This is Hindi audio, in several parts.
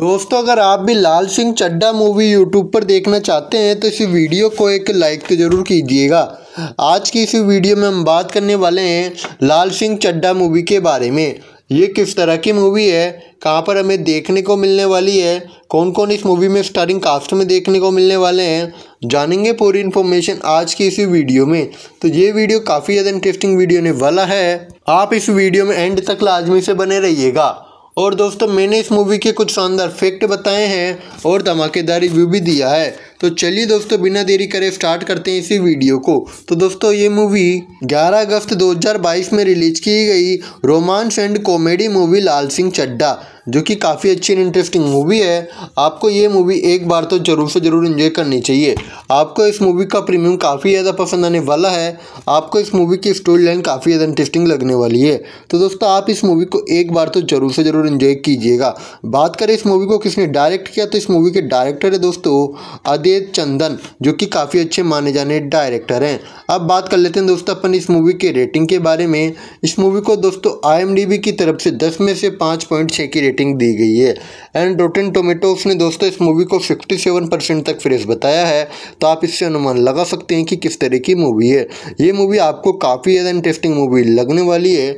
दोस्तों अगर आप भी लाल सिंह चड्डा मूवी यूट्यूब पर देखना चाहते हैं तो इस वीडियो को एक लाइक तो ज़रूर कीजिएगा आज की इस वीडियो में हम बात करने वाले हैं लाल सिंह चड्डा मूवी के बारे में ये किस तरह की मूवी है कहाँ पर हमें देखने को मिलने वाली है कौन कौन इस मूवी में स्टारिंग कास्ट में देखने को मिलने वाले हैं जानेंगे पूरी इन्फॉर्मेशन आज की इस वीडियो में तो ये वीडियो काफ़ी ज़्यादा इंटरेस्टिंग वीडियो होने वाला है आप इस वीडियो में एंड तक लाजमी से बने रहिएगा और दोस्तों मैंने इस मूवी के कुछ शानदार फैक्ट बताए हैं और धमाकेदार रिव्यू भी दिया है तो चलिए दोस्तों बिना देरी करे स्टार्ट करते हैं इसी वीडियो को तो दोस्तों ये मूवी 11 अगस्त 2022 में रिलीज की गई romance and comedy movie Laal Singh Chaddha जो कि काफ़ी अच्छी एंड इंटरेस्टिंग मूवी है आपको ये मूवी एक बार तो ज़रूर से ज़रूर इन्जॉय करनी चाहिए आपको इस मूवी का प्रीमियम काफ़ी ज़्यादा पसंद आने वाला है आपको इस मूवी की स्टोरी लाइन काफ़ी ज़्यादा इंटरेस्टिंग लगने वाली है तो दोस्तों आप इस मूवी को एक बार तो ज़रूर से ज़रूर इन्जॉय कीजिएगा बात करें इस मूवी को किसने डायरेक्ट किया तो इस मूवी के डायरेक्टर है दोस्तों अदित चंदन जो कि काफ़ी अच्छे माने जाने डायरेक्टर हैं अब बात कर लेते हैं दोस्तों अपन इस मूवी के रेटिंग के बारे में इस मूवी को दोस्तों आई की तरफ से दस में से पाँच की रेटिंग दी गई है एंड रोटेन टोमेटोस ने दोस्तों इस मूवी को 57 परसेंट तक फ्रेश बताया है तो आप इससे अनुमान लगा सकते हैं कि किस तरह की मूवी है ये मूवी आपको काफ़ी ज़्यादा इंटरेस्टिंग मूवी लगने वाली है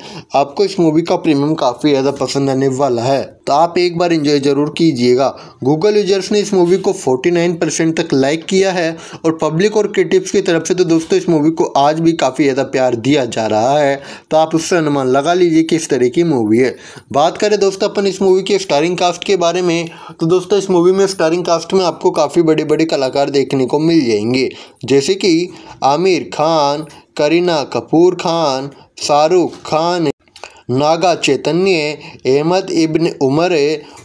आपको इस मूवी का प्रीमियम काफ़ी ज़्यादा पसंद आने वाला है तो आप एक बार इंजॉय ज़रूर कीजिएगा गूगल यूजर्स ने इस मूवी को फोर्टी तक लाइक किया है और पब्लिक और क्रिटिप्स की तरफ से तो दोस्तों इस मूवी को आज भी काफ़ी ज़्यादा प्यार दिया जा रहा है तो आप उससे अनुमान लगा लीजिए कि इस तरह की मूवी है बात करें दोस्तों अपन इस मूवी के स्टारिंग कास्ट के बारे में तो दोस्तों इस मूवी में स्टारिंग कास्ट में आपको काफ़ी बड़े बड़े कलाकार देखने को मिल जाएंगे जैसे कि आमिर खान करीना कपूर खान शाहरुख खान नागा चैतन्य अहमद इब्न उमर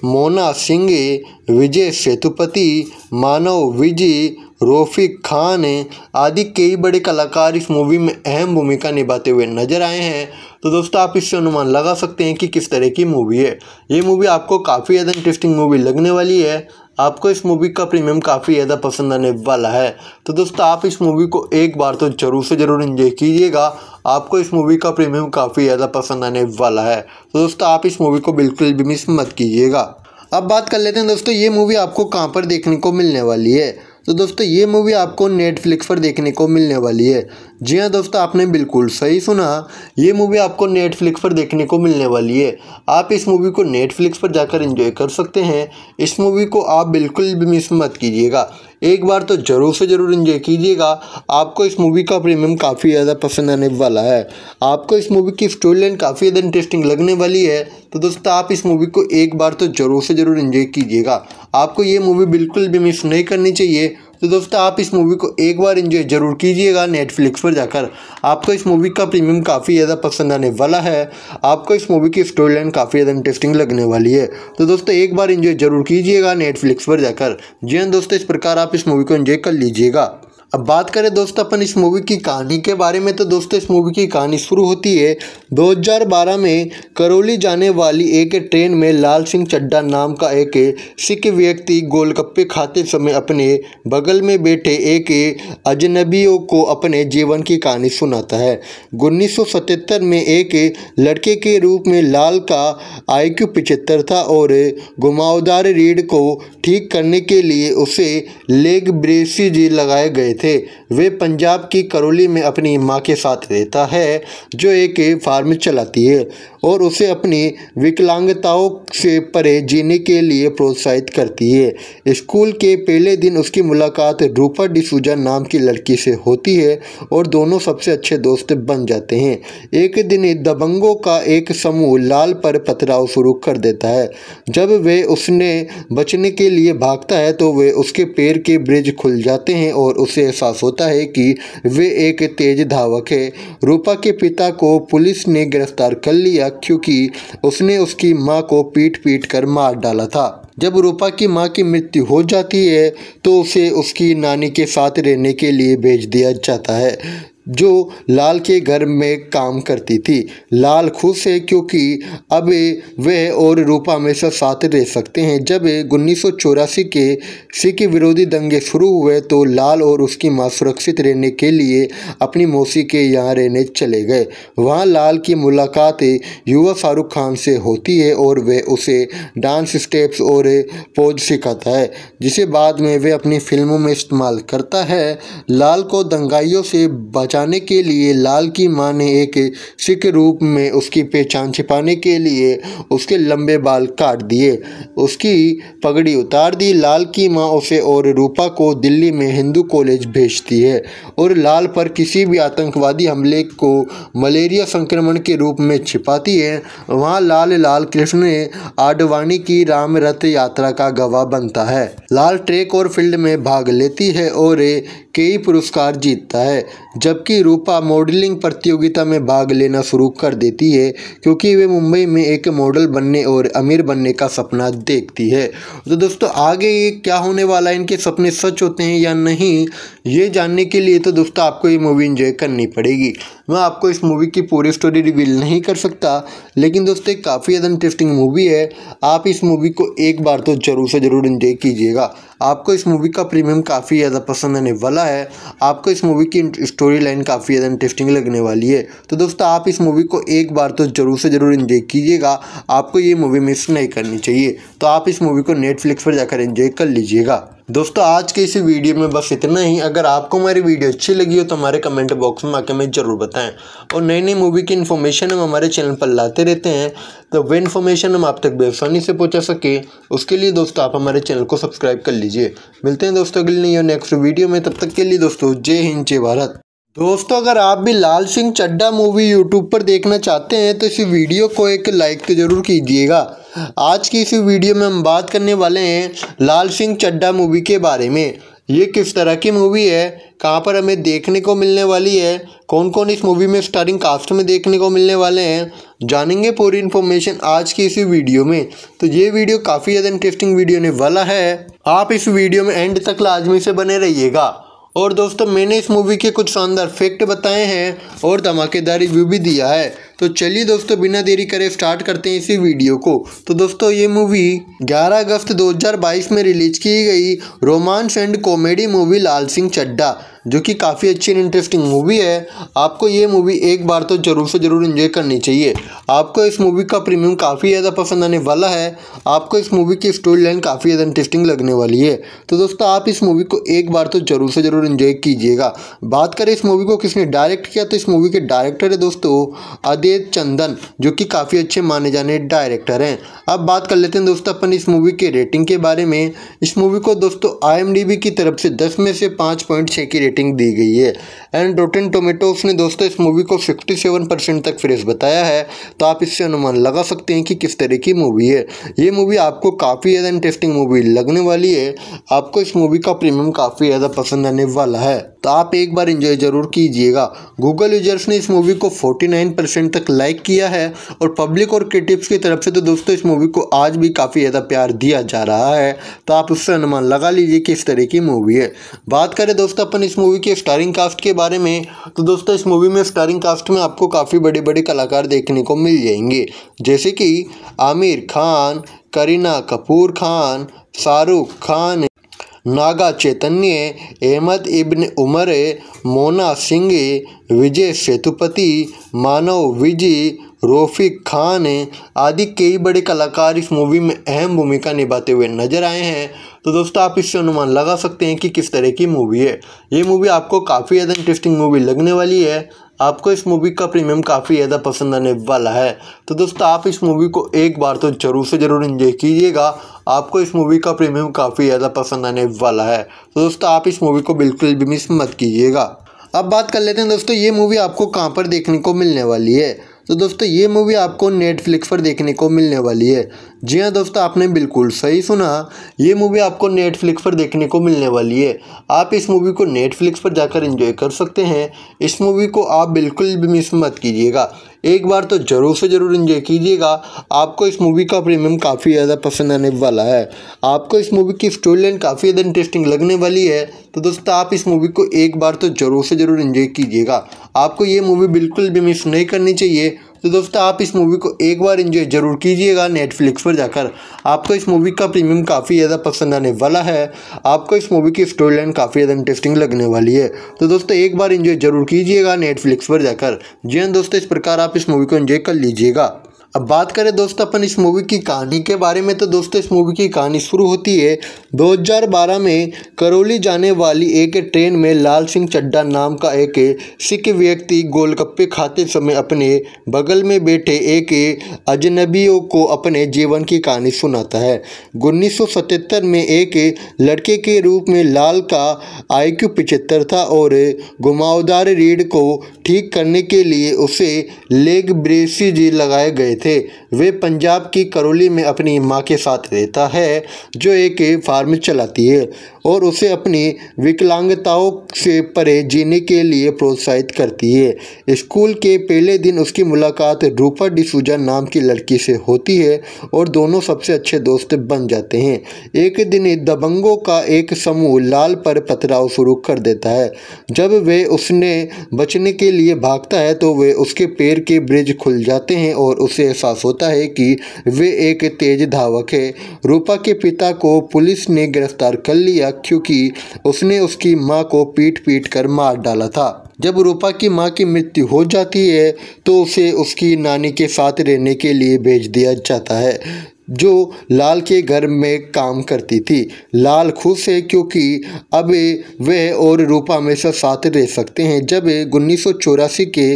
मोना सिंह विजय सेतुपति मानव विजय रोफिक खान आदि कई बड़े कलाकार इस मूवी में अहम भूमिका निभाते हुए नजर आए हैं तो दोस्तों आप इससे अनुमान लगा सकते हैं कि किस तरह की मूवी है ये मूवी आपको काफ़ी ज़्यादा इंटरेस्टिंग मूवी लगने वाली है आपको इस मूवी का प्रीमियम काफ़ी ज़्यादा पसंद आने वाला है तो दोस्तों आप इस मूवी को एक बार तो ज़रूर से ज़रूर इंजॉय कीजिएगा आपको इस मूवी का प्रीमियम काफ़ी ज़्यादा पसंद आने वाला है तो दोस्तों आप इस मूवी को बिल्कुल भी मिस मत कीजिएगा अब बात कर लेते हैं दोस्तों ये मूवी आपको कहाँ पर देखने को मिलने वाली है तो दोस्तों ये मूवी आपको नेटफ्लिक्स पर देखने को मिलने वाली है जी हाँ दोस्तों आपने बिल्कुल सही सुना ये मूवी आपको नेटफ्लिक्स पर देखने को मिलने वाली है आप इस मूवी को नेटफ्लिक्स पर जाकर एंजॉय कर सकते हैं इस मूवी को आप बिल्कुल भी मिस मत कीजिएगा एक बार तो ज़रूर से ज़रूर इन्जॉय कीजिएगा आपको इस मूवी का प्रीमियम काफ़ी ज़्यादा पसंद आने वाला है आपको इस मूवी की स्टोरी लाइन काफ़ी ज़्यादा इंटरेस्टिंग लगने वाली है तो दोस्तों आप इस मूवी को एक बार तो ज़रूर से ज़रूर इन्जॉय कीजिएगा आपको ये मूवी बिल्कुल भी मिस नहीं करनी चाहिए तो दोस्तों आप इस मूवी को एक बार इन्जॉय ज़रूर कीजिएगा नेटफ्लिक्स पर जाकर आपको इस मूवी का प्रीमियम काफ़ी ज़्यादा पसंद आने वाला है आपको इस मूवी की स्टोरी लाइन काफ़ी ज़्यादा इंटरेस्टिंग लगने वाली है तो दोस्तों एक बार इन्जॉय ज़रूर कीजिएगा नेटफ्लिक्स पर जाकर जी हाँ दोस्तों इस प्रकार आप इस मूवी को इन्जॉय कर लीजिएगा अब बात करें दोस्तों अपन इस मूवी की कहानी के बारे में तो दोस्तों इस मूवी की कहानी शुरू होती है 2012 में करौली जाने वाली एक ट्रेन में लाल सिंह चड्डा नाम का एक सिख व्यक्ति गोलगप्पे खाते समय अपने बगल में बैठे एक अजनबियों को अपने जीवन की कहानी सुनाता है उन्नीस में एक लड़के के रूप में लाल का आई क्यू था और घुमावदार रीढ़ को ठीक करने के लिए उसे लेग ब्रेसिज लगाए गए थे वे पंजाब की करौली में अपनी माँ के साथ रहता है जो एक फार्म चलाती है और उसे अपनी विकलांगताओं से परे जीने के लिए प्रोत्साहित करती है स्कूल के पहले दिन उसकी मुलाकात रूपा डिसूजा नाम की लड़की से होती है और दोनों सबसे अच्छे दोस्त बन जाते हैं एक दिन दबंगों का एक समूह लाल पर पथराव शुरू कर देता है जब वे उसने बचने के लिए भागता है तो वे उसके पैर के ब्रिज खुल जाते हैं और उसे साफ होता है कि वे एक तेज धावक है रूपा के पिता को पुलिस ने गिरफ्तार कर लिया क्योंकि उसने उसकी मां को पीट पीट कर मार डाला था जब रूपा की मां की मृत्यु हो जाती है तो उसे उसकी नानी के साथ रहने के लिए भेज दिया जाता है जो लाल के घर में काम करती थी लाल खुश है क्योंकि अब वह और रूपा हमेशा साथ रह सकते हैं जब उन्नीस के सिख विरोधी दंगे शुरू हुए तो लाल और उसकी माँ सुरक्षित रहने के लिए अपनी मौसी के यहाँ रहने चले गए वहाँ लाल की मुलाकात युवा शाहरुख खान से होती है और वह उसे डांस स्टेप्स और पोज सिखाता है जिसे बाद में वह अपनी फिल्मों में इस्तेमाल करता है लाल को दंगाइयों से बचा बचाने के लिए लाल की मां ने एक सिख रूप में उसकी पहचान छिपाने के लिए उसके लंबे बाल काट दिए उसकी पगड़ी उतार दी लाल की मां उसे और रूपा को दिल्ली में हिंदू कॉलेज भेजती है और लाल पर किसी भी आतंकवादी हमले को मलेरिया संक्रमण के रूप में छिपाती है वहाँ लाल लाल कृष्ण आडवाणी की राम रथ यात्रा का गवाह बनता है लाल ट्रेक और फील्ड में भाग लेती है और कई पुरस्कार जीतता है जबकि की रूपा मॉडलिंग प्रतियोगिता में भाग लेना शुरू कर देती है क्योंकि वे मुंबई में एक मॉडल बनने और अमीर बनने का सपना देखती है तो दोस्तों आगे ये क्या होने वाला है इनके सपने सच होते हैं या नहीं ये जानने के लिए तो दोस्तों आपको ये मूवी इंजॉय करनी पड़ेगी मैं आपको इस मूवी की पूरी स्टोरी रिवील नहीं कर सकता लेकिन दोस्तों काफ़ी ज़्यादा इंटरेस्टिंग मूवी है आप इस मूवी को एक बार तो ज़रूर से ज़रूर इन्जॉय कीजिएगा आपको इस मूवी का प्रीमियम काफ़ी ज़्यादा पसंद आने वाला है आपको इस मूवी की स्टोरी लाइन काफ़ी ज़्यादा इंटरेस्टिंग लगने वाली है तो दोस्तों आप इस मूवी को एक बार तो ज़रूर से ज़रूर इन्जॉय कीजिएगा आपको ये मूवी मिस नहीं करनी चाहिए तो आप इस मूवी को नेटफ्लिक्स पर जाकर इन्जॉय कर लीजिएगा दोस्तों आज के इसी वीडियो में बस इतना ही अगर आपको हमारी वीडियो अच्छी लगी हो तो हमारे कमेंट बॉक्स में आके हमें ज़रूर बताएं और नई नई मूवी की इन्फॉर्मेशन हम हमारे चैनल पर लाते रहते हैं तो वह इन्फॉर्मेशन हम आप तक बेसानी से पहुंचा सके उसके लिए दोस्तों आप हमारे चैनल को सब्सक्राइब कर लीजिए मिलते हैं दोस्तों अगले नहीं और नेक्स्ट वीडियो में तब तक के लिए दोस्तों जय हिंद जय भारत दोस्तों अगर आप भी लाल सिंह चड्डा मूवी यूट्यूब पर देखना चाहते हैं तो इस वीडियो को एक लाइक तो ज़रूर कीजिएगा आज की इस वीडियो में हम बात करने वाले हैं लाल सिंह चड्डा मूवी के बारे में ये किस तरह की मूवी है कहाँ पर हमें देखने को मिलने वाली है कौन कौन इस मूवी में स्टारिंग कास्ट में देखने को मिलने वाले हैं जानेंगे पूरी इन्फॉर्मेशन आज की इसी वीडियो में तो ये वीडियो काफ़ी ज़्यादा इंटरेस्टिंग वीडियो होने वाला है आप इस वीडियो में एंड तक लाजमी से बने रहिएगा और दोस्तों मैंने इस मूवी के कुछ शानदार फैक्ट बताए हैं और धमाकेदार रिव्यू भी दिया है तो चलिए दोस्तों बिना देरी करे स्टार्ट करते हैं इसी वीडियो को तो दोस्तों ये मूवी 11 अगस्त 2022 में रिलीज की गई romance and comedy movie Laal Singh Chaddha जो कि काफ़ी अच्छी एंड इंटरेस्टिंग मूवी है आपको ये मूवी एक बार तो ज़रूर से ज़रूर इन्जॉय करनी चाहिए आपको इस मूवी का प्रीमियम काफ़ी ज़्यादा पसंद आने वाला है आपको इस मूवी की स्टोरी लाइन काफ़ी ज़्यादा इंटरेस्टिंग लगने वाली है तो दोस्तों आप इस मूवी को एक बार तो ज़रूर से ज़रूर इन्जॉय कीजिएगा बात करें इस मूवी को किसने डायरेक्ट किया तो इस मूवी के डायरेक्टर है दोस्तों अदेत चंदन जो कि काफ़ी अच्छे माने जाने डायरेक्टर हैं अब बात कर लेते हैं दोस्तों अपन इस मूवी के रेटिंग के बारे में इस मूवी को दोस्तों आई की तरफ से दस में से पाँच की रेटिंग रेटिंग दी गई है एंड रोटेन टोमेटोस ने दोस्तों इस मूवी को 57 परसेंट तक फ्रेश बताया है तो आप इससे अनुमान लगा सकते हैं कि किस तरह की मूवी है ये मूवी आपको काफ़ी ज़्यादा इंटरेस्टिंग मूवी लगने वाली है आपको इस मूवी का प्रीमियम काफ़ी ज़्यादा पसंद आने वाला है तो आप एक बार इंजॉय ज़रूर कीजिएगा गूगल यूजर्स ने इस मूवी को फोर्टी तक लाइक किया है और पब्लिक और क्रिटिक्स की तरफ से तो दोस्तों इस मूवी को आज भी काफ़ी ज़्यादा प्यार दिया जा रहा है तो आप उससे अनुमान लगा लीजिए कि इस तरह की मूवी है बात करें दोस्तों अपन इस मूवी के स्टारिंग कास्ट के बारे में तो दोस्तों इस मूवी में स्टारिंग कास्ट में आपको काफ़ी बड़े बड़े कलाकार देखने को मिल जाएंगे जैसे कि आमिर खान करीना कपूर खान शाहरुख खान नागा चैतन्य अहमद इब्न उमर मोना सिंह विजय सेतुपति मानव विजय रोफिक खान आदि कई बड़े कलाकार इस मूवी में अहम भूमिका निभाते हुए नजर आए हैं तो दोस्तों आप इससे अनुमान लगा सकते हैं कि किस तरह की मूवी है ये मूवी आपको काफ़ी ज़्यादा इंटरेस्टिंग मूवी लगने वाली है आपको इस मूवी का प्रीमियम काफ़ी ज़्यादा पसंद आने वाला है तो दोस्तों आप इस मूवी को एक बार तो ज़रूर से ज़रूर इंजॉय कीजिएगा आपको इस मूवी का प्रीमियम काफ़ी ज़्यादा पसंद आने वाला है तो दोस्तों आप इस मूवी को बिल्कुल भी मिस मत कीजिएगा अब बात कर लेते हैं दोस्तों ये मूवी आपको कहाँ पर देखने को मिलने वाली है तो दोस्तों ये मूवी आपको नेटफ्लिक्स पर देखने को मिलने वाली है जी हाँ दोस्तों आपने बिल्कुल सही सुना ये मूवी आपको नेटफ्लिक्स पर देखने को मिलने वाली है आप इस मूवी को नेटफ्लिक्स पर जाकर इंजॉय कर सकते हैं इस मूवी को आप बिल्कुल भी मिस मत कीजिएगा एक बार तो ज़रूर से ज़रूर इन्जॉय कीजिएगा आपको इस मूवी का प्रीमियम काफ़ी ज़्यादा पसंद आने वाला है आपको इस मूवी की स्टोरी लाइन काफ़ी ज़्यादा इंटरेस्टिंग लगने वाली है तो दोस्तों आप इस मूवी को एक बार तो ज़रूर से ज़रूर इन्जॉय कीजिएगा आपको ये मूवी बिल्कुल भी मिस नहीं करनी चाहिए तो दोस्तों आप इस मूवी को एक बार इन्जॉय ज़रूर कीजिएगा नेटफ्लिक्स पर जाकर आपको इस मूवी का प्रीमियम काफ़ी ज़्यादा पसंद आने वाला है आपको इस मूवी की स्टोरी लाइन काफ़ी ज़्यादा इंटरेस्टिंग लगने वाली है तो दोस्तों एक बार इन्जॉय ज़रूर कीजिएगा नेटफ्लिक्स पर जाकर जी हाँ दोस्तों इस प्रकार आप इस मूवी को इन्जॉय कर लीजिएगा अब बात करें दोस्तों अपन इस मूवी की कहानी के बारे में तो दोस्तों इस मूवी की कहानी शुरू होती है 2012 में करौली जाने वाली एक ट्रेन में लाल सिंह चड्डा नाम का एक सिख व्यक्ति गोलगप्पे खाते समय अपने बगल में बैठे एक अजनबियों को अपने जीवन की कहानी सुनाता है उन्नीस में एक लड़के के रूप में लाल का आई क्यू था और घुमावदार रीढ़ को ठीक करने के लिए उसे लेग ब्रेसिज लगाए गए थे वे पंजाब की करौली में अपनी माँ के साथ रहता है जो एक फार्म चलाती है और उसे अपनी विकलांगताओं से परे जीने के लिए प्रोत्साहित करती है स्कूल के पहले दिन उसकी मुलाकात रूपा डिसूजा नाम की लड़की से होती है और दोनों सबसे अच्छे दोस्त बन जाते हैं एक दिन दबंगों का एक समूह लाल पर पथराव शुरू कर देता है जब वे उसने बचने के लिए भागता है तो वे उसके पैर के ब्रिज खुल जाते हैं और उसे एहसास होता है कि वे एक तेज धावक है रूपा के पिता को पुलिस ने गिरफ्तार कर लिया दिया क्योंकि उसने उसकी माँ को पीट पीट कर मार डाला था जब रूपा की माँ की मृत्यु हो जाती है तो उसे उसकी नानी के साथ रहने के लिए भेज दिया जाता है जो लाल के घर में काम करती थी लाल खुश है क्योंकि अब वह और रूपा हमेशा साथ रह सकते हैं जब उन्नीस के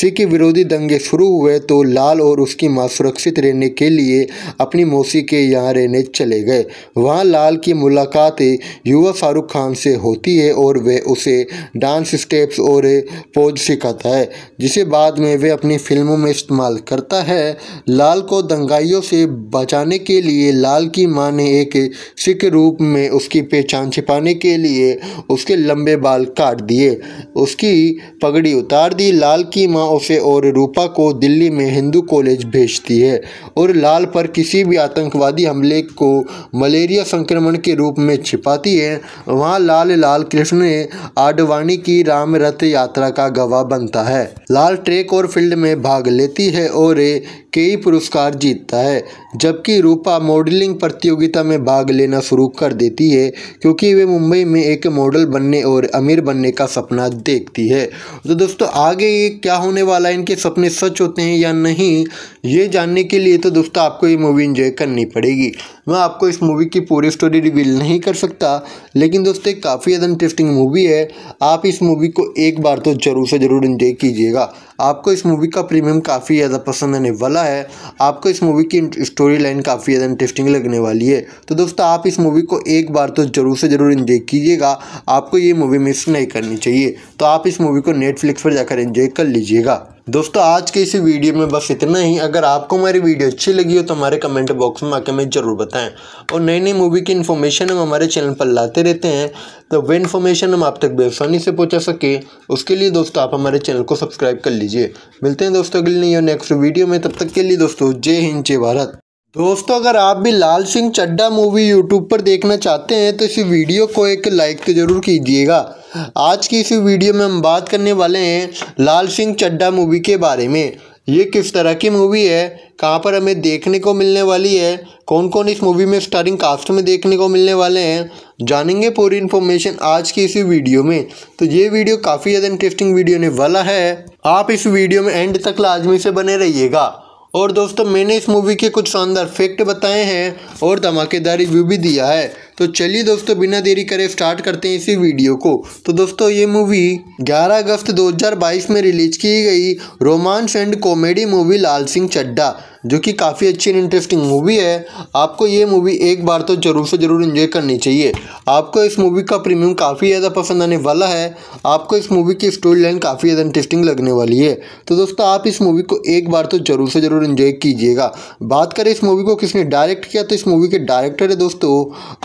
सिख विरोधी दंगे शुरू हुए तो लाल और उसकी माँ सुरक्षित रहने के लिए अपनी मौसी के यहाँ रहने चले गए वहाँ लाल की मुलाकात युवा शाहरुख खान से होती है और वह उसे डांस स्टेप्स और पोज सिखाता है जिसे बाद में वह अपनी फिल्मों में इस्तेमाल करता है लाल को दंगाइयों से बचा बचाने के लिए लाल की मां ने एक सिख रूप में उसकी पहचान छिपाने के लिए उसके लंबे बाल काट दिए उसकी पगड़ी उतार दी लाल की मां उसे और रूपा को दिल्ली में हिंदू कॉलेज भेजती है और लाल पर किसी भी आतंकवादी हमले को मलेरिया संक्रमण के रूप में छिपाती है वहाँ लाल लाल कृष्ण आडवाणी की राम रथ यात्रा का गवाह बनता है लाल ट्रेक और फील्ड में भाग लेती है और कई पुरस्कार जीतता है जबकि रूपा मॉडलिंग प्रतियोगिता में भाग लेना शुरू कर देती है क्योंकि वे मुंबई में एक मॉडल बनने और अमीर बनने का सपना देखती है तो दोस्तों आगे ये क्या होने वाला है इनके सपने सच होते हैं या नहीं ये जानने के लिए तो दोस्तों आपको ये मूवी इन्जॉय करनी पड़ेगी मैं आपको इस मूवी की पूरी स्टोरी रिवील नहीं कर सकता लेकिन दोस्तों काफ़ी ज़्यादा इंटरेस्टिंग मूवी है आप इस मूवी को एक बार तो ज़रूर से ज़रूर इन्जॉय कीजिएगा आपको इस मूवी का प्रीमियम काफ़ी ज़्यादा पसंद आने वाला है आपको इस मूवी की स्टोरी लाइन काफ़ी ज़्यादा इंटरेस्टिंग लगने वाली है तो दोस्तों आप इस मूवी को एक बार तो ज़रूर से ज़रूर इन्जॉय कीजिएगा आपको ये मूवी मिस नहीं करनी चाहिए तो आप इस मूवी को नेटफ्लिक्स पर जाकर इन्जॉय कर लीजिएगा दोस्तों आज के इसी वीडियो में बस इतना ही अगर आपको हमारी वीडियो अच्छी लगी हो तो हमारे कमेंट बॉक्स में आके हमें ज़रूर बताएं और नई नई मूवी की इन्फॉर्मेशन हम हमारे चैनल पर लाते रहते हैं तो वह इन्फॉर्मेशन हम आप तक बेसानी से पहुँचा सके उसके लिए दोस्तों आप हमारे चैनल को सब्सक्राइब कर लीजिए मिलते हैं दोस्तों अगले नहीं नेक्स्ट वीडियो में तब तक के लिए दोस्तों जय हिंद जय भारत दोस्तों अगर आप भी लाल सिंह चड्डा मूवी यूट्यूब पर देखना चाहते हैं तो इस वीडियो को एक लाइक तो ज़रूर कीजिएगा आज की इस वीडियो में हम बात करने वाले हैं लाल सिंह चड्डा मूवी के बारे में ये किस तरह की मूवी है कहाँ पर हमें देखने को मिलने वाली है कौन कौन इस मूवी में स्टारिंग कास्ट में देखने को मिलने वाले हैं जानेंगे पूरी इन्फॉर्मेशन आज की इसी वीडियो में तो ये वीडियो काफ़ी ज़्यादा इंटरेस्टिंग वीडियो ने वाला है आप इस वीडियो में एंड तक लाजमी से बने रहिएगा और दोस्तों मैंने इस मूवी के कुछ शानदार फैक्ट बताए हैं और धमाकेदार रिव्यू भी दिया है तो चलिए दोस्तों बिना देरी करे स्टार्ट करते हैं इसी वीडियो को तो दोस्तों ये मूवी 11 अगस्त 2022 में रिलीज की गई romance and comedy movie Laal Singh Chaddha जो कि काफ़ी अच्छी एंड इंटरेस्टिंग मूवी है आपको ये मूवी एक बार तो ज़रूर से ज़रूर इन्जॉय करनी चाहिए आपको इस मूवी का प्रीमियम काफ़ी ज़्यादा पसंद आने वाला है आपको इस मूवी की स्टोरी लाइन काफ़ी ज़्यादा इंटरेस्टिंग लगने वाली है तो दोस्तों आप इस मूवी को एक बार तो ज़रूर से ज़रूर इन्जॉय कीजिएगा बात करें इस मूवी को किसने डायरेक्ट किया तो इस मूवी के डायरेक्टर है दोस्तों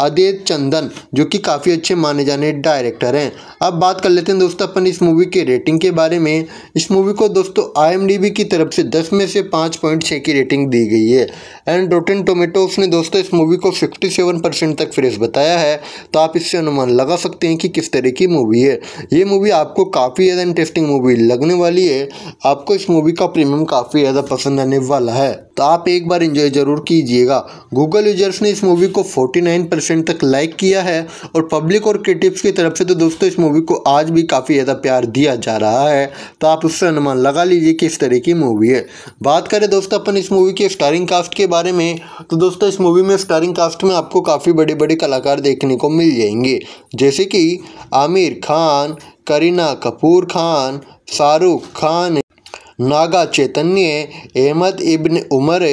अदेत चंदन जो कि काफ़ी अच्छे माने जाने डायरेक्टर हैं अब बात कर लेते हैं दोस्तों अपन इस मूवी के रेटिंग के बारे में इस मूवी को दोस्तों आई की तरफ से दस में से पाँच की रेटिंग रेटिंग दी गई है एंड रोटेन टोमेटोस ने दोस्तों इस मूवी को 57 परसेंट तक फ्रेश बताया है तो आप इससे अनुमान लगा सकते हैं कि किस तरह की मूवी है ये मूवी आपको काफ़ी ज़्यादा इंटरेस्टिंग मूवी लगने वाली है आपको इस मूवी का प्रीमियम काफ़ी ज़्यादा पसंद आने वाला है तो आप एक बार इंजॉय ज़रूर कीजिएगा गूगल यूजर्स ने इस मूवी को फोर्टी परसेंट तक लाइक किया है और पब्लिक और क्रिटिव्स की तरफ से तो दोस्तों इस मूवी को आज भी काफ़ी ज़्यादा प्यार दिया जा रहा है तो आप उससे अनुमान लगा लीजिए कि इस तरह की मूवी है बात करें दोस्तों अपन इस मूवी के स्टारिंग कास्ट के बारे में तो दोस्तों इस मूवी में स्टारिंग कास्ट में आपको काफ़ी बड़े बड़े कलाकार देखने को मिल जाएंगे जैसे कि आमिर खान करीना कपूर खान शाहरुख खान नागा चैतन्य अहमद इब्न उमर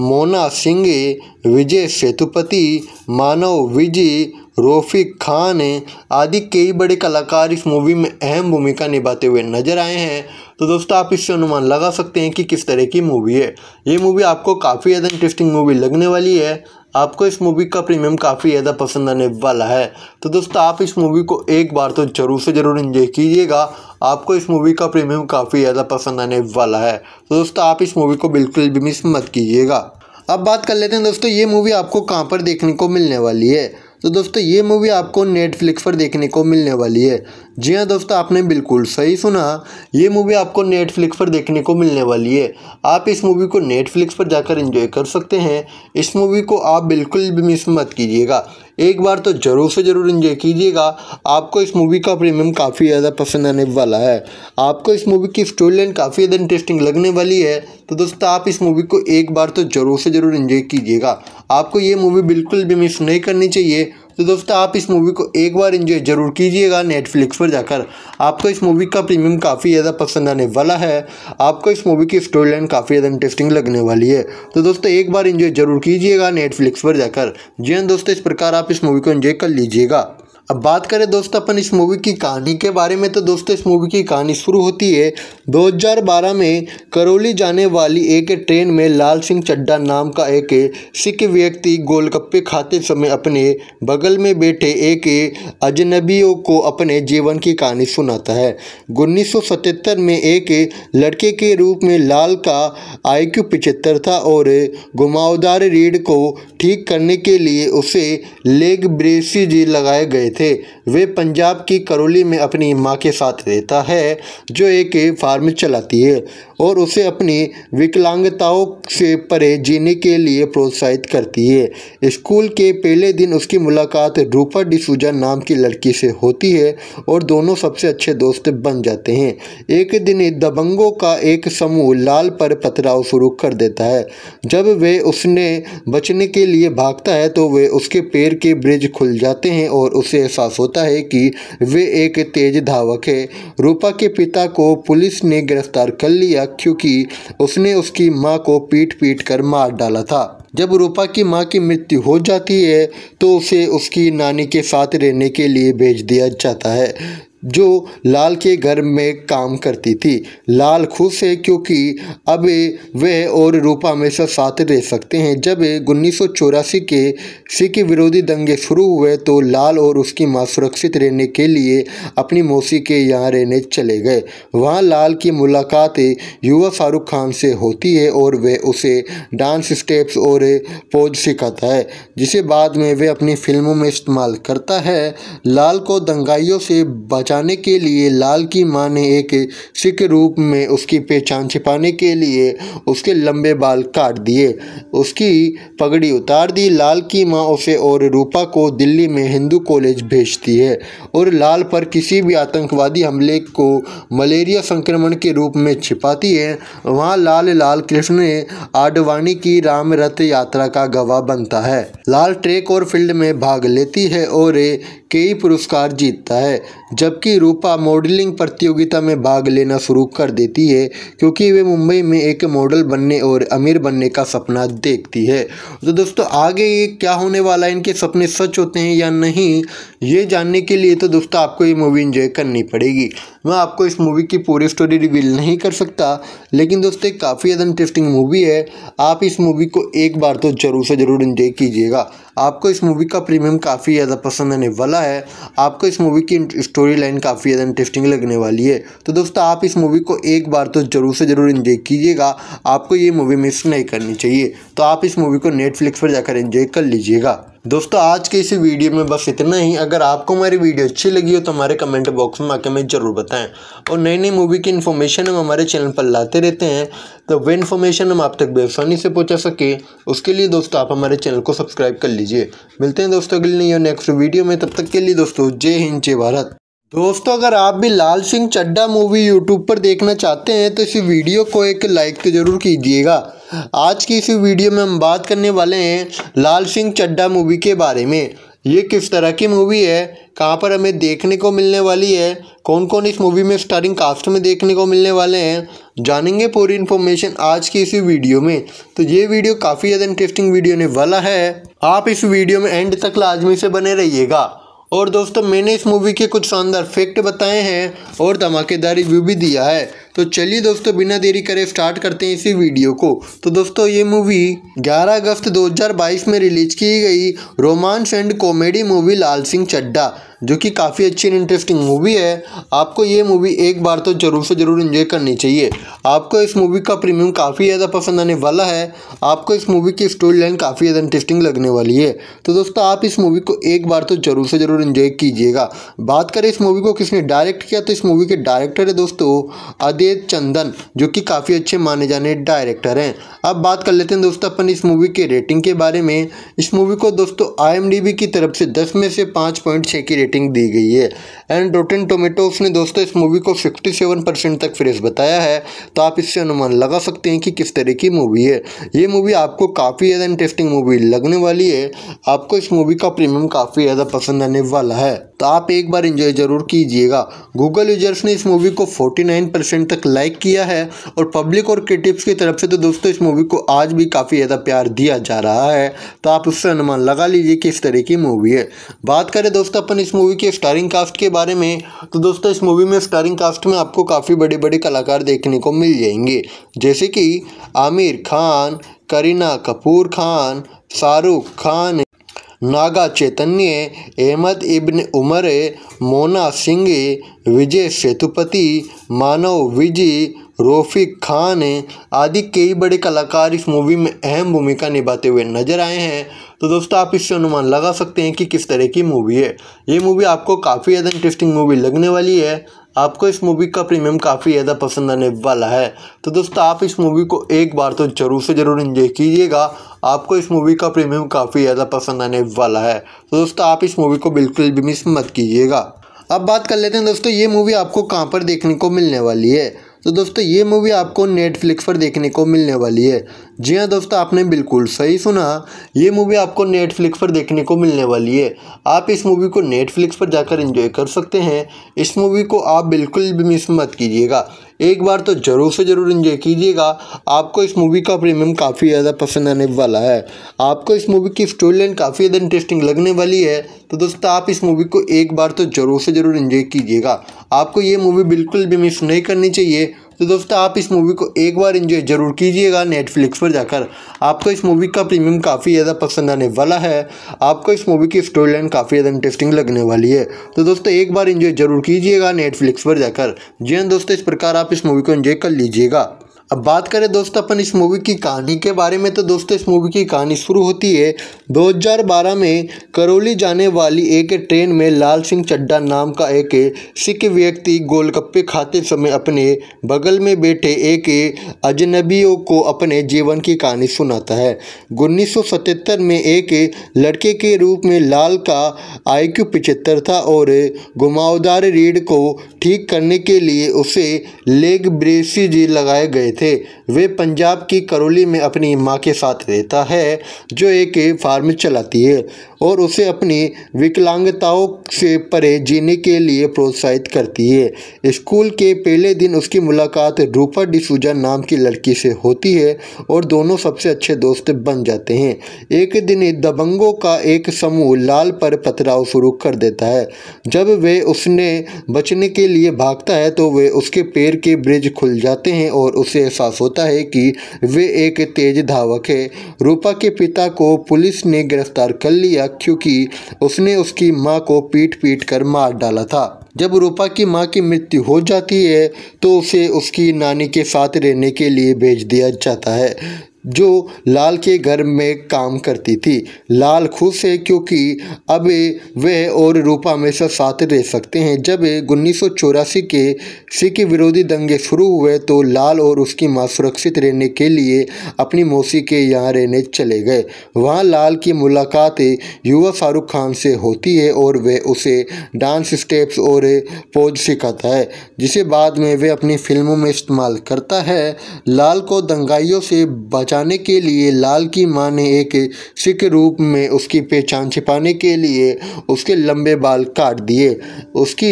मोना सिंह विजय सेतुपति मानव विजय रोफिक खान आदि कई बड़े कलाकार इस मूवी में अहम भूमिका निभाते हुए नजर आए हैं तो दोस्तों आप इससे अनुमान लगा सकते हैं कि किस तरह की मूवी है ये मूवी आपको काफ़ी ज़्यादा इंटरेस्टिंग मूवी लगने वाली है आपको इस मूवी का प्रीमियम काफ़ी ज़्यादा पसंद आने वाला है तो दोस्तों आप इस मूवी को एक बार तो ज़रूर से ज़रूर इन्जॉय कीजिएगा आपको इस मूवी का प्रीमियम काफ़ी ज़्यादा पसंद आने वाला है तो दोस्तों आप इस मूवी को बिल्कुल भी मिस मत कीजिएगा अब बात कर लेते हैं दोस्तों ये मूवी आपको कहाँ पर देखने को मिलने वाली है तो दोस्तों ये मूवी आपको नेटफ्लिक्स पर देखने को मिलने वाली है जी हाँ दोस्तों आपने बिल्कुल सही सुना ये मूवी आपको नेटफ्लिक्स पर देखने को मिलने वाली है आप इस मूवी को नेटफ्लिक्स पर जाकर एंजॉय कर सकते हैं इस मूवी को आप बिल्कुल भी मिस मत कीजिएगा एक बार तो ज़रूर से ज़रूर इन्जॉय कीजिएगा आपको इस मूवी का प्रीमियम काफ़ी ज़्यादा पसंद आने वाला है आपको इस मूवी की स्टोरी लाइन काफ़ी ज़्यादा इंटरेस्टिंग लगने वाली है तो दोस्तों आप इस मूवी को एक बार तो ज़रूर से ज़रूर इन्जॉय कीजिएगा आपको ये मूवी बिल्कुल भी मिस नहीं करनी चाहिए तो दोस्तों आप इस मूवी को एक बार इन्जॉय ज़रूर कीजिएगा नेटफ्लिक्स पर जाकर आपको इस मूवी का प्रीमियम काफ़ी ज़्यादा पसंद आने वाला है आपको इस मूवी की स्टोरी लाइन काफ़ी ज़्यादा इंटरेस्टिंग लगने वाली है तो दोस्तों एक बार इन्जॉय ज़रूर कीजिएगा नेटफ्लिक्स पर जाकर जी हाँ दोस्तों इस प्रकार आप इस मूवी को इन्जॉय कर लीजिएगा अब बात करें दोस्तों अपन इस मूवी की कहानी के बारे में तो दोस्तों इस मूवी की कहानी शुरू होती है 2012 में करौली जाने वाली एक ट्रेन में लाल सिंह चड्डा नाम का एक सिख व्यक्ति गोलगप्पे खाते समय अपने बगल में बैठे एक अजनबियों को अपने जीवन की कहानी सुनाता है उन्नीस में एक लड़के के रूप में लाल का आई क्यू था और घुमावदार रीढ़ को ठीक करने के लिए उसे लेग ब्रेसिज लगाए गए थे थे वे पंजाब की करौली में अपनी माँ के साथ रहता है जो एक फार्म चलाती है और उसे अपनी विकलांगताओं से परे जीने के लिए प्रोत्साहित करती है स्कूल के पहले दिन उसकी मुलाकात रूपा डिसूजा नाम की लड़की से होती है और दोनों सबसे अच्छे दोस्त बन जाते हैं एक दिन दबंगों का एक समूह लाल पर पथराव शुरू कर देता है जब वे उसने बचने के लिए भागता है तो वे उसके पैर के ब्रिज खुल जाते हैं और उसे एहसास होता है कि वे एक तेज धावक है रूपा के पिता को पुलिस ने गिरफ्तार कर लिया क्योंकि उसने उसकी माँ को पीट पीट कर मार डाला था जब रूपा की माँ की मृत्यु हो जाती है तो उसे उसकी नानी के साथ रहने के लिए भेज दिया जाता है जो लाल के घर में काम करती थी लाल खुश है क्योंकि अब वह और रूपा हमेशा साथ रह सकते हैं जब उन्नीस के सिख विरोधी दंगे शुरू हुए तो लाल और उसकी माँ सुरक्षित रहने के लिए अपनी मौसी के यहाँ रहने चले गए वहाँ लाल की मुलाकात युवा शाहरुख खान से होती है और वह उसे डांस स्टेप्स और पोज सिखाता है जिसे बाद में वह अपनी फिल्मों में इस्तेमाल करता है लाल को दंगाइयों से बचा बचाने के लिए लाल की मां ने एक सिख रूप में उसकी पहचान छिपाने के लिए उसके लंबे बाल काट दिए उसकी पगड़ी उतार दी लाल की मां उसे और रूपा को दिल्ली में हिंदू कॉलेज भेजती है और लाल पर किसी भी आतंकवादी हमले को मलेरिया संक्रमण के रूप में छिपाती है वहाँ लाल लाल कृष्ण आडवाणी की राम रथ यात्रा का गवाह बनता है लाल ट्रेक और फील्ड में भाग लेती है और कई पुरस्कार जीतता है जब जबकि रूपा मॉडलिंग प्रतियोगिता में भाग लेना शुरू कर देती है क्योंकि वे मुंबई में एक मॉडल बनने और अमीर बनने का सपना देखती है तो दोस्तों आगे ये क्या होने वाला है इनके सपने सच होते हैं या नहीं ये जानने के लिए तो दोस्तों आपको ये मूवी इन्जॉय करनी पड़ेगी मैं आपको इस मूवी की पूरी स्टोरी रिवील नहीं कर सकता लेकिन दोस्तों काफ़ी ज़्यादा इंटरेस्टिंग मूवी है आप इस मूवी को एक बार तो ज़रूर से ज़रूर इन्जॉय कीजिएगा आपको इस मूवी का प्रीमियम काफ़ी ज़्यादा पसंद आने वाला है आपको इस मूवी की स्टोरी लाइन काफ़ी ज़्यादा इंटरेस्टिंग लगने वाली है तो दोस्तों आप इस मूवी को एक बार तो ज़रूर से ज़रूर इन्जॉय कीजिएगा आपको ये मूवी मिस नहीं करनी चाहिए तो आप इस मूवी को नेटफ्लिक्स पर जाकर इन्जॉय कर लीजिएगा दोस्तों आज के इसी वीडियो में बस इतना ही अगर आपको हमारी वीडियो अच्छी लगी हो तो हमारे कमेंट बॉक्स में आके हमें ज़रूर बताएं और नई नई मूवी की इन्फॉर्मेशन हम हमारे चैनल पर लाते रहते हैं तो वह इन्फॉर्मेशन हम आप तक बेसानी से पहुंचा सके उसके लिए दोस्तों आप हमारे चैनल को सब्सक्राइब कर लीजिए मिलते हैं दोस्तों अगले नेक्स्ट वीडियो में तब तक के लिए दोस्तों जय हिंद जय भारत दोस्तों अगर आप भी लाल सिंह चड्डा मूवी यूट्यूब पर देखना चाहते हैं तो इस वीडियो को एक लाइक तो ज़रूर कीजिएगा आज की इस वीडियो में हम बात करने वाले हैं लाल सिंह चड्डा मूवी के बारे में ये किस तरह की मूवी है कहाँ पर हमें देखने को मिलने वाली है कौन कौन इस मूवी में स्टारिंग कास्ट में देखने को मिलने वाले हैं जानेंगे पूरी इन्फॉर्मेशन आज की इसी वीडियो में तो ये वीडियो काफ़ी ज़्यादा इंटरेस्टिंग वीडियो ने वाला है आप इस वीडियो में एंड तक लाजमी से बने रहिएगा और दोस्तों मैंने इस मूवी के कुछ शानदार फैक्ट बताए हैं और धमाकेदार रिव्यू भी दिया है तो चलिए दोस्तों बिना देरी करे स्टार्ट करते हैं इसी वीडियो को तो दोस्तों ये मूवी 11 अगस्त 2022 में रिलीज की गई romance and comedy movie Laal Singh Chaddha जो कि काफ़ी अच्छी एंड इंटरेस्टिंग मूवी है आपको ये मूवी एक बार तो ज़रूर से ज़रूर इन्जॉय करनी चाहिए आपको इस मूवी का प्रीमियम काफ़ी ज़्यादा पसंद आने वाला है आपको इस मूवी की स्टोरी लाइन काफ़ी ज़्यादा इंटरेस्टिंग लगने वाली है तो दोस्तों आप इस मूवी को एक बार तो ज़रूर से ज़रूर इन्जॉय कीजिएगा बात करें इस मूवी को किसने डायरेक्ट किया तो इस मूवी के डायरेक्टर है दोस्तों अदेत चंदन जो कि काफ़ी अच्छे माने जाने डायरेक्टर हैं अब बात कर लेते हैं दोस्तों अपन इस मूवी के रेटिंग के बारे में इस मूवी को दोस्तों आई की तरफ से दस में से पाँच की रेटिंग रेटिंग दी गई है एंड रोटेन टोमेटोस ने दोस्तों इस मूवी को 67 परसेंट तक फ्रेश बताया है तो आप इससे अनुमान लगा सकते हैं कि किस तरह की मूवी है ये मूवी आपको काफ़ी ज़्यादा इंटरेस्टिंग मूवी लगने वाली है आपको इस मूवी का प्रीमियम काफ़ी ज़्यादा पसंद आने वाला है तो आप एक बार इंजॉय ज़रूर कीजिएगा गूगल यूजर्स ने इस मूवी को फोर्टी तक लाइक किया है और पब्लिक और क्रिटिक्स की तरफ से तो दोस्तों इस मूवी को आज भी काफ़ी ज़्यादा प्यार दिया जा रहा है तो आप उससे अनुमान लगा लीजिए कि इस तरह की मूवी है बात करें दोस्तों अपन इस मूवी के स्टारिंग कास्ट के बारे में तो दोस्तों इस मूवी में स्टारिंग कास्ट में आपको काफ़ी बड़े बड़े कलाकार देखने को मिल जाएंगे जैसे कि आमिर खान करीना कपूर खान शाहरुख खान नागा चैतन्य अहमद इब्न उमर मोना सिंह विजय सेतुपति मानव विजय रोफिक खान आदि कई बड़े कलाकार इस मूवी में अहम भूमिका निभाते हुए नजर आए हैं तो दोस्तों आप इससे अनुमान लगा सकते हैं कि किस तरह की मूवी है ये मूवी आपको काफ़ी ज़्यादा इंटरेस्टिंग मूवी लगने वाली है आपको इस मूवी का प्रीमियम काफ़ी ज़्यादा पसंद आने वाला है तो दोस्तों आप इस मूवी को एक बार तो ज़रूर से ज़रूर इन्जॉय कीजिएगा आपको इस मूवी का प्रीमियम काफ़ी ज़्यादा पसंद आने वाला है तो दोस्तों आप इस मूवी को बिल्कुल भी मिस मत कीजिएगा अब बात कर लेते हैं दोस्तों ये मूवी आपको कहाँ पर देखने को मिलने वाली है तो दोस्तों ये मूवी आपको नेटफ्लिक्स पर देखने को मिलने वाली है जी हाँ दोस्तों आपने बिल्कुल सही सुना ये मूवी आपको नेटफ्लिक्स पर देखने को मिलने वाली है आप इस मूवी को नेटफ्लिक्स पर जाकर एंजॉय कर सकते हैं इस मूवी को आप बिल्कुल भी मिस मत कीजिएगा एक बार तो ज़रूर से ज़रूर इन्जॉय कीजिएगा आपको इस मूवी का प्रीमियम काफ़ी ज़्यादा पसंद आने वाला है आपको इस मूवी की स्टोरी लाइन काफ़ी ज़्यादा इंटरेस्टिंग लगने वाली है तो दोस्तों आप इस मूवी को एक बार तो ज़रूर से ज़रूर इन्जॉय कीजिएगा आपको ये मूवी बिल्कुल भी मिस नहीं करनी चाहिए तो दोस्तों आप इस मूवी को एक बार इन्जॉय ज़रूर कीजिएगा नेटफ्लिक्स पर जाकर आपको इस मूवी का प्रीमियम काफ़ी ज़्यादा पसंद आने वाला है आपको इस मूवी की स्टोरी लाइन काफ़ी ज़्यादा इंटरेस्टिंग लगने वाली है तो दोस्तों एक बार इन्जॉय ज़रूर कीजिएगा नेटफ्लिक्स पर जाकर जी हाँ दोस्तों इस प्रकार आप इस मूवी को इन्जॉय कर लीजिएगा अब बात करें दोस्तों अपन इस मूवी की कहानी के बारे में तो दोस्तों इस मूवी की कहानी शुरू होती है 2012 में करौली जाने वाली एक ट्रेन में लाल सिंह चड्डा नाम का एक सिख व्यक्ति गोलगप्पे खाते समय अपने बगल में बैठे एक अजनबियों को अपने जीवन की कहानी सुनाता है उन्नीस में एक लड़के के रूप में लाल का आई क्यू था और घुमावदार रीढ़ को ठीक करने के लिए उसे लेग ब्रेसिज लगाए गए थे थे वे पंजाब की करौली में अपनी माँ के साथ रहता है जो एक फार्म चलाती है और उसे अपनी विकलांगताओं से परे जीने के लिए प्रोत्साहित करती है स्कूल के पहले दिन उसकी मुलाकात रूपा डिसूजा नाम की लड़की से होती है और दोनों सबसे अच्छे दोस्त बन जाते हैं एक दिन दबंगों का एक समूह लाल पर पथराव शुरू कर देता है जब वे उसने बचने के लिए भागता है तो वे उसके पैर के ब्रिज खुल जाते हैं और उसे एहसास होता है कि वे एक तेज धावक है रूपा के पिता को पुलिस ने गिरफ्तार कर लिया क्योंकि उसने उसकी माँ को पीट पीट कर मार डाला था जब रूपा की माँ की मृत्यु हो जाती है तो उसे उसकी नानी के साथ रहने के लिए भेज दिया जाता है जो लाल के घर में काम करती थी लाल खुश है क्योंकि अब वह और रूपा हमेशा साथ रह सकते हैं जब उन्नीस के सिख विरोधी दंगे शुरू हुए तो लाल और उसकी मां सुरक्षित रहने के लिए अपनी मौसी के यहाँ रहने चले गए वहाँ लाल की मुलाकात युवा शाहरुख खान से होती है और वह उसे डांस स्टेप्स और पोज सिखाता है जिसे बाद में वह अपनी फिल्मों में इस्तेमाल करता है लाल को दंगाइयों से बचा बचाने के लिए लाल की मां ने एक सिख रूप में उसकी पहचान छिपाने के लिए उसके लंबे बाल काट दिए उसकी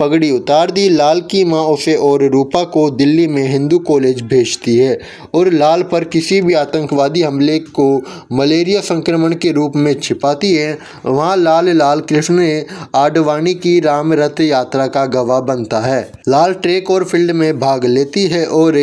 पगड़ी उतार दी लाल की मां उसे और रूपा को दिल्ली में हिंदू कॉलेज भेजती है और लाल पर किसी भी आतंकवादी हमले को मलेरिया संक्रमण के रूप में छिपाती है वहाँ लाल लाल कृष्ण आडवाणी की राम रथ यात्रा का गवाह बनता है लाल ट्रेक और फील्ड में भाग लेती है और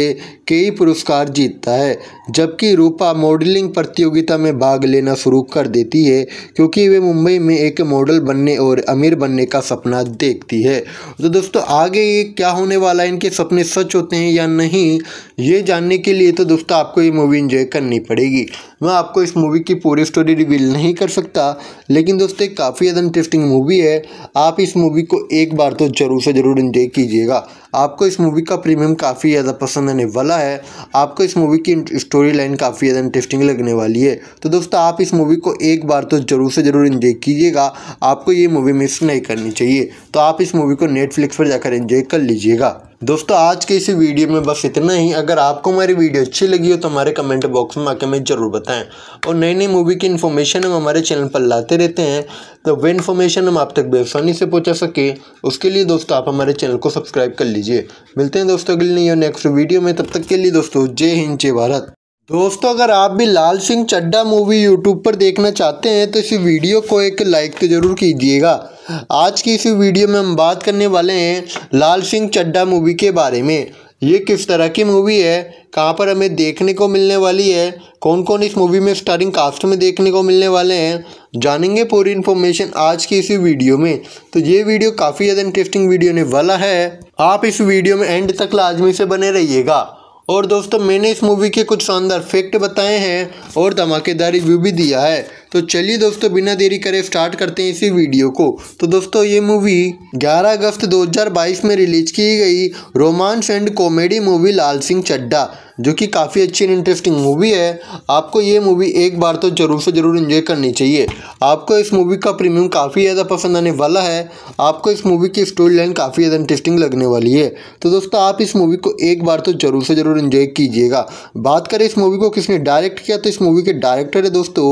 कई पुरस्कार जीतता है जबकि रूपा मॉडलिंग प्रतियोगिता में भाग लेना शुरू कर देती है क्योंकि वे मुंबई में एक मॉडल बनने और अमीर बनने का सपना देखती है तो दोस्तों आगे ये क्या होने वाला है इनके सपने सच होते हैं या नहीं ये जानने के लिए तो दोस्तों आपको ये मूवी इन्जॉय करनी पड़ेगी मैं आपको इस मूवी की पूरी स्टोरी रिवील नहीं कर सकता लेकिन दोस्तों एक काफ़ी ज़्यादा इंटरेस्टिंग मूवी है आप इस मूवी को एक बार तो ज़रूर से ज़रूर इन्जॉय कीजिएगा आपको इस मूवी का प्रीमियम काफ़ी ज़्यादा पसंद आने वाला है आपको इस मूवी की स्टोरी लाइन काफ़ी ज़्यादा इंटरेस्टिंग लगने वाली है तो दोस्तों आप इस मूवी को एक बार तो ज़रूर से ज़रूर इन्जॉय कीजिएगा आपको ये मूवी मिस नहीं करनी चाहिए तो आप इस मूवी को नेटफ्लिक्स पर जाकर इन्जॉय कर लीजिएगा दोस्तों आज के इसी वीडियो में बस इतना ही अगर आपको हमारी वीडियो अच्छी लगी हो तो हमारे कमेंट बॉक्स में आके हमें ज़रूर बताएं और नई नई मूवी की इन्फॉर्मेशन हम हमारे चैनल पर लाते रहते हैं तो वह इन्फॉर्मेशन हम आप तक बेसानी से पहुंचा सके उसके लिए दोस्तों आप हमारे चैनल को सब्सक्राइब कर लीजिए मिलते हैं दोस्तों अगले नहीं नेक्स्ट वीडियो में तब तक के लिए दोस्तों जय हिंद जय भारत दोस्तों अगर आप भी लाल सिंह चड्डा मूवी यूट्यूब पर देखना चाहते हैं तो इस वीडियो को एक लाइक तो ज़रूर कीजिएगा आज की इस वीडियो में हम बात करने वाले हैं लाल सिंह चड्डा मूवी के बारे में ये किस तरह की मूवी है कहाँ पर हमें देखने को मिलने वाली है कौन कौन इस मूवी में स्टारिंग कास्ट में देखने को मिलने वाले हैं जानेंगे पूरी इन्फॉर्मेशन आज की इसी वीडियो में तो ये वीडियो काफ़ी ज़्यादा इंटरेस्टिंग वीडियो ने वाला है आप इस वीडियो में एंड तक लाजमी से बने रहिएगा और दोस्तों मैंने इस मूवी के कुछ शानदार फैक्ट बताए हैं और धमाकेदार रिव्यू भी दिया है तो चलिए दोस्तों बिना देरी करे स्टार्ट करते हैं इसी वीडियो को तो दोस्तों ये मूवी 11 अगस्त 2022 में रिलीज की गई romance and comedy movie Laal Singh Chaddha जो कि काफ़ी अच्छी एंड इंटरेस्टिंग मूवी है आपको ये मूवी एक बार तो ज़रूर से ज़रूर इन्जॉय करनी चाहिए आपको इस मूवी का प्रीमियम काफ़ी ज़्यादा पसंद आने वाला है आपको इस मूवी की स्टोरी लाइन काफ़ी ज़्यादा इंटरेस्टिंग लगने वाली है तो दोस्तों आप इस मूवी को एक बार तो ज़रूर से ज़रूर इन्जॉय कीजिएगा बात करें इस मूवी को किसने डायरेक्ट किया तो इस मूवी के डायरेक्टर है दोस्तों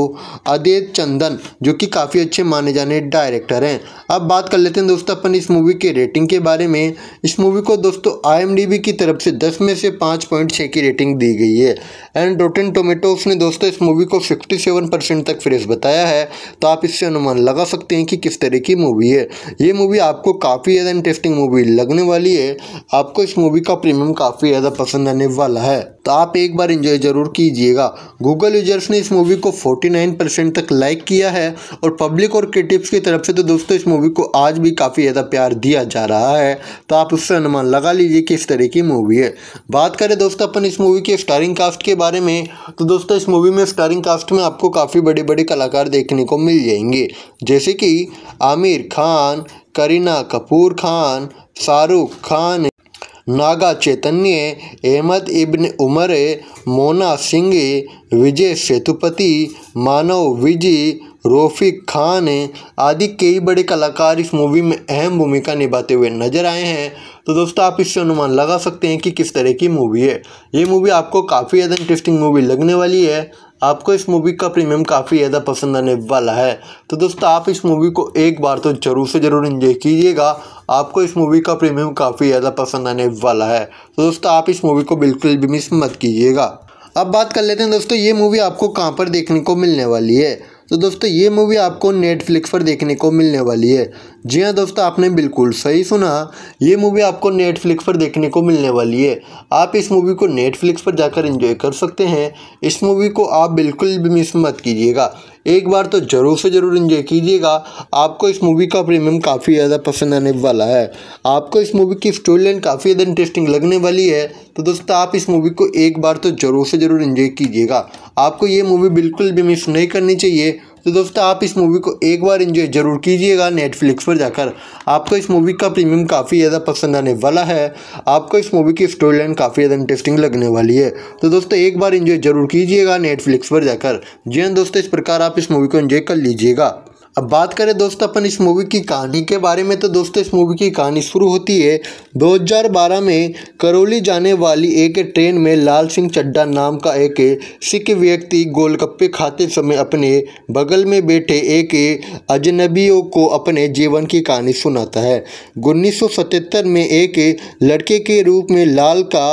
अदय चंदन जो कि काफ़ी अच्छे माने जाने डायरेक्टर हैं अब बात कर लेते हैं दोस्तों अपन इस मूवी के रेटिंग के बारे में इस मूवी को दोस्तों आई की तरफ से दस में से पाँच की रेटिंग रेटिंग दी गई है एंड रोटेन टोमेटोस ने दोस्तों इस मूवी को 57 परसेंट तक फ्रेश बताया है तो आप इससे अनुमान लगा सकते हैं कि किस तरह की मूवी है ये मूवी आपको काफ़ी ज़्यादा इंटरेस्टिंग मूवी लगने वाली है आपको इस मूवी का प्रीमियम काफ़ी ज़्यादा पसंद आने वाला है तो आप एक बार इंजॉय ज़रूर कीजिएगा गूगल यूजर्स ने इस मूवी को 49 परसेंट तक लाइक किया है और पब्लिक और क्रिटिक्स की तरफ से तो दोस्तों इस मूवी को आज भी काफ़ी ज़्यादा प्यार दिया जा रहा है तो आप उससे अनुमान लगा लीजिए कि इस तरह की मूवी है बात करें दोस्तों अपन इस मूवी के स्टारिंग कास्ट के बारे में तो दोस्तों इस मूवी में स्टारिंग कास्ट में आपको काफ़ी बड़े बड़े कलाकार देखने को मिल जाएंगे जैसे कि आमिर खान करीना कपूर खान शाहरुख खान नागा चैतन्य अहमद इब्न उमर मोना सिंह विजय सेतुपति मानव विजय रोफिक खान आदि कई बड़े कलाकार इस मूवी में अहम भूमिका निभाते हुए नजर आए हैं तो दोस्तों आप इससे अनुमान लगा सकते हैं कि किस तरह की मूवी है ये मूवी आपको काफ़ी ज़्यादा इंटरेस्टिंग मूवी लगने वाली है आपको इस मूवी का प्रीमियम काफ़ी ज़्यादा पसंद आने वाला है तो दोस्तों आप इस मूवी को एक बार तो ज़रूर से ज़रूर इन्जॉय कीजिएगा आपको इस मूवी का प्रीमियम काफ़ी ज़्यादा पसंद आने वाला है तो दोस्तों आप इस मूवी को बिल्कुल भी मिस मत कीजिएगा अब बात कर लेते हैं दोस्तों ये मूवी आपको कहाँ पर देखने को मिलने वाली है तो दोस्तों ये मूवी आपको नेटफ्लिक्स पर देखने को मिलने वाली है जी हाँ दोस्तों आपने बिल्कुल सही सुना ये मूवी आपको नेटफ्लिक्स पर देखने को मिलने वाली है आप इस मूवी को नेटफ्लिक्स पर जाकर एंजॉय कर सकते हैं इस मूवी को आप बिल्कुल भी मिस मत कीजिएगा एक बार तो ज़रूर से ज़रूर इन्जॉय कीजिएगा आपको इस मूवी का प्रीमियम काफ़ी ज़्यादा पसंद आने वाला है आपको इस मूवी की स्टोरी लाइन काफ़ी ज़्यादा इंटरेस्टिंग लगने वाली है तो दोस्तों आप इस मूवी को एक बार तो ज़रूर से ज़रूर इन्जॉय कीजिएगा आपको ये मूवी बिल्कुल भी मिस नहीं करनी चाहिए तो दोस्तों आप इस मूवी को एक बार इन्जॉय ज़रूर कीजिएगा नेटफ्लिक्स पर जाकर आपको इस मूवी का प्रीमियम काफ़ी ज़्यादा पसंद आने वाला है आपको इस मूवी की स्टोरी लाइन काफ़ी ज़्यादा इंटरेस्टिंग लगने वाली है तो दोस्तों एक बार इन्जॉय ज़रूर कीजिएगा नेटफ्लिक्स पर जाकर जी हाँ दोस्तों इस प्रकार आप इस मूवी को इन्जॉय कर लीजिएगा अब बात करें दोस्तों अपन इस मूवी की कहानी के बारे में तो दोस्तों इस मूवी की कहानी शुरू होती है 2012 में करौली जाने वाली एक ट्रेन में लाल सिंह चड्डा नाम का एक सिख व्यक्ति गोलगप्पे खाते समय अपने बगल में बैठे एक अजनबियों को अपने जीवन की कहानी सुनाता है उन्नीस में एक लड़के के रूप में लाल का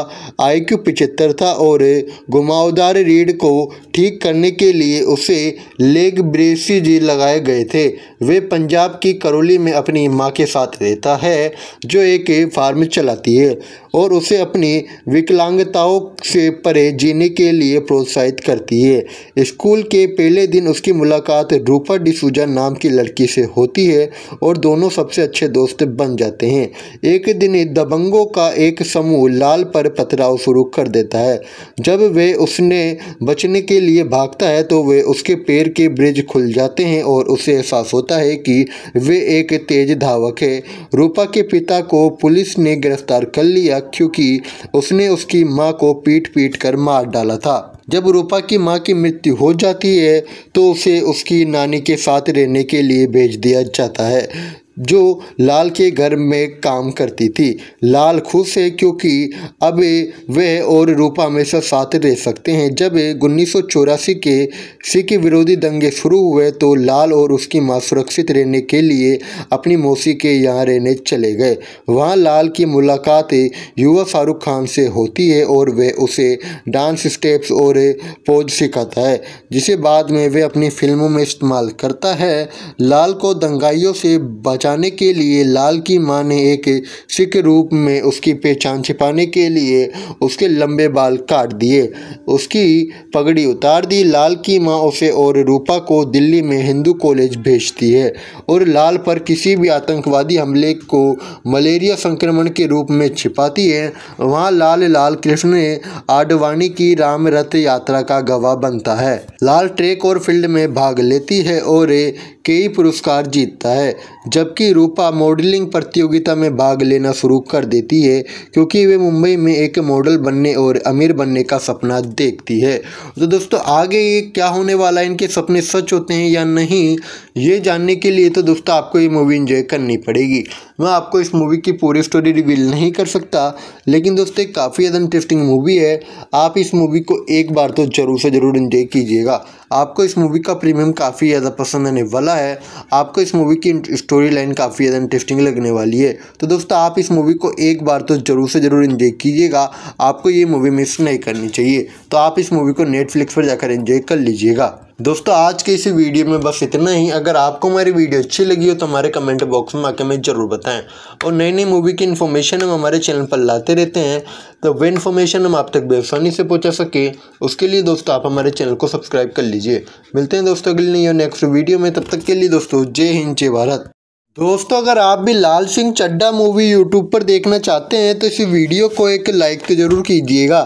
आई क्यू था और घुमावदार रीढ़ को ठीक करने के लिए उसे लेग ब्रेसिज लगाए गए थे वे पंजाब की करौली में अपनी माँ के साथ रहता है जो एक फार्म चलाती है और उसे अपनी विकलांगताओं से परे जीने के लिए प्रोत्साहित करती है स्कूल के पहले दिन उसकी मुलाकात रूपा डिसूजा नाम की लड़की से होती है और दोनों सबसे अच्छे दोस्त बन जाते हैं एक दिन दबंगों का एक समूह लाल पर पथराव शुरू कर देता है जब वे उसने बचने के लिए भागता है तो वे उसके पैर के ब्रिज खुल जाते हैं और उसे साफ होता है कि वे एक तेज धावक है रूपा के पिता को पुलिस ने गिरफ्तार कर लिया क्योंकि उसने उसकी माँ को पीट पीट कर मार डाला था जब रूपा की माँ की मृत्यु हो जाती है तो उसे उसकी नानी के साथ रहने के लिए भेज दिया जाता है जो लाल के घर में काम करती थी लाल खुश है क्योंकि अब वह और रूपा हमेशा साथ रह सकते हैं जब उन्नीस के सिख विरोधी दंगे शुरू हुए तो लाल और उसकी माँ सुरक्षित रहने के लिए अपनी मौसी के यहाँ रहने चले गए वहाँ लाल की मुलाकात युवा शाहरुख खान से होती है और वह उसे डांस स्टेप्स और पोज सिखाता है जिसे बाद में वह अपनी फिल्मों में इस्तेमाल करता है लाल को दंगाइयों से बच बचाने के लिए लाल की मां ने एक सिख रूप में उसकी पहचान छिपाने के लिए उसके लंबे बाल काट दिए उसकी पगड़ी उतार दी लाल की मां उसे और रूपा को दिल्ली में हिंदू कॉलेज भेजती है और लाल पर किसी भी आतंकवादी हमले को मलेरिया संक्रमण के रूप में छिपाती है वहाँ लाल लाल कृष्ण आडवाणी की राम रथ यात्रा का गवाह बनता है लाल ट्रेक और फील्ड में भाग लेती है और कई पुरस्कार जीतता है जब जबकि रूपा मॉडलिंग प्रतियोगिता में भाग लेना शुरू कर देती है क्योंकि वे मुंबई में एक मॉडल बनने और अमीर बनने का सपना देखती है तो दोस्तों आगे ये क्या होने वाला है इनके सपने सच होते हैं या नहीं ये जानने के लिए तो दोस्तों आपको ये मूवी इंजॉय करनी पड़ेगी मैं आपको इस मूवी की पूरी स्टोरी रिवील नहीं कर सकता लेकिन दोस्तों काफ़ी ज़्यादा इंटरेस्टिंग मूवी है आप इस मूवी को एक बार तो ज़रूर से ज़रूर इन्जॉय कीजिएगा आपको इस मूवी का प्रीमियम काफ़ी ज़्यादा पसंद आने वाला है आपको इस मूवी की स्टोरी लाइन काफ़ी ज़्यादा इंटरेस्टिंग लगने वाली है तो दोस्तों आप इस मूवी को एक बार तो ज़रूर से ज़रूर इन्जॉय कीजिएगा आपको ये मूवी मिस नहीं करनी चाहिए तो आप इस मूवी को नेटफ्लिक्स पर जाकर इन्जॉय कर लीजिएगा दोस्तों आज के इसी वीडियो में बस इतना ही अगर आपको हमारी वीडियो अच्छी लगी हो तो हमारे कमेंट बॉक्स में आके हमें ज़रूर बताएं और नई नई मूवी की इन्फॉर्मेशन हम हमारे चैनल पर लाते रहते हैं तो वह इन्फॉर्मेशन हम आप तक बेसानी से पहुंचा सके उसके लिए दोस्तों आप हमारे चैनल को सब्सक्राइब कर लीजिए मिलते हैं दोस्तों अगले नहीं नेक्स्ट वीडियो में तब तक के लिए दोस्तों जय हिंद जय भारत दोस्तों अगर आप भी लाल सिंह चड्डा मूवी यूट्यूब पर देखना चाहते हैं तो इस वीडियो को एक लाइक तो ज़रूर कीजिएगा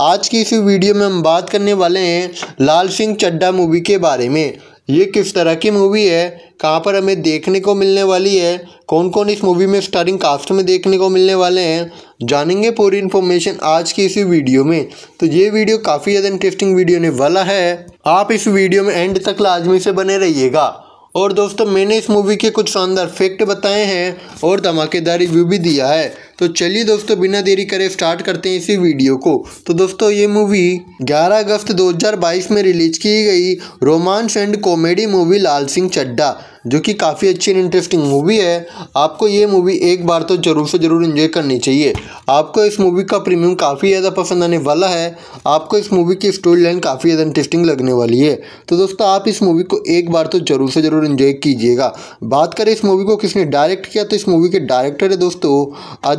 आज की इस वीडियो में हम बात करने वाले हैं लाल सिंह चड्डा मूवी के बारे में ये किस तरह की मूवी है कहाँ पर हमें देखने को मिलने वाली है कौन कौन इस मूवी में स्टारिंग कास्ट में देखने को मिलने वाले हैं जानेंगे पूरी इन्फॉर्मेशन आज की इस वीडियो में तो ये वीडियो काफ़ी ज़्यादा इंटरेस्टिंग वीडियो ने वाला है आप इस वीडियो में एंड तक लाजमी से बने रहिएगा और दोस्तों मैंने इस मूवी के कुछ शानदार फैक्ट बताए हैं और धमाकेदार रिव्यू भी दिया है तो चलिए दोस्तों बिना देरी करे स्टार्ट करते हैं इसी वीडियो को तो दोस्तों ये मूवी 11 अगस्त 2022 में रिलीज की गई romance and comedy movie Laal Singh Chaddha जो कि काफ़ी अच्छी एंड इंटरेस्टिंग मूवी है आपको ये मूवी एक बार तो ज़रूर से ज़रूर इन्जॉय करनी चाहिए आपको इस मूवी का प्रीमियम काफ़ी ज़्यादा पसंद आने वाला है आपको इस मूवी की स्टोरी लाइन काफ़ी ज़्यादा इंटरेस्टिंग लगने वाली है तो दोस्तों आप इस मूवी को एक बार तो ज़रूर से ज़रूर इन्जॉय कीजिएगा बात करें इस मूवी को किसने डायरेक्ट किया तो इस मूवी के डायरेक्टर है दोस्तों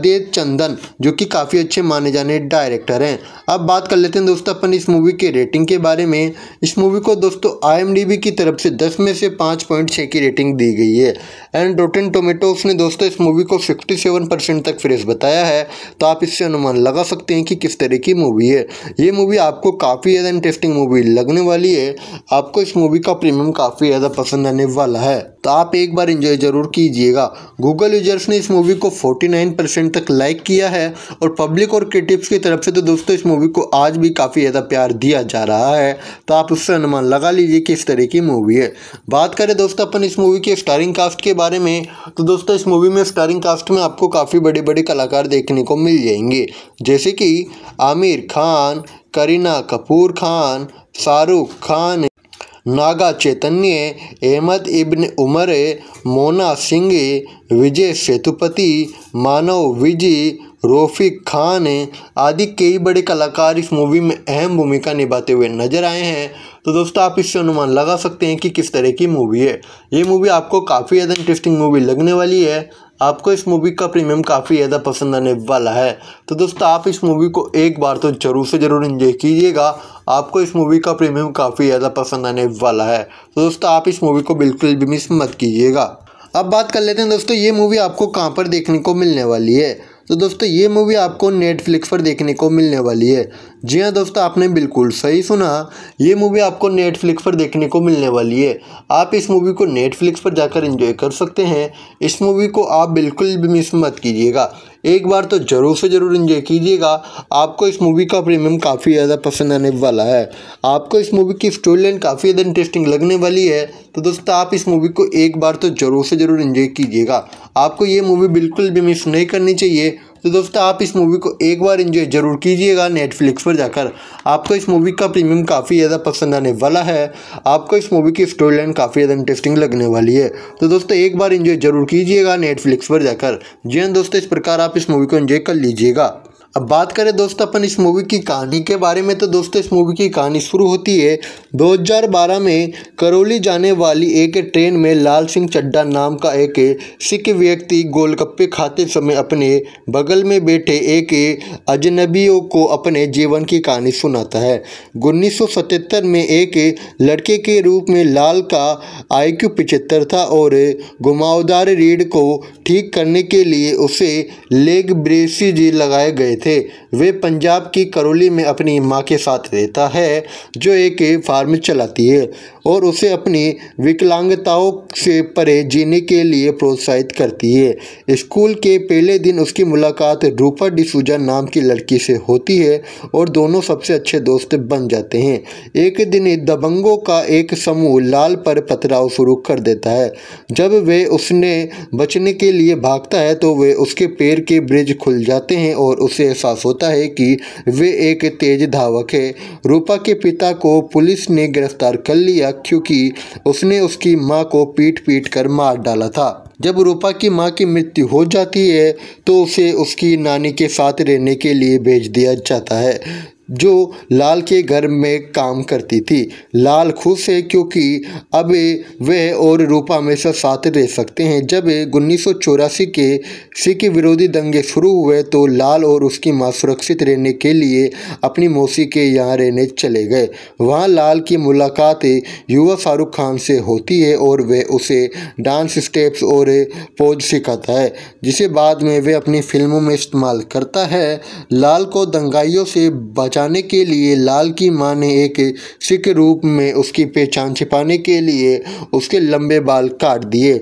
अदे चंदन जो कि काफ़ी अच्छे माने जाने डायरेक्टर हैं अब बात कर लेते हैं दोस्तों अपन इस मूवी के रेटिंग के बारे में इस मूवी को दोस्तों आई की तरफ से दस में से पाँच पॉइंट की रेटिंग दी गई है एंड रोटेन टोमेटोस ने दोस्तों इस मूवी को फिफ्टी सेवन परसेंट तक फ्रेश बताया है तो आप इससे अनुमान लगा सकते हैं कि किस तरह की मूवी है ये मूवी आपको काफ़ी ज़्यादा इंटरेस्टिंग मूवी लगने वाली है आपको इस मूवी का प्रीमियम काफ़ी ज़्यादा पसंद आने वाला है तो आप एक बार इंजॉय ज़रूर कीजिएगा गूगल यूजर्स ने इस मूवी को फोर्टी नाइन परसेंट तक लाइक किया है और पब्लिक और क्रिटिक्स की तरफ से तो दोस्तों इस मूवी को आज भी काफ़ी ज़्यादा प्यार दिया जा रहा है तो आप उससे अनुमान लगा लीजिए कि इस तरह की मूवी है बात करें दोस्तों अपन इस मूवी के स्टारिंग कास्ट के बारे में तो दोस्तों इस मूवी में स्टारिंग कास्ट में आपको काफ़ी बड़े बड़े कलाकार देखने को मिल जाएंगे जैसे कि आमिर खान करीना कपूर खान शाहरुख खान नागा चैतन्य अहमद इब्न उमर मोना सिंह विजय सेतुपति मानव विजी रोफी खान आदि कई बड़े कलाकार इस मूवी में अहम भूमिका निभाते हुए नजर आए हैं तो दोस्तों आप इससे अनुमान लगा सकते हैं कि किस तरह की मूवी है ये मूवी आपको काफ़ी ज़्यादा इंटरेस्टिंग मूवी लगने वाली है आपको इस मूवी का प्रीमियम काफ़ी ज़्यादा पसंद आने वाला है तो दोस्तों आप इस मूवी को एक बार तो ज़रूर से ज़रूर इन्जॉय कीजिएगा आपको इस मूवी का प्रीमियम काफ़ी ज़्यादा पसंद आने वाला है तो दोस्तों आप इस मूवी को बिल्कुल भी मिस मत कीजिएगा अब बात कर लेते हैं दोस्तों ये मूवी आपको कहाँ पर देखने को मिलने वाली है तो दोस्तों ये मूवी आपको नेटफ्लिक्स पर देखने को मिलने वाली है जी हाँ दोस्तों आपने बिल्कुल सही सुना ये मूवी आपको नेटफ्लिक्स पर देखने को मिलने वाली है आप इस मूवी को नेटफ्लिक्स पर जाकर एंजॉय कर सकते हैं इस मूवी को आप बिल्कुल भी मिस मत कीजिएगा एक बार तो ज़रूर से ज़रूर इन्जॉय कीजिएगा आपको इस मूवी का प्रीमियम काफ़ी ज़्यादा पसंद आने वाला है आपको इस मूवी की स्टोरी लाइन काफ़ी ज़्यादा इंटरेस्टिंग लगने वाली है तो दोस्तों आप इस मूवी को एक बार तो ज़रूर से ज़रूर इन्जॉय कीजिएगा आपको ये मूवी बिल्कुल भी मिस नहीं करनी चाहिए तो दोस्तों आप इस मूवी को एक बार इन्जॉय ज़रूर कीजिएगा नेटफ्लिक्स पर जाकर आपको इस मूवी का प्रीमियम काफ़ी ज़्यादा पसंद आने वाला है आपको इस मूवी की स्टोरी लाइन काफ़ी ज़्यादा इंटरेस्टिंग लगने वाली है तो दोस्तों एक बार इन्जॉय ज़रूर कीजिएगा नेटफ्लिक्स पर जाकर जी हाँ दोस्तों इस प्रकार आप इस मूवी को इन्जॉय कर लीजिएगा अब बात करें दोस्तों अपन इस मूवी की कहानी के बारे में तो दोस्तों इस मूवी की कहानी शुरू होती है 2012 में करौली जाने वाली एक ट्रेन में लाल सिंह चड्डा नाम का एक सिख व्यक्ति गोलगप्पे खाते समय अपने बगल में बैठे एक अजनबियों को अपने जीवन की कहानी सुनाता है उन्नीस में एक लड़के के रूप में लाल का आई क्यू था और घुमावदार रीढ़ को ठीक करने के लिए उसे लेग ब्रेसिज लगाए गए थे वे पंजाब की करौली में अपनी माँ के साथ रहता है जो एक फार्म चलाती है और उसे अपनी विकलांगताओं से परे जीने के लिए प्रोत्साहित करती है स्कूल के पहले दिन उसकी मुलाकात रूपा डिसूजा नाम की लड़की से होती है और दोनों सबसे अच्छे दोस्त बन जाते हैं एक दिन दबंगों का एक समूह लाल पर पथराव शुरू कर देता है जब वे उसने बचने के लिए भागता है तो वे उसके पैर के ब्रिज खुल जाते हैं और उसे साफ होता है कि वे एक तेज धावक है रूपा के पिता को पुलिस ने गिरफ्तार कर लिया क्योंकि उसने उसकी माँ को पीट पीट कर मार डाला था जब रूपा की माँ की मृत्यु हो जाती है तो उसे उसकी नानी के साथ रहने के लिए भेज दिया जाता है जो लाल के घर में काम करती थी लाल खुश है क्योंकि अब वह और रूपा हमेशा साथ रह सकते हैं जब उन्नीस के सिख विरोधी दंगे शुरू हुए तो लाल और उसकी मां सुरक्षित रहने के लिए अपनी मौसी के यहाँ रहने चले गए वहाँ लाल की मुलाकात युवा शाहरुख खान से होती है और वह उसे डांस स्टेप्स और पोज सिखाता है जिसे बाद में वह अपनी फिल्मों में इस्तेमाल करता है लाल को दंगाइयों से बच बचाने के लिए लाल की मां ने एक सिख रूप में उसकी पहचान छिपाने के लिए उसके लंबे बाल काट दिए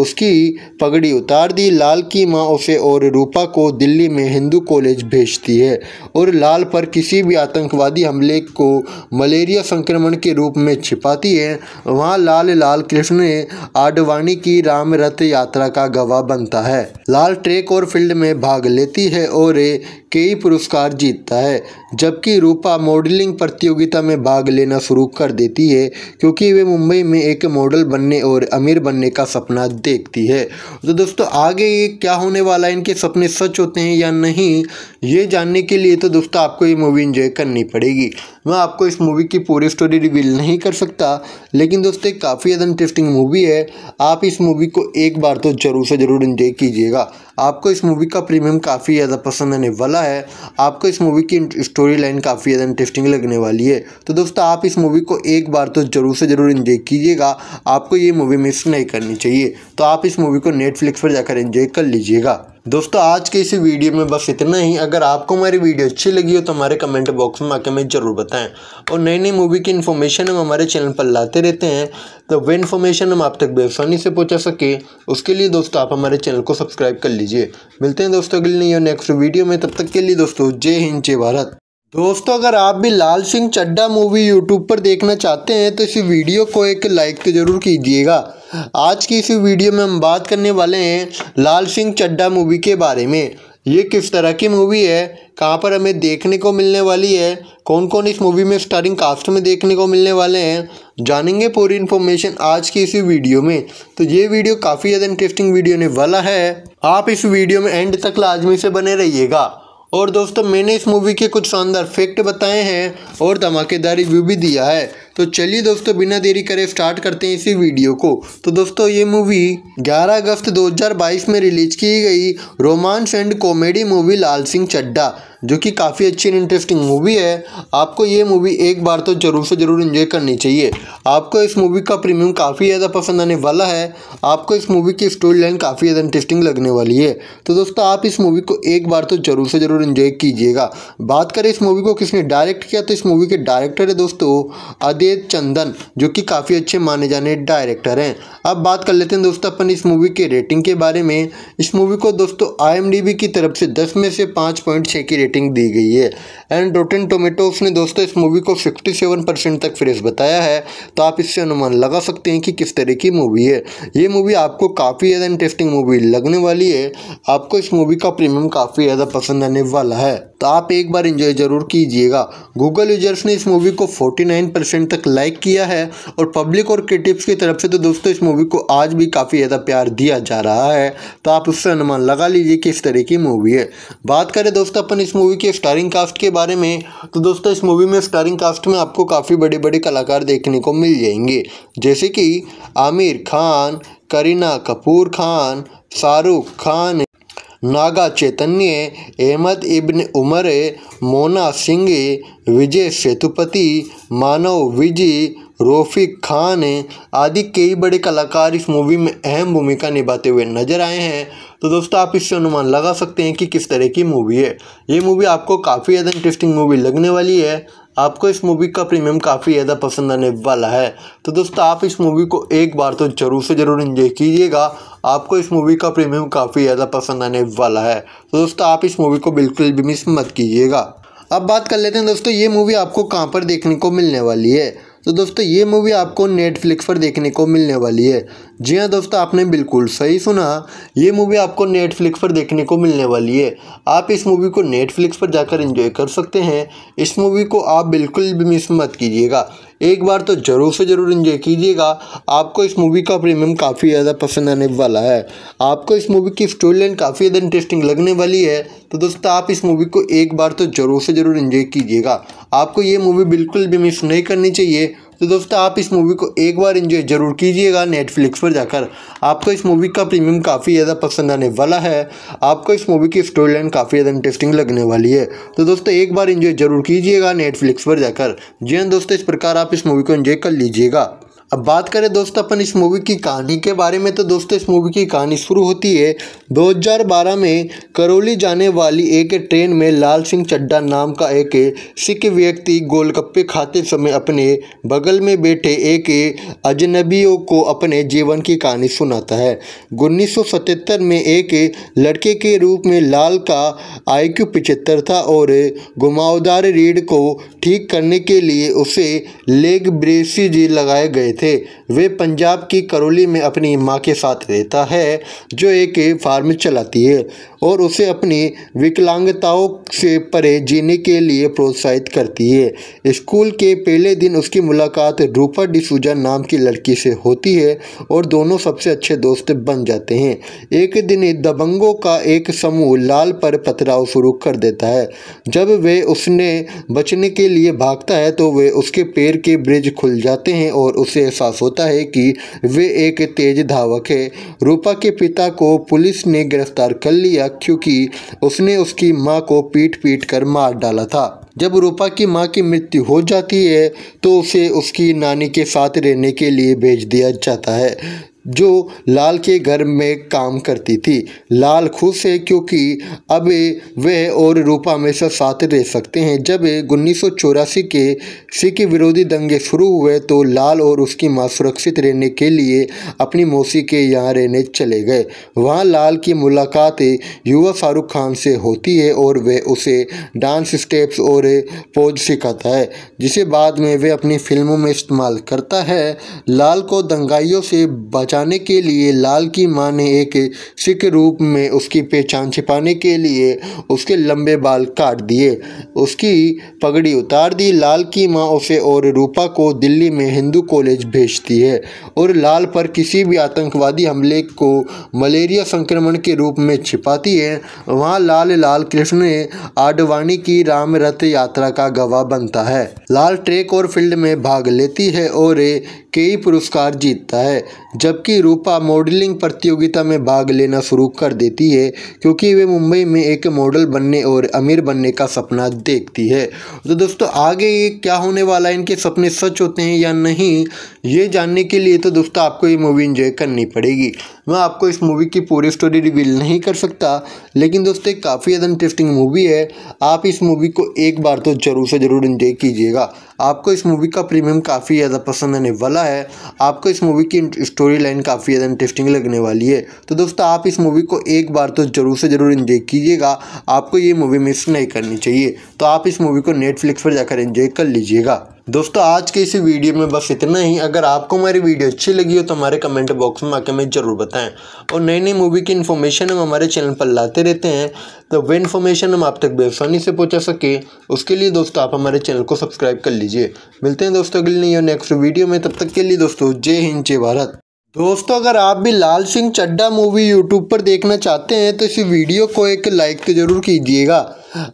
उसकी पगड़ी उतार दी लाल की मां उसे और रूपा को दिल्ली में हिंदू कॉलेज भेजती है और लाल पर किसी भी आतंकवादी हमले को मलेरिया संक्रमण के रूप में छिपाती है वहाँ लाल लाल कृष्ण आडवाणी की राम रथ यात्रा का गवाह बनता है लाल ट्रेक और फील्ड में भाग लेती है और कई पुरस्कार जीतता है जबकि रूपा मॉडलिंग प्रतियोगिता में भाग लेना शुरू कर देती है क्योंकि वे मुंबई में एक मॉडल बनने और अमीर बनने का सपना देखती है तो दोस्तों आगे ये क्या होने वाला है इनके सपने सच होते हैं या नहीं ये जानने के लिए तो दोस्तों आपको ये मूवी इन्जॉय करनी पड़ेगी मैं आपको इस मूवी की पूरी स्टोरी रिवील नहीं कर सकता लेकिन दोस्तों काफ़ी ज़्यादा इंटरेस्टिंग मूवी है आप इस मूवी को एक बार तो ज़रूर से ज़रूर इन्जॉय कीजिएगा आपको इस मूवी का प्रीमियम काफ़ी ज़्यादा पसंद आने वाला है आपको इस मूवी की स्टोरी लाइन काफ़ी ज़्यादा इंटरेस्टिंग लगने वाली है तो दोस्तों आप इस मूवी को एक बार तो ज़रूर से ज़रूर इन्जॉय कीजिएगा आपको ये मूवी मिस नहीं करनी चाहिए तो आप इस मूवी को नेटफ्लिक्स पर जाकर इन्जॉय कर लीजिएगा दोस्तों आज के इसी वीडियो में बस इतना ही अगर आपको हमारी वीडियो अच्छी लगी हो तो हमारे कमेंट बॉक्स में आके हमें ज़रूर बताएं और नई नई मूवी की इन्फॉर्मेशन हम हमारे चैनल पर लाते रहते हैं तो वह इन्फॉर्मेशन हम आप तक बेसानी से पहुंचा सके उसके लिए दोस्तों आप हमारे चैनल को सब्सक्राइब कर लीजिए मिलते हैं दोस्तों अगले नहीं नेक्स्ट वीडियो में तब तक के लिए दोस्तों जय हिंद जय भारत दोस्तों अगर आप भी लाल सिंह चड्डा मूवी यूट्यूब पर देखना चाहते हैं तो इस वीडियो को एक लाइक तो ज़रूर कीजिएगा आज की इस वीडियो में हम बात करने वाले हैं लाल सिंह चड्डा मूवी के बारे में ये किस तरह की मूवी है कहाँ पर हमें देखने को मिलने वाली है कौन कौन इस मूवी में स्टारिंग कास्ट में देखने को मिलने वाले हैं जानेंगे पूरी इन्फॉर्मेशन आज की इस वीडियो में तो ये वीडियो काफ़ी ज़्यादा इंटरेस्टिंग वीडियो होने वाला है आप इस वीडियो में एंड तक लाजमी से बने रहिएगा और दोस्तों मैंने इस मूवी के कुछ शानदार फैक्ट बताए हैं और धमाकेदार रिव्यू भी दिया है तो चलिए दोस्तों बिना देरी करे स्टार्ट करते हैं इसी वीडियो को तो दोस्तों ये मूवी 11 अगस्त 2022 में रिलीज की गई romance and comedy movie Laal Singh Chaddha जो कि काफ़ी अच्छी एंड इंटरेस्टिंग मूवी है आपको ये मूवी एक बार तो ज़रूर से ज़रूर इन्जॉय करनी चाहिए आपको इस मूवी का प्रीमियम काफ़ी ज़्यादा पसंद आने वाला है आपको इस मूवी की स्टोरी लाइन काफ़ी ज़्यादा इंटरेस्टिंग लगने वाली है तो दोस्तों आप इस मूवी को एक बार तो ज़रूर से ज़रूर इन्जॉय कीजिएगा बात करें इस मूवी को किसने डायरेक्ट किया तो इस मूवी के डायरेक्टर है दोस्तों अदेत चंदन जो कि काफ़ी अच्छे माने जाने डायरेक्टर हैं अब बात कर लेते हैं दोस्तों अपन इस मूवी के रेटिंग के बारे में इस मूवी को दोस्तों आई की तरफ से दस में से पाँच की रेटिंग दी गई है एंड रोटेन टोमेटोस ने दोस्तों इस मूवी को 57 परसेंट तक फ्रेश बताया है तो आप इससे अनुमान लगा सकते हैं कि किस तरह की मूवी है ये मूवी आपको काफ़ी ज़्यादा इंटरेस्टिंग मूवी लगने वाली है आपको इस मूवी का प्रीमियम काफ़ी ज़्यादा पसंद आने वाला है तो आप एक बार इंजॉय ज़रूर कीजिएगा गूगल यूजर्स ने इस मूवी को फोर्टी तक लाइक किया है और पब्लिक और क्रिटिप्स की तरफ से तो दोस्तों इस मूवी को आज भी काफ़ी ज़्यादा प्यार दिया जा रहा है तो आप उससे अनुमान लगा लीजिए कि इस तरह की मूवी है बात करें दोस्तों अपन इस मूवी के स्टारिंग कास्ट के बारे में तो दोस्तों इस मूवी में स्टारिंग कास्ट में आपको काफ़ी बड़े बड़े कलाकार देखने को मिल जाएंगे जैसे कि आमिर खान करीना कपूर खान शाहरुख खान नागा चैतन्य अहमद इब्न उमर मोना सिंह विजय सेतुपति मानव विजय रोफिक खान आदि कई बड़े कलाकार इस मूवी में अहम भूमिका निभाते हुए नजर आए हैं तो दोस्तों आप इससे अनुमान लगा सकते हैं कि किस तरह की मूवी है ये मूवी आपको काफ़ी ज़्यादा इंटरेस्टिंग मूवी लगने वाली है आपको इस मूवी का प्रीमियम काफ़ी ज़्यादा पसंद आने वाला है तो दोस्तों आप इस मूवी को एक बार तो ज़रूर से ज़रूर इंजॉय कीजिएगा आपको इस मूवी का प्रीमियम काफ़ी ज़्यादा पसंद आने वाला है तो दोस्तों आप इस मूवी को बिल्कुल भी मिस मत कीजिएगा अब बात कर लेते हैं दोस्तों ये मूवी आपको कहाँ पर देखने को मिलने वाली है तो दोस्तों ये मूवी आपको नेटफ्लिक्स पर देखने को मिलने वाली है जी हाँ दोस्तों आपने बिल्कुल सही सुना ये मूवी आपको नेटफ्लिक्स पर देखने को मिलने वाली है आप इस मूवी को नेटफ्लिक्स पर जाकर एंजॉय कर सकते हैं इस मूवी को आप बिल्कुल भी मिस मत कीजिएगा एक बार तो ज़रूर से ज़रूर इन्जॉय कीजिएगा आपको इस मूवी का प्रीमियम काफ़ी ज़्यादा पसंद आने वाला है आपको इस मूवी की स्टोरी लाइन काफ़ी ज़्यादा इंटरेस्टिंग लगने वाली है तो दोस्तों आप इस मूवी को एक बार तो ज़रूर से ज़रूर इन्जॉय कीजिएगा आपको ये मूवी बिल्कुल भी मिस नहीं करनी चाहिए तो दोस्तों आप इस मूवी को एक बार इन्जॉय ज़रूर कीजिएगा नेटफ्लिक्स पर जाकर आपको इस मूवी का प्रीमियम काफ़ी ज़्यादा पसंद आने वाला है आपको इस मूवी की स्टोरी लाइन काफ़ी ज़्यादा इंटरेस्टिंग लगने वाली है तो दोस्तों एक बार इन्जॉय ज़रूर कीजिएगा नेटफ्लिक्स पर जाकर जी हाँ दोस्तों इस प्रकार आप इस मूवी को इन्जॉय कर लीजिएगा अब बात करें दोस्तों अपन इस मूवी की कहानी के बारे में तो दोस्तों इस मूवी की कहानी शुरू होती है 2012 में करौली जाने वाली एक ट्रेन में लाल सिंह चड्डा नाम का एक सिख व्यक्ति गोलगप्पे खाते समय अपने बगल में बैठे एक अजनबियों को अपने जीवन की कहानी सुनाता है उन्नीस में एक लड़के के रूप में लाल का आई क्यू था और घुमावदार रीढ़ को ठीक करने के लिए उसे लेग ब्रेसिज लगाए गए थे वे पंजाब की करौली में अपनी माँ के साथ रहता है जो एक फार्म चलाती है और उसे अपनी विकलांगताओं से परे जीने के लिए प्रोत्साहित करती है स्कूल के पहले दिन उसकी मुलाकात रूपा डिसूजा नाम की लड़की से होती है और दोनों सबसे अच्छे दोस्त बन जाते हैं एक दिन दबंगों का एक समूह लाल पर पथराव शुरू कर देता है जब वे उसने बचने के लिए भागता है तो वे उसके पैर के ब्रिज खुल जाते हैं और उसे साफ होता है कि वे एक तेज धावक है रूपा के पिता को पुलिस ने गिरफ्तार कर लिया क्योंकि उसने उसकी माँ को पीट पीट कर मार डाला था जब रूपा की माँ की मृत्यु हो जाती है तो उसे उसकी नानी के साथ रहने के लिए भेज दिया जाता है जो लाल के घर में काम करती थी लाल खुश है क्योंकि अब वह और रूपा हमेशा साथ रह सकते हैं जब उन्नीस के सिख विरोधी दंगे शुरू हुए तो लाल और उसकी माँ सुरक्षित रहने के लिए अपनी मौसी के यहाँ रहने चले गए वहाँ लाल की मुलाकात युवा शाहरुख खान से होती है और वह उसे डांस स्टेप्स और पोज सिखाता है जिसे बाद में वह अपनी फिल्मों में इस्तेमाल करता है लाल को दंगाइयों से बचा बचाने के लिए लाल की मां ने एक सिख रूप में उसकी पहचान छिपाने के लिए उसके लंबे बाल काट दिए उसकी पगड़ी उतार दी लाल की मां उसे और रूपा को दिल्ली में हिंदू कॉलेज भेजती है और लाल पर किसी भी आतंकवादी हमले को मलेरिया संक्रमण के रूप में छिपाती है वहाँ लाल लाल कृष्ण आडवाणी की राम रथ यात्रा का गवाह बनता है लाल ट्रेक और फील्ड में भाग लेती है और कई पुरस्कार जीतता है जबकि की रूपा मॉडलिंग प्रतियोगिता में भाग लेना शुरू कर देती है क्योंकि वे मुंबई में एक मॉडल बनने और अमीर बनने का सपना देखती है तो दोस्तों आगे ये क्या होने वाला है इनके सपने सच होते हैं या नहीं ये जानने के लिए तो दोस्तों आपको ये मूवी इन्जॉय करनी पड़ेगी मैं आपको इस मूवी की पूरी स्टोरी रिवील नहीं कर सकता लेकिन दोस्तों काफ़ी ज़्यादा इंटरेस्टिंग मूवी है आप इस मूवी को एक बार तो ज़रूर से ज़रूर इन्जॉय कीजिएगा आपको इस मूवी का प्रीमियम काफ़ी ज़्यादा पसंद आने वाला है आपको इस मूवी की स्टोरी लाइन काफ़ी ज़्यादा इंटरेस्टिंग लगने वाली है तो दोस्तों आप इस मूवी को एक बार तो ज़रूर से ज़रूर इन्जॉय कीजिएगा आपको ये मूवी मिस नहीं करनी चाहिए तो आप इस मूवी को नेटफ्लिक्स पर जाकर इन्जॉय कर लीजिएगा दोस्तों आज के इसी वीडियो में बस इतना ही अगर आपको हमारी वीडियो अच्छी लगी हो तो हमारे कमेंट बॉक्स में आके हमें ज़रूर बताएं और नई नई मूवी की इन्फॉर्मेशन हम हमारे चैनल पर लाते रहते हैं तो वह इन्फॉर्मेशन हम आप तक बेसानी से पहुंचा सके उसके लिए दोस्तों आप हमारे चैनल को सब्सक्राइब कर लीजिए मिलते हैं दोस्तों अगले नहीं और नेक्स्ट वीडियो में तब तक के लिए दोस्तों जय हिंद जय भारत दोस्तों अगर आप भी लाल सिंह चड्डा मूवी यूट्यूब पर देखना चाहते हैं तो इस वीडियो को एक लाइक तो ज़रूर कीजिएगा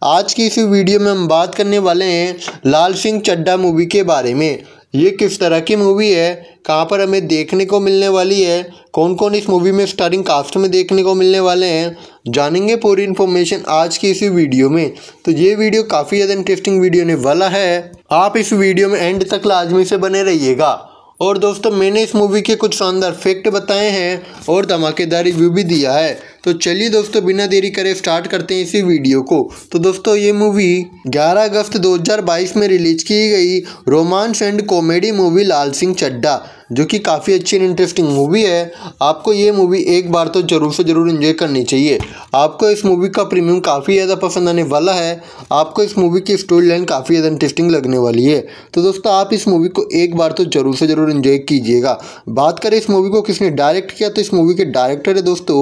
आज की इस वीडियो में हम बात करने वाले हैं लाल सिंह चड्डा मूवी के बारे में ये किस तरह की मूवी है कहाँ पर हमें देखने को मिलने वाली है कौन कौन इस मूवी में स्टारिंग कास्ट में देखने को मिलने वाले हैं जानेंगे पूरी इन्फॉर्मेशन आज की इसी वीडियो में तो ये वीडियो काफ़ी ज़्यादा इंटरेस्टिंग वीडियो होने वाला है आप इस वीडियो में एंड तक लाजमी से बने रहिएगा और दोस्तों मैंने इस मूवी के कुछ शानदार फैक्ट बताए हैं और धमाकेदार रिव्यू भी दिया है तो चलिए दोस्तों बिना देरी करे स्टार्ट करते हैं इसी वीडियो को तो दोस्तों ये मूवी 11 अगस्त 2022 में रिलीज की गई romance and comedy movie Laal Singh Chaddha जो कि काफ़ी अच्छी एंड इंटरेस्टिंग मूवी है आपको ये मूवी एक बार तो ज़रूर से ज़रूर इन्जॉय करनी चाहिए आपको इस मूवी का प्रीमियम काफ़ी ज़्यादा पसंद आने वाला है आपको इस मूवी की स्टोरी लाइन काफ़ी ज़्यादा इंटरेस्टिंग लगने वाली है तो दोस्तों आप इस मूवी को एक बार तो ज़रूर से ज़रूर इन्जॉय कीजिएगा बात करें इस मूवी को किसने डायरेक्ट किया तो इस मूवी के डायरेक्टर है दोस्तों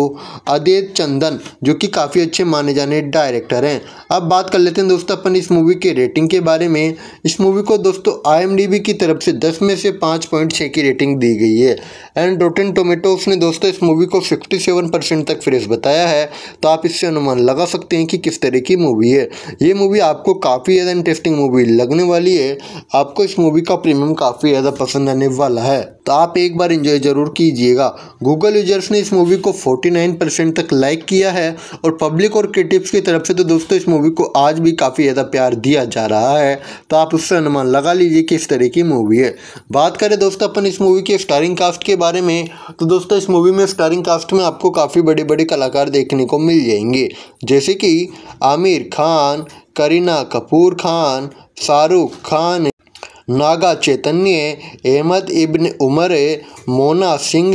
आदि के चंदन जो कि काफ़ी अच्छे माने जाने डायरेक्टर हैं अब बात कर लेते हैं दोस्तों अपन इस मूवी के रेटिंग के बारे में इस मूवी को दोस्तों आई की तरफ से दस में से पाँच की रेटिंग दी गई है एंड रोटेन टोमेटोस ने दोस्तों इस मूवी को फिफ्टी परसेंट तक फ्रेश बताया है तो आप इससे अनुमान लगा सकते हैं कि किस तरह की मूवी है ये मूवी आपको काफ़ी ज़्यादा इंटरेस्टिंग मूवी लगने वाली है आपको इस मूवी का प्रीमियम काफ़ी ज़्यादा पसंद आने वाला है तो आप एक बार इंजॉय ज़रूर कीजिएगा गूगल यूजर्स ने इस मूवी को 49 परसेंट तक तक लाइक किया है और पब्लिक और क्रिटिक्स की तरफ से तो दोस्तों इस मूवी को आज भी काफ़ी ज़्यादा प्यार दिया जा रहा है तो आप उससे अनुमान लगा लीजिए कि इस तरह की मूवी है बात करें दोस्तों अपन इस मूवी के स्टारिंग कास्ट के बारे में तो दोस्तों इस मूवी में स्टारिंग कास्ट में आपको काफ़ी बड़े बड़े कलाकार देखने को मिल जाएंगे जैसे कि आमिर खान करीना कपूर खान शाहरुख खान नागा चैतन्य अहमद इब्न उमर मोना सिंह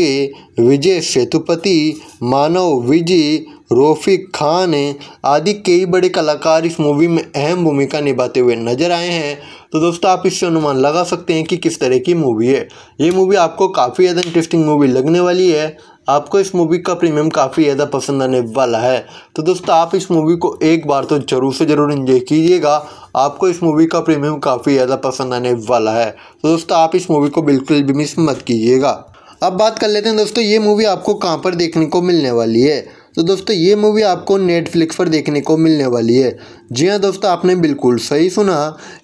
विजय सेतुपति मानव विजी रोफिक खान आदि कई बड़े कलाकार इस मूवी में अहम भूमिका निभाते हुए नजर आए हैं तो दोस्तों आप इससे अनुमान लगा सकते हैं कि किस तरह की मूवी है ये मूवी आपको काफ़ी ज़्यादा इंटरेस्टिंग मूवी लगने वाली है आपको इस मूवी का प्रीमियम काफ़ी ज़्यादा पसंद आने वाला है तो दोस्तों आप इस मूवी को एक बार तो ज़रूर से ज़रूर इन्जॉय कीजिएगा आपको इस मूवी का प्रीमियम काफ़ी ज़्यादा पसंद आने वाला है तो दोस्तों आप इस मूवी को बिल्कुल भी मिस मत कीजिएगा अब बात कर लेते हैं दोस्तों ये मूवी आपको कहाँ पर देखने को मिलने वाली है तो दोस्तों ये मूवी आपको नेटफ्लिक्स पर देखने को मिलने वाली है जी हाँ दोस्तों आपने बिल्कुल सही सुना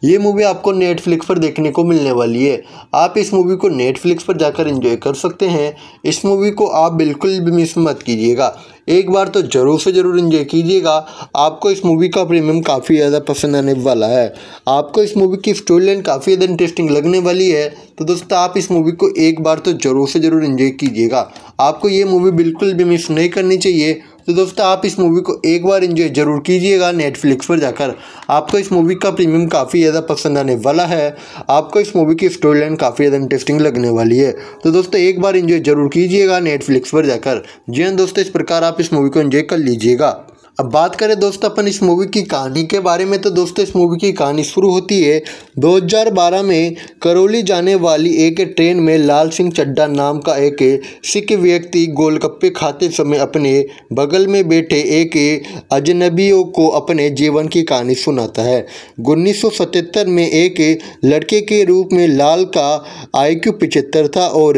ये मूवी आपको नेटफ्लिक्स पर देखने को मिलने वाली है आप इस मूवी को नेटफ्लिक्स पर जाकर एंजॉय कर सकते हैं इस मूवी को आप बिल्कुल भी मिस मत कीजिएगा एक बार तो ज़रूर से ज़रूर इन्जॉय कीजिएगा आपको इस मूवी का प्रीमियम काफ़ी ज़्यादा पसंद आने वाला है आपको इस मूवी की स्टोरी लाइन काफ़ी ज़्यादा इंटरेस्टिंग लगने वाली है तो दोस्तों आप इस मूवी को एक बार तो ज़रूर से ज़रूर इन्जॉय कीजिएगा आपको ये मूवी बिल्कुल भी मिस नहीं करनी चाहिए तो दोस्तों आप इस मूवी को एक बार इन्जॉय ज़रूर कीजिएगा नेटफ्लिक्स पर जाकर आपको इस मूवी का प्रीमियम काफ़ी ज़्यादा पसंद आने वाला है आपको इस मूवी की स्टोरी लाइन काफ़ी ज़्यादा इंटरेस्टिंग लगने वाली है तो दोस्तों एक बार इन्जॉय ज़रूर कीजिएगा नेटफ्लिक्स पर जाकर जी हाँ दोस्तों इस प्रकार आप इस मूवी को इन्जॉय कर लीजिएगा अब बात करें दोस्तों अपन इस मूवी की कहानी के बारे में तो दोस्तों इस मूवी की कहानी शुरू होती है 2012 में करौली जाने वाली एक ट्रेन में लाल सिंह चड्डा नाम का एक सिख व्यक्ति गोलगप्पे खाते समय अपने बगल में बैठे एक अजनबियों को अपने जीवन की कहानी सुनाता है उन्नीस में एक लड़के के रूप में लाल का आई क्यू था और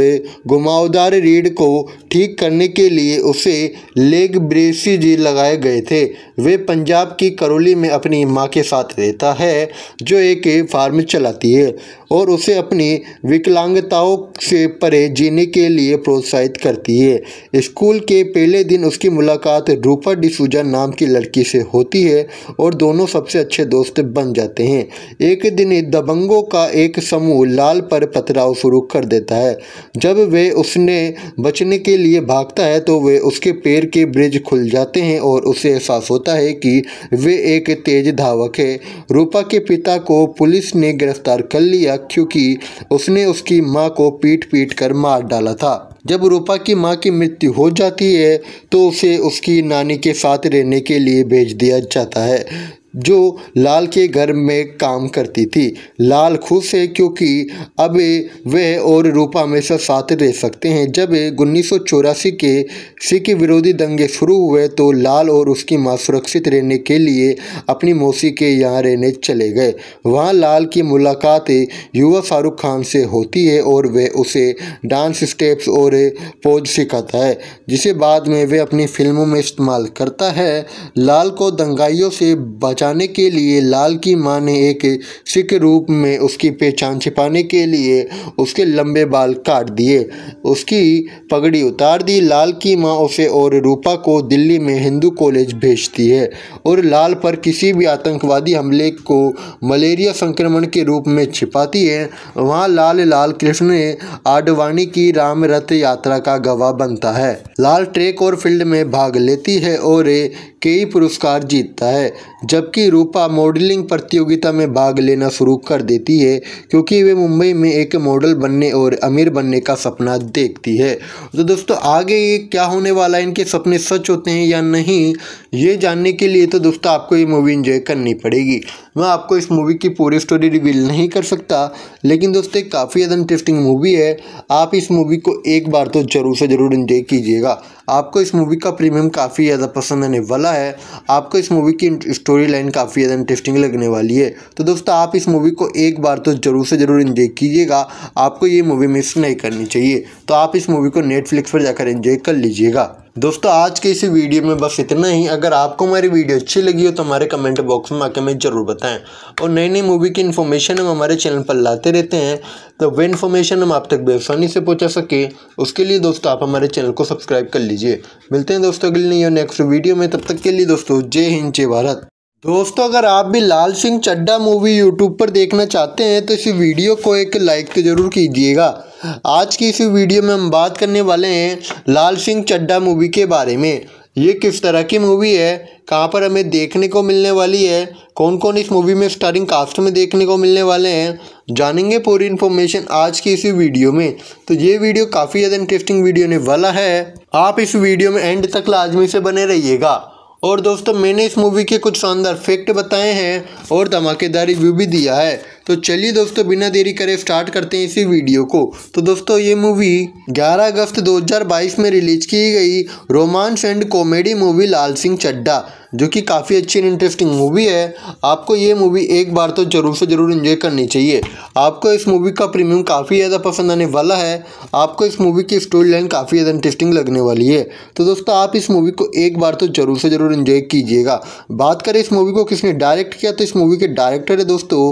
घुमावदार रीढ़ को ठीक करने के लिए उसे लेग ब्रेसिज लगाए गए थे वे पंजाब की करौली में अपनी माँ के साथ रहता है जो एक फार्म चलाती है और उसे अपनी विकलांगताओं से परे जीने के लिए प्रोत्साहित करती है स्कूल के पहले दिन उसकी मुलाकात रूपा डिसूजा नाम की लड़की से होती है और दोनों सबसे अच्छे दोस्त बन जाते हैं एक दिन दबंगों का एक समूह लाल पर पथराव शुरू कर देता है जब वे उसने बचने के लिए भागता है तो वे उसके पैर के ब्रिज खुल जाते हैं और उसे एहसास होता है कि वे एक तेज धावक है रूपा के पिता को पुलिस ने गिरफ्तार कर लिया क्योंकि उसने उसकी माँ को पीट पीट कर मार डाला था जब रूपा की माँ की मृत्यु हो जाती है तो उसे उसकी नानी के साथ रहने के लिए भेज दिया जाता है जो लाल के घर में काम करती थी लाल खुश है क्योंकि अब वह और रूपा हमेशा साथ रह सकते हैं जब उन्नीस के सिख विरोधी दंगे शुरू हुए तो लाल और उसकी माँ सुरक्षित रहने के लिए अपनी मौसी के यहाँ रहने चले गए वहाँ लाल की मुलाकात युवा शाहरुख खान से होती है और वह उसे डांस स्टेप्स और पोज सिखाता है जिसे बाद में वह अपनी फिल्मों में इस्तेमाल करता है लाल को दंगाइयों से बचा बचाने के लिए लाल की मां ने एक सिख रूप में उसकी पहचान छिपाने के लिए उसके लंबे बाल काट दिए उसकी पगड़ी उतार दी लाल की मां उसे और रूपा को दिल्ली में हिंदू कॉलेज भेजती है और लाल पर किसी भी आतंकवादी हमले को मलेरिया संक्रमण के रूप में छिपाती है वहाँ लाल लाल कृष्ण आडवाणी की राम रथ यात्रा का गवाह बनता है लाल ट्रेक और फील्ड में भाग लेती है और कई पुरस्कार जीतता है जबकि रूपा मॉडलिंग प्रतियोगिता में भाग लेना शुरू कर देती है क्योंकि वे मुंबई में एक मॉडल बनने और अमीर बनने का सपना देखती है तो दोस्तों आगे ये क्या होने वाला है इनके सपने सच होते हैं या नहीं ये जानने के लिए तो दोस्तों आपको ये मूवी इन्जॉय करनी पड़ेगी मैं आपको इस मूवी की पूरी स्टोरी रिवील नहीं कर सकता लेकिन दोस्तों काफ़ी ज़्यादा इंटरेस्टिंग मूवी है आप इस मूवी को एक बार तो ज़रूर से ज़रूर इन्जॉय कीजिएगा आपको इस मूवी का प्रीमियम काफ़ी ज़्यादा पसंद आने वाला है आपको इस मूवी की स्टोरी लाइन काफ़ी ज़्यादा इंटरेस्टिंग लगने वाली है तो दोस्तों आप इस मूवी को एक बार तो ज़रूर से ज़रूर इन्जॉय कीजिएगा आपको ये मूवी मिस नहीं करनी चाहिए तो आप इस मूवी को नेटफ्लिक्स पर जाकर इन्जॉय कर लीजिएगा दोस्तों आज के इसी वीडियो में बस इतना ही अगर आपको हमारी वीडियो अच्छी लगी हो तो हमारे कमेंट बॉक्स में आके हमें ज़रूर बताएं और नई नई मूवी की इन्फॉर्मेशन हम हमारे चैनल पर लाते रहते हैं तो वह इन्फॉर्मेशन हम आप तक बेसानी से पहुँचा सके उसके लिए दोस्तों आप हमारे चैनल को सब्सक्राइब कर लीजिए मिलते हैं दोस्तों अगले नहीं नेक्स्ट वीडियो में तब तक के लिए दोस्तों जय हिंद जय भारत दोस्तों अगर आप भी लाल सिंह चड्डा मूवी यूट्यूब पर देखना चाहते हैं तो इस वीडियो को एक लाइक तो ज़रूर कीजिएगा आज की इस वीडियो में हम बात करने वाले हैं लाल सिंह चड्डा मूवी के बारे में ये किस तरह की मूवी है कहाँ पर हमें देखने को मिलने वाली है कौन कौन इस मूवी में स्टारिंग कास्ट में देखने को मिलने वाले हैं जानेंगे पूरी इन्फॉर्मेशन आज की इसी वीडियो में तो ये वीडियो काफ़ी ज़्यादा इंटरेस्टिंग वीडियो ने वाला है आप इस वीडियो में एंड तक लाजमी से बने रहिएगा और दोस्तों मैंने इस मूवी के कुछ शानदार फैक्ट बताए हैं और धमाकेदार रिव्यू भी दिया है तो चलिए दोस्तों बिना देरी करे स्टार्ट करते हैं इसी वीडियो को तो दोस्तों ये मूवी 11 अगस्त 2022 में रिलीज की गई romance and comedy movie Laal Singh Chaddha जो कि काफ़ी अच्छी एंड इंटरेस्टिंग मूवी है आपको ये मूवी एक बार तो ज़रूर से ज़रूर इन्जॉय करनी चाहिए आपको इस मूवी का प्रीमियम काफ़ी ज़्यादा पसंद आने वाला है आपको इस मूवी की स्टोरी लाइन काफ़ी ज़्यादा इंटरेस्टिंग लगने वाली है तो दोस्तों आप इस मूवी को एक बार तो ज़रूर से ज़रूर इन्जॉय कीजिएगा बात करें इस मूवी को किसने डायरेक्ट किया तो इस मूवी के डायरेक्टर है दोस्तों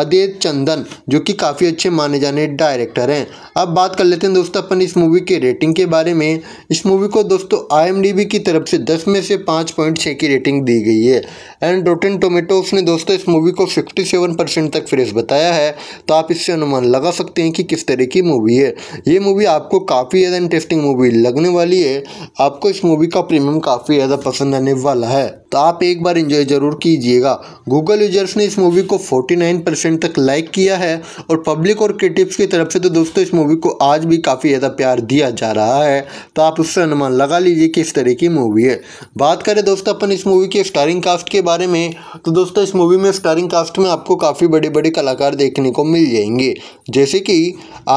अदित चंदन जो कि काफ़ी अच्छे माने जाने डायरेक्टर हैं अब बात कर लेते हैं दोस्तों अपन इस मूवी के रेटिंग के बारे में इस मूवी को दोस्तों आई की तरफ से दस में से पाँच की रेटिंग दी गई है एंड रोटेन टोमेटोस ने दोस्तों इस मूवी को 57 परसेंट तक फ्रेश बताया है तो आप इससे अनुमान लगा सकते हैं कि किस तरह की मूवी है ये मूवी आपको काफ़ी ज़्यादा इंटरेस्टिंग मूवी लगने वाली है आपको इस मूवी का प्रीमियम काफ़ी ज़्यादा पसंद आने वाला है तो आप एक बार इंजॉय ज़रूर कीजिएगा गूगल यूजर्स ने इस मूवी को फोर्टी तक लाइक किया है और पब्लिक और क्रिटिक्स की तरफ से तो दोस्तों इस मूवी को आज भी काफ़ी ज़्यादा प्यार दिया जा रहा है तो आप उससे अनुमान लगा लीजिए कि इस तरह की मूवी है बात करें दोस्तों अपन इस मूवी के स्टारिंग कास्ट के बारे में तो दोस्तों इस मूवी में स्टारिंग कास्ट में आपको काफ़ी बड़े बड़े कलाकार देखने को मिल जाएंगे जैसे कि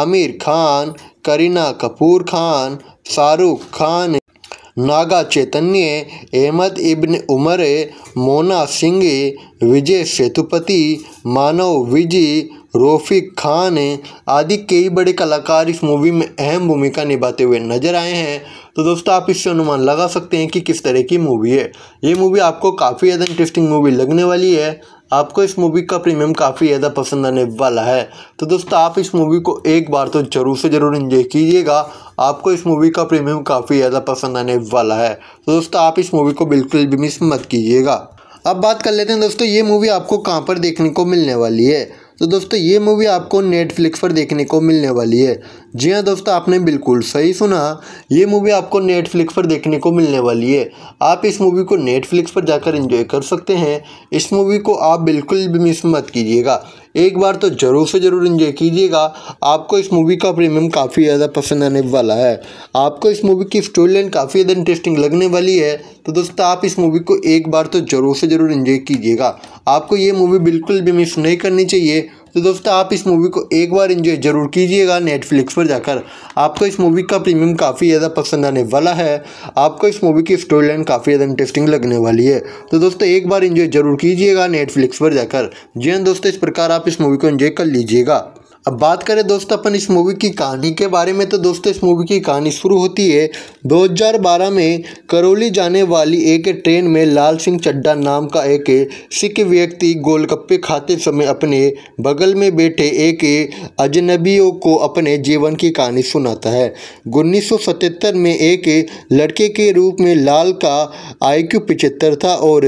आमिर खान करीना कपूर खान शाहरुख खान नागा चैतन्य अहमद इब्न उमर मोना सिंह विजय सेतुपति मानव विजय रोफिक खान आदि कई बड़े कलाकार इस मूवी में अहम भूमिका निभाते हुए नजर आए हैं तो दोस्तों आप इससे अनुमान लगा सकते हैं कि किस तरह की मूवी है ये मूवी आपको काफ़ी ज़्यादा इंटरेस्टिंग मूवी लगने वाली है आपको इस मूवी का प्रीमियम काफ़ी ज़्यादा पसंद आने वाला है तो दोस्तों आप इस मूवी को एक बार तो ज़रूर से ज़रूर इन्जॉय कीजिएगा आपको इस मूवी का प्रीमियम काफ़ी ज़्यादा पसंद आने वाला है तो दोस्तों आप इस मूवी को बिल्कुल भी मिस मत कीजिएगा अब बात कर लेते हैं दोस्तों ये मूवी आपको कहाँ पर देखने को मिलने वाली है तो दोस्तों ये मूवी आपको नेटफ्लिक्स पर देखने को मिलने वाली है जी हाँ दोस्तों आपने बिल्कुल सही सुना ये मूवी आपको नेटफ्लिक्स पर देखने को मिलने वाली है आप इस मूवी को नेटफ्लिक्स पर जाकर एंजॉय कर सकते हैं इस मूवी को आप बिल्कुल भी मिस मत कीजिएगा एक बार तो ज़रूर से ज़रूर इन्जॉय कीजिएगा आपको इस मूवी का प्रीमियम काफ़ी ज़्यादा पसंद आने वाला है आपको इस मूवी की स्टोरी लाइन काफ़ी ज़्यादा इंटरेस्टिंग लगने वाली है तो दोस्तों आप इस मूवी को एक बार तो ज़रूर से ज़रूर इन्जॉय कीजिएगा आपको ये मूवी बिल्कुल भी मिस नहीं करनी चाहिए तो दोस्तों आप इस मूवी को एक बार इन्जॉय ज़रूर कीजिएगा नेटफ्लिक्स पर जाकर आपको इस मूवी का प्रीमियम काफ़ी ज़्यादा पसंद आने वाला है आपको इस मूवी की स्टोरी लाइन काफ़ी ज़्यादा इंटरेस्टिंग लगने वाली है तो दोस्तों एक बार इन्जॉय ज़रूर कीजिएगा नेटफ्लिक्स पर जाकर जी हाँ दोस्तों इस प्रकार आप इस मूवी को इन्जॉय कर लीजिएगा अब बात करें दोस्तों अपन इस मूवी की कहानी के बारे में तो दोस्तों इस मूवी की कहानी शुरू होती है 2012 में करौली जाने वाली एक ट्रेन में लाल सिंह चड्डा नाम का एक सिख व्यक्ति गोलगप्पे खाते समय अपने बगल में बैठे एक अजनबियों को अपने जीवन की कहानी सुनाता है उन्नीस में एक लड़के के रूप में लाल का आई क्यू था और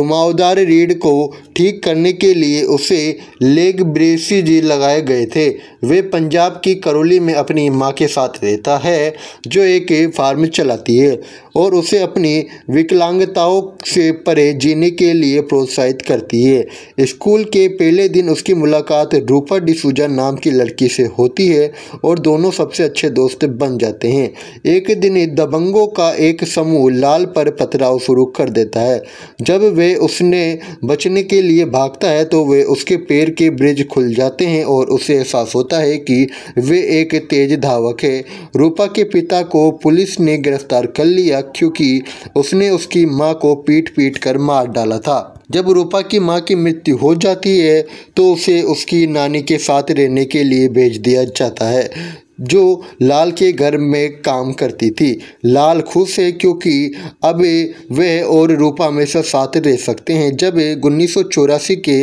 घुमावदार रीढ़ को ठीक करने के लिए उसे लेग ब्रेसिज लगाए गए थे वे पंजाब की करौली में अपनी माँ के साथ रहता है जो एक फार्म चलाती है और उसे अपनी विकलांगताओं से परे जीने के लिए प्रोत्साहित करती है स्कूल के पहले दिन उसकी मुलाकात रूपा डिसूजा नाम की लड़की से होती है और दोनों सबसे अच्छे दोस्त बन जाते हैं एक दिन दबंगों का एक समूह लाल पर पथराव शुरू कर देता है जब वे उसने बचने के लिए भागता है तो वे उसके पैर के ब्रिज खुल जाते हैं और उसे एहसास होता है कि वे एक तेज धावक है रूपा के पिता को पुलिस ने गिरफ्तार कर लिया क्योंकि उसने उसकी माँ को पीट पीट कर मार डाला था जब रूपा की माँ की मृत्यु हो जाती है तो उसे उसकी नानी के साथ रहने के लिए भेज दिया जाता है जो लाल के घर में काम करती थी लाल खुश है क्योंकि अब वह और रूपा हमेशा साथ रह सकते हैं जब उन्नीस के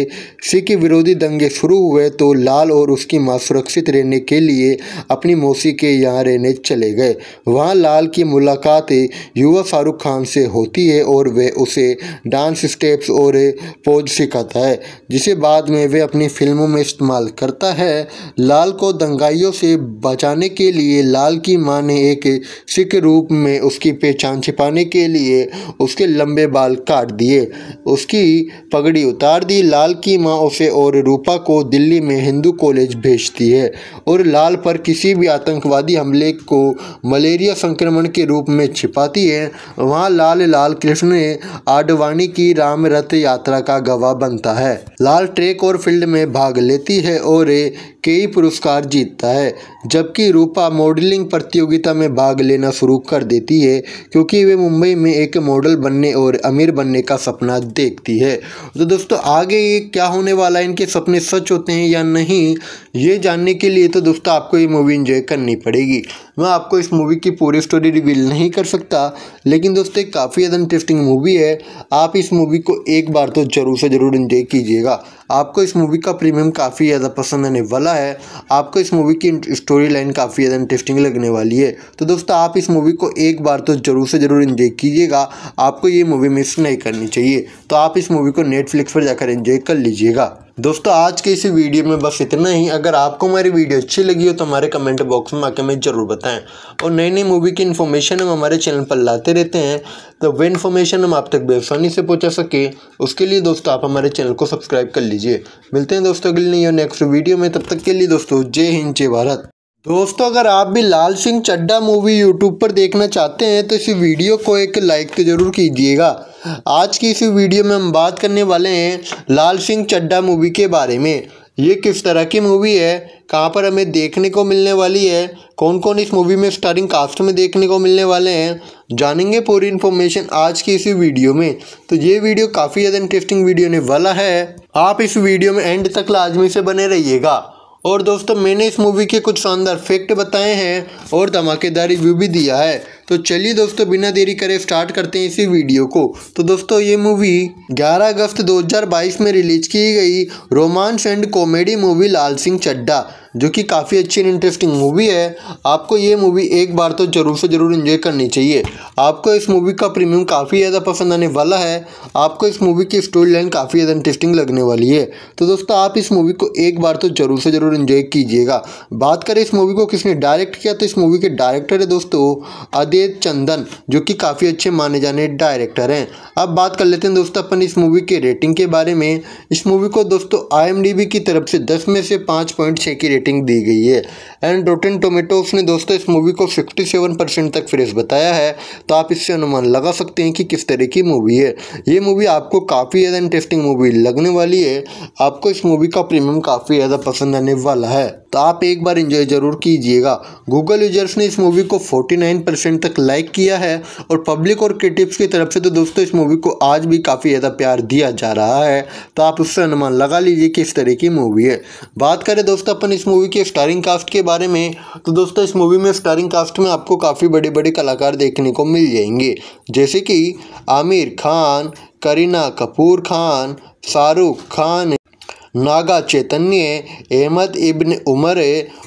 सिख विरोधी दंगे शुरू हुए तो लाल और उसकी माँ सुरक्षित रहने के लिए अपनी मौसी के यहाँ रहने चले गए वहाँ लाल की मुलाकात युवा शाहरुख खान से होती है और वह उसे डांस स्टेप्स और पोज सिखाता है जिसे बाद में वह अपनी फिल्मों में इस्तेमाल करता है लाल को दंगाइयों से बचा बचाने के लिए लाल की मां ने एक सिख रूप में उसकी पहचान छिपाने के लिए उसके लंबे बाल काट दिए उसकी पगड़ी उतार दी लाल की मां उसे और रूपा को दिल्ली में हिंदू कॉलेज भेजती है और लाल पर किसी भी आतंकवादी हमले को मलेरिया संक्रमण के रूप में छिपाती है वहाँ लाल लाल कृष्ण आडवाणी की राम रथ यात्रा का गवाह बनता है लाल ट्रेक और फील्ड में भाग लेती है और कई पुरस्कार जीतता है जब जबकि रूपा मॉडलिंग प्रतियोगिता में भाग लेना शुरू कर देती है क्योंकि वे मुंबई में एक मॉडल बनने और अमीर बनने का सपना देखती है तो दोस्तों आगे ये क्या होने वाला है इनके सपने सच होते हैं या नहीं ये जानने के लिए तो दोस्तों आपको ये मूवी इन्जॉय करनी पड़ेगी मैं आपको इस मूवी की पूरी स्टोरी रिवील नहीं कर सकता लेकिन दोस्तों काफ़ी ज़्यादा इंटरेस्टिंग मूवी है आप इस मूवी को एक बार तो ज़रूर से ज़रूर इन्जॉय कीजिएगा आपको इस मूवी का प्रीमियम काफ़ी ज़्यादा पसंद आने वाला है आपको इस मूवी की स्टोरी लाइन काफ़ी ज़्यादा इंटरेस्टिंग लगने वाली है तो दोस्तों आप इस मूवी को एक बार तो ज़रूर से ज़रूर इन्जॉय कीजिएगा आपको ये मूवी मिस नहीं करनी चाहिए तो आप इस मूवी को नेटफ्लिक्स पर जाकर इन्जॉय कर लीजिएगा दोस्तों आज के इस वीडियो में बस इतना ही अगर आपको हमारी वीडियो अच्छी लगी हो तो हमारे कमेंट बॉक्स में आके हमें ज़रूर बताएं और नई नई मूवी की इन्फॉर्मेशन हम हमारे चैनल पर लाते रहते हैं तो वह इन्फॉर्मेशन हम आप तक बेसानी से पहुंचा सके उसके लिए दोस्तों आप हमारे चैनल को सब्सक्राइब कर लीजिए मिलते हैं दोस्तों अगले नहीं नेक्स्ट वीडियो में तब तक के लिए दोस्तों जय हिंद जय भारत दोस्तों अगर आप भी लाल सिंह चड्डा मूवी यूट्यूब पर देखना चाहते हैं तो इस वीडियो को एक लाइक तो ज़रूर कीजिएगा आज की इस वीडियो में हम बात करने वाले हैं लाल सिंह चड्डा मूवी के बारे में ये किस तरह की मूवी है कहाँ पर हमें देखने को मिलने वाली है कौन कौन इस मूवी में स्टारिंग कास्ट में देखने को मिलने वाले हैं जानेंगे पूरी इन्फॉर्मेशन आज की इसी वीडियो में तो ये वीडियो काफ़ी ज़्यादा इंटरेस्टिंग वीडियो ने वाला है आप इस वीडियो में एंड तक लाजमी से बने रहिएगा और दोस्तों मैंने इस मूवी के कुछ शानदार फैक्ट बताए हैं और धमाकेदार रिव्यू भी दिया है तो चलिए दोस्तों बिना देरी करे स्टार्ट करते हैं इसी वीडियो को तो दोस्तों ये मूवी 11 अगस्त 2022 में रिलीज की गई romance and comedy movie Laal Singh Chaddha जो कि काफ़ी अच्छी एंड इंटरेस्टिंग मूवी है आपको ये मूवी एक बार तो ज़रूर से ज़रूर इन्जॉय करनी चाहिए आपको इस मूवी का प्रीमियम काफ़ी ज़्यादा पसंद आने वाला है आपको इस मूवी की स्टोरी लाइन काफ़ी ज़्यादा इंटरेस्टिंग लगने वाली है तो दोस्तों आप इस मूवी को एक बार तो ज़रूर से ज़रूर इन्जॉय कीजिएगा बात करें इस मूवी को किसने डायरेक्ट किया तो इस मूवी के डायरेक्टर है दोस्तों अदेत चंदन जो कि काफ़ी अच्छे माने जाने डायरेक्टर हैं अब बात कर लेते हैं दोस्तों अपन इस मूवी के रेटिंग के बारे में इस मूवी को दोस्तों आई की तरफ से दस में से पाँच की रेटिंग रेटिंग दी गई है एंड रोटेन टोमेटोस ने दोस्तों इस मूवी को 57 परसेंट तक फ्रेश बताया है तो आप इससे अनुमान लगा सकते हैं कि किस तरह की मूवी है ये मूवी आपको काफ़ी ज़्यादा इंटरेस्टिंग मूवी लगने वाली है आपको इस मूवी का प्रीमियम काफ़ी ज़्यादा पसंद आने वाला है तो आप एक बार इंजॉय ज़रूर कीजिएगा गूगल यूजर्स ने इस मूवी को फोर्टी तक लाइक किया है और पब्लिक और क्रिटिक्स की तरफ से तो दोस्तों इस मूवी को आज भी काफ़ी ज़्यादा प्यार दिया जा रहा है तो आप उससे अनुमान लगा लीजिए कि इस तरह की मूवी है बात करें दोस्तों अपन इस मूवी के स्टारिंग कास्ट के बारे में तो दोस्तों इस मूवी में स्टारिंग कास्ट में आपको काफ़ी बड़े बड़े कलाकार देखने को मिल जाएंगे जैसे कि आमिर खान करीना कपूर खान शाहरुख खान नागा चैतन्य अहमद इब्न उमर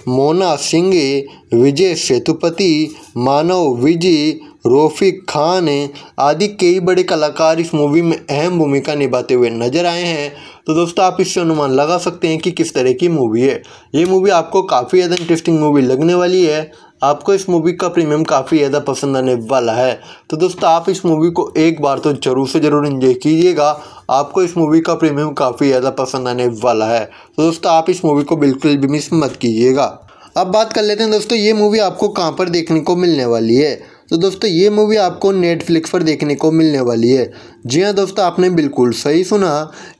मोना सिंह विजय सेतुपति मानव विजी रोफी ख़ान हैं आदि कई बड़े कलाकार इस मूवी में अहम भूमिका निभाते हुए नज़र आए हैं तो दोस्तों आप इससे अनुमान लगा सकते हैं कि किस तरह की मूवी है ये मूवी आपको काफ़ी ज़्यादा इंटरेस्टिंग मूवी लगने वाली है आपको इस मूवी का प्रीमियम काफ़ी ज़्यादा पसंद आने वाला है तो दोस्तों आप इस मूवी को एक बार तो ज़रूर से ज़रूर इन्जॉय कीजिएगा आपको इस मूवी का प्रीमियम काफ़ी ज़्यादा पसंद आने वाला है तो दोस्तों आप इस मूवी को बिल्कुल भी मिस मत कीजिएगा अब बात कर लेते हैं दोस्तों ये मूवी आपको कहाँ पर देखने को मिलने वाली है तो दोस्तों ये मूवी आपको नेटफ्लिक्स पर देखने को मिलने वाली है जी हाँ दोस्तों आपने बिल्कुल सही सुना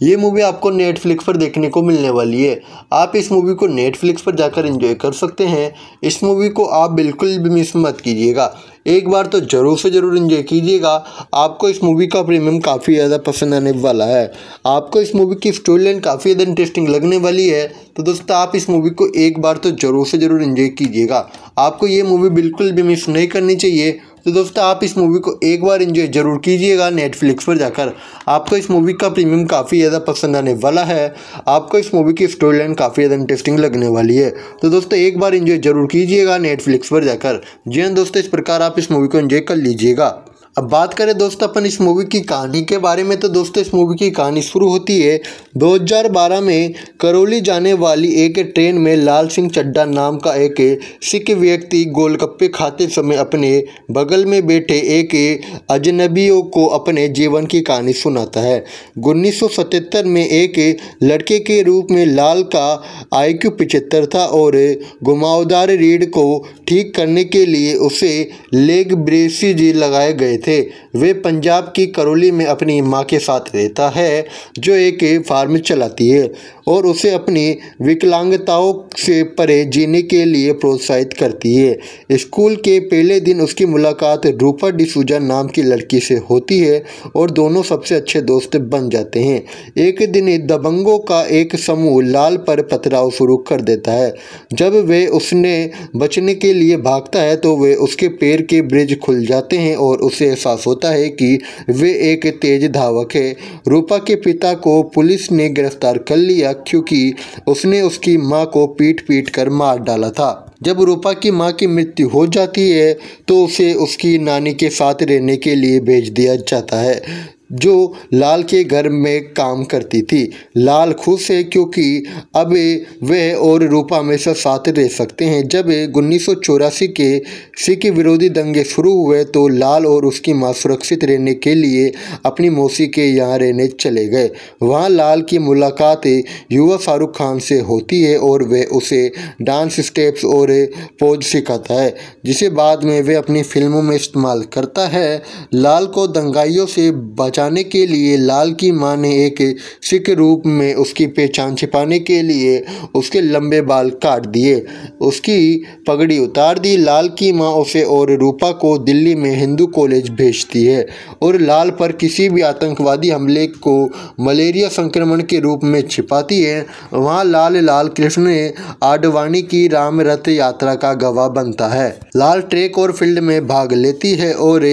ये मूवी आपको नेटफ्लिक्स पर देखने को मिलने वाली है आप इस मूवी को नेटफ्लिक्स पर जाकर एंजॉय कर सकते हैं इस मूवी को आप बिल्कुल भी मिस मत कीजिएगा एक बार तो ज़रूर से ज़रूर इन्जॉय कीजिएगा आपको इस मूवी का प्रीमियम काफ़ी ज़्यादा पसंद आने वाला है आपको इस मूवी की स्टोरी लाइन काफ़ी ज़्यादा इंटरेस्टिंग लगने वाली है तो दोस्तों आप इस मूवी को एक बार तो ज़रूर से ज़रूर इन्जॉय कीजिएगा आपको ये मूवी बिल्कुल भी मिस नहीं करनी चाहिए तो दोस्तों आप इस मूवी को एक बार इन्जॉय ज़रूर कीजिएगा नेटफ्लिक्स पर जाकर आपको इस मूवी का प्रीमियम काफ़ी ज़्यादा पसंद आने वाला है आपको इस मूवी की स्टोरी लाइन काफ़ी ज़्यादा इंटरेस्टिंग लगने वाली है तो दोस्तों एक बार इन्जॉय ज़रूर कीजिएगा नेटफ्लिक्स पर जाकर जी हाँ दोस्तों इस प्रकार आप इस मूवी को इन्जॉय कर लीजिएगा अब बात करें दोस्तों अपन इस मूवी की कहानी के बारे में तो दोस्तों इस मूवी की कहानी शुरू होती है 2012 में करौली जाने वाली एक ट्रेन में लाल सिंह चड्डा नाम का एक सिख व्यक्ति गोलगप्पे खाते समय अपने बगल में बैठे एक अजनबियों को अपने जीवन की कहानी सुनाता है उन्नीस में एक लड़के के रूप में लाल का आई क्यू था और घुमावदार रीढ़ को ठीक करने के लिए उसे लेग ब्रेसिज लगाए गए थे वे पंजाब की करौली में अपनी माँ के साथ रहता है जो एक फार्म चलाती है और उसे अपनी विकलांगताओं से परे जीने के लिए प्रोत्साहित करती है स्कूल के पहले दिन उसकी मुलाकात रूपा डिसूजा नाम की लड़की से होती है और दोनों सबसे अच्छे दोस्त बन जाते हैं एक दिन दबंगों का एक समूह लाल पर पथराव शुरू कर देता है जब वे उसने बचने के लिए भागता है तो वे उसके पैर के ब्रिज खुल जाते हैं और उसे एहसास होता है कि वे एक तेज धावक है रूपा के पिता को पुलिस ने गिरफ्तार कर लिया क्योंकि उसने उसकी माँ को पीट पीट कर मार डाला था जब रूपा की माँ की मृत्यु हो जाती है तो उसे उसकी नानी के साथ रहने के लिए भेज दिया जाता है जो लाल के घर में काम करती थी लाल खुश है क्योंकि अब वह और रूपा हमेशा साथ रह सकते हैं जब उन्नीस के सिख विरोधी दंगे शुरू हुए तो लाल और उसकी मां सुरक्षित रहने के लिए अपनी मौसी के यहाँ रहने चले गए वहाँ लाल की मुलाकात युवा शाहरुख खान से होती है और वह उसे डांस स्टेप्स और पोज सिखाता है जिसे बाद में वह अपनी फिल्मों में इस्तेमाल करता है लाल को दंगाइयों से बचा बचाने के लिए लाल की मां ने एक सिख रूप में उसकी पहचान छिपाने के लिए उसके लंबे बाल काट दिए उसकी पगड़ी उतार दी लाल की मां उसे और रूपा को दिल्ली में हिंदू कॉलेज भेजती है और लाल पर किसी भी आतंकवादी हमले को मलेरिया संक्रमण के रूप में छिपाती है वहाँ लाल लाल कृष्ण आडवाणी की राम रथ यात्रा का गवाह बनता है लाल ट्रेक और फील्ड में भाग लेती है और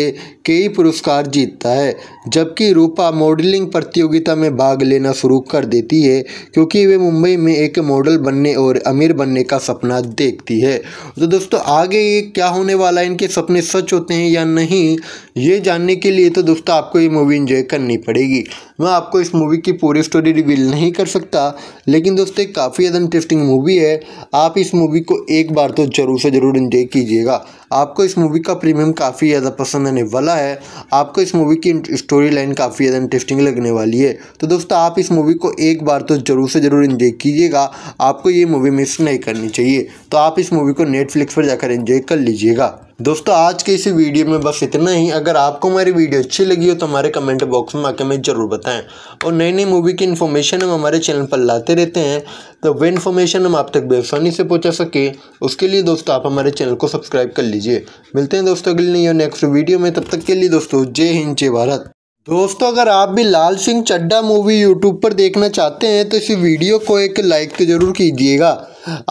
कई पुरस्कार जीतता है जबकि रूपा मॉडलिंग प्रतियोगिता में भाग लेना शुरू कर देती है क्योंकि वे मुंबई में एक मॉडल बनने और अमीर बनने का सपना देखती है तो दोस्तों आगे ये क्या होने वाला है इनके सपने सच होते हैं या नहीं ये जानने के लिए तो दोस्तों आपको ये मूवी इन्जॉय करनी पड़ेगी मैं आपको इस मूवी की पूरी स्टोरी रिवील नहीं कर सकता लेकिन दोस्तों काफ़ी ज़्यादा इंटरेस्टिंग मूवी है आप इस मूवी को एक बार तो ज़रूर से ज़रूर इन्जॉय कीजिएगा आपको इस मूवी का प्रीमियम काफ़ी ज़्यादा पसंद आने वाला है आपको इस मूवी की स्टोरी लाइन काफ़ी ज़्यादा इंटरेस्टिंग लगने वाली है तो दोस्तों आप इस मूवी को एक बार तो ज़रूर से ज़रूर इन्जॉय कीजिएगा आपको ये मूवी मिस नहीं करनी चाहिए तो आप इस मूवी को नेटफ्लिक्स पर जाकर इन्जॉय कर लीजिएगा दोस्तों आज के इसी वीडियो में बस इतना ही अगर आपको हमारी वीडियो अच्छी लगी हो तो हमारे कमेंट बॉक्स में आके हमें ज़रूर बताएं और नई नई मूवी की इन्फॉर्मेशन हम हमारे चैनल पर लाते रहते हैं तो वह इन्फॉर्मेशन हम आप तक बेसानी से पहुंचा सके उसके लिए दोस्तों आप हमारे चैनल को सब्सक्राइब कर लीजिए मिलते हैं दोस्तों अगले नहीं नेक्स्ट वीडियो में तब तक के लिए दोस्तों जय हिंद जय भारत दोस्तों अगर आप भी लाल सिंह चड्डा मूवी यूट्यूब पर देखना चाहते हैं तो इस वीडियो को एक लाइक तो ज़रूर कीजिएगा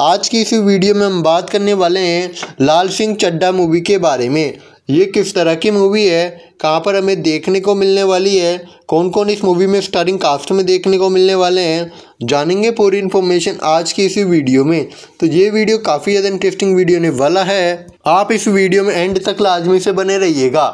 आज की इस वीडियो में हम बात करने वाले हैं लाल सिंह चड्डा मूवी के बारे में ये किस तरह की मूवी है कहाँ पर हमें देखने को मिलने वाली है कौन कौन इस मूवी में स्टारिंग कास्ट में देखने को मिलने वाले हैं जानेंगे पूरी इन्फॉर्मेशन आज की इसी वीडियो में तो ये वीडियो काफ़ी ज़्यादा इंटरेस्टिंग वीडियो ने वाला है आप इस वीडियो में एंड तक लाजमी से बने रहिएगा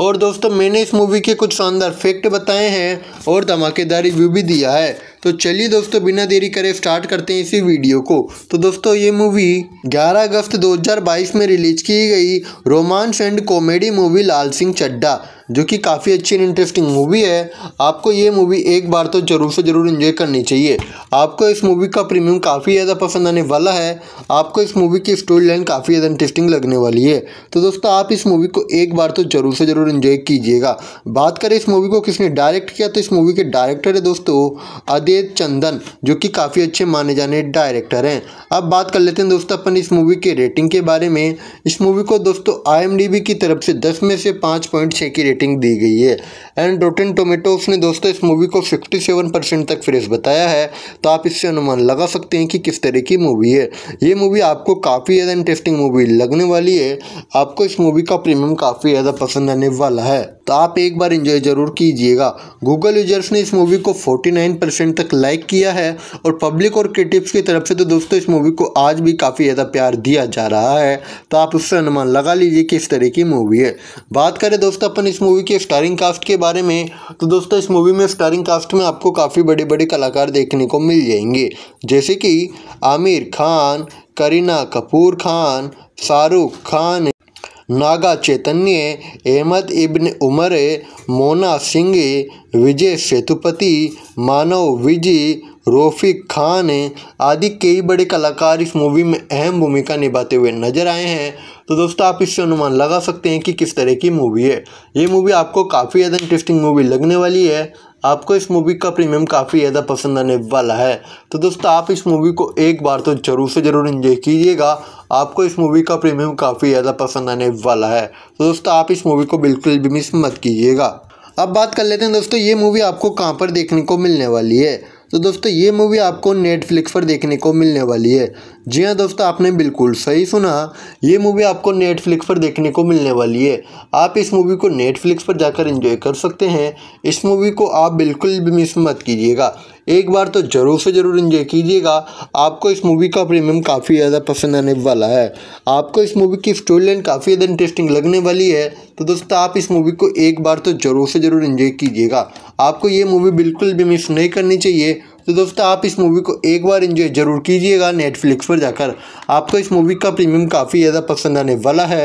और दोस्तों मैंने इस मूवी के कुछ शानदार फैक्ट बताए हैं और धमाकेदार रिव्यू भी दिया है तो चलिए दोस्तों बिना देरी करे स्टार्ट करते हैं इसी वीडियो को तो दोस्तों ये मूवी 11 अगस्त 2022 में रिलीज की गई romance and comedy movie Laal Singh Chaddha जो कि काफ़ी अच्छी एंड इंटरेस्टिंग मूवी है आपको ये मूवी एक बार तो ज़रूर से ज़रूर इन्जॉय करनी चाहिए आपको इस मूवी का प्रीमियम काफ़ी ज़्यादा पसंद आने वाला है आपको इस मूवी की स्टोरी लाइन काफ़ी ज़्यादा इंटरेस्टिंग लगने वाली है तो दोस्तों आप इस मूवी को एक बार तो ज़रूर से ज़रूर इन्जॉय कीजिएगा बात करें इस मूवी को किसने डायरेक्ट किया तो इस मूवी के डायरेक्टर है दोस्तों अदय चंदन जो कि काफ़ी अच्छे माने जाने डायरेक्टर हैं अब बात कर लेते हैं दोस्तों अपन इस मूवी के रेटिंग के बारे में इस मूवी को दोस्तों आई की तरफ से दस में से पाँच की रेटिंग रेटिंग दी गई है एंड रोटेन टोमेटोस ने दोस्तों इस मूवी को 57 परसेंट तक फ्रेश बताया है तो आप इससे अनुमान लगा सकते हैं कि किस तरह की मूवी है ये मूवी आपको काफ़ी ज़्यादा इंटरेस्टिंग मूवी लगने वाली है आपको इस मूवी का प्रीमियम काफ़ी ज़्यादा पसंद आने वाला है तो आप एक बार इंजॉय ज़रूर कीजिएगा गूगल यूजर्स ने इस मूवी को फोर्टी तक लाइक किया है और पब्लिक और क्रिटिक्स की तरफ से तो दोस्तों इस मूवी को आज भी काफ़ी ज़्यादा प्यार दिया जा रहा है तो आप उससे अनुमान लगा लीजिए कि इस तरह की मूवी है बात करें दोस्तों अपन इस मूवी के स्टारिंग कास्ट के बारे में तो दोस्तों इस मूवी में स्टारिंग कास्ट में आपको काफ़ी बड़े बड़े कलाकार देखने को मिल जाएंगे जैसे कि आमिर खान करीना कपूर खान शाहरुख खान नागा चैतन्य अहमद इब्न उमर मोना सिंह विजय सेतुपति मानव विजय रोफिक खान आदि कई बड़े कलाकार इस मूवी में अहम भूमिका निभाते हुए नजर आए हैं तो दोस्तों आप इससे अनुमान लगा सकते हैं कि किस तरह की मूवी है ये मूवी आपको काफ़ी ज़्यादा इंटरेस्टिंग मूवी लगने वाली है आपको इस मूवी का प्रीमियम काफ़ी ज़्यादा पसंद आने वाला है तो दोस्तों आप इस मूवी को एक बार तो ज़रूर से ज़रूर इन्जॉय कीजिएगा आपको इस मूवी का प्रीमियम काफ़ी ज़्यादा पसंद आने वाला है तो दोस्तों आप इस मूवी को बिल्कुल भी मिस मत कीजिएगा अब बात कर लेते हैं दोस्तों ये मूवी आपको कहाँ पर देखने को मिलने वाली है तो दोस्तों ये मूवी आपको नेटफ्लिक्स पर देखने को मिलने वाली है जी हाँ दोस्तों आपने बिल्कुल सही सुना ये मूवी आपको नेटफ्लिक्स पर देखने को मिलने वाली है आप इस मूवी को नेटफ्लिक्स पर जाकर एंजॉय कर सकते हैं इस मूवी को आप बिल्कुल भी मिस मत कीजिएगा एक बार तो ज़रूर से ज़रूर इन्जॉय कीजिएगा आपको इस मूवी का प्रीमियम काफ़ी ज़्यादा पसंद आने वाला है आपको इस मूवी की स्टोरी लाइन काफ़ी ज़्यादा इंटरेस्टिंग लगने वाली है तो दोस्तों आप इस मूवी को एक बार तो ज़रूर से ज़रूर इन्जॉय कीजिएगा आपको ये मूवी बिल्कुल भी मिस नहीं करनी चाहिए तो दोस्तों आप इस मूवी को एक बार इन्जॉय ज़रूर कीजिएगा नेटफ्लिक्स पर जाकर आपको इस मूवी का प्रीमियम काफ़ी ज़्यादा पसंद आने वाला है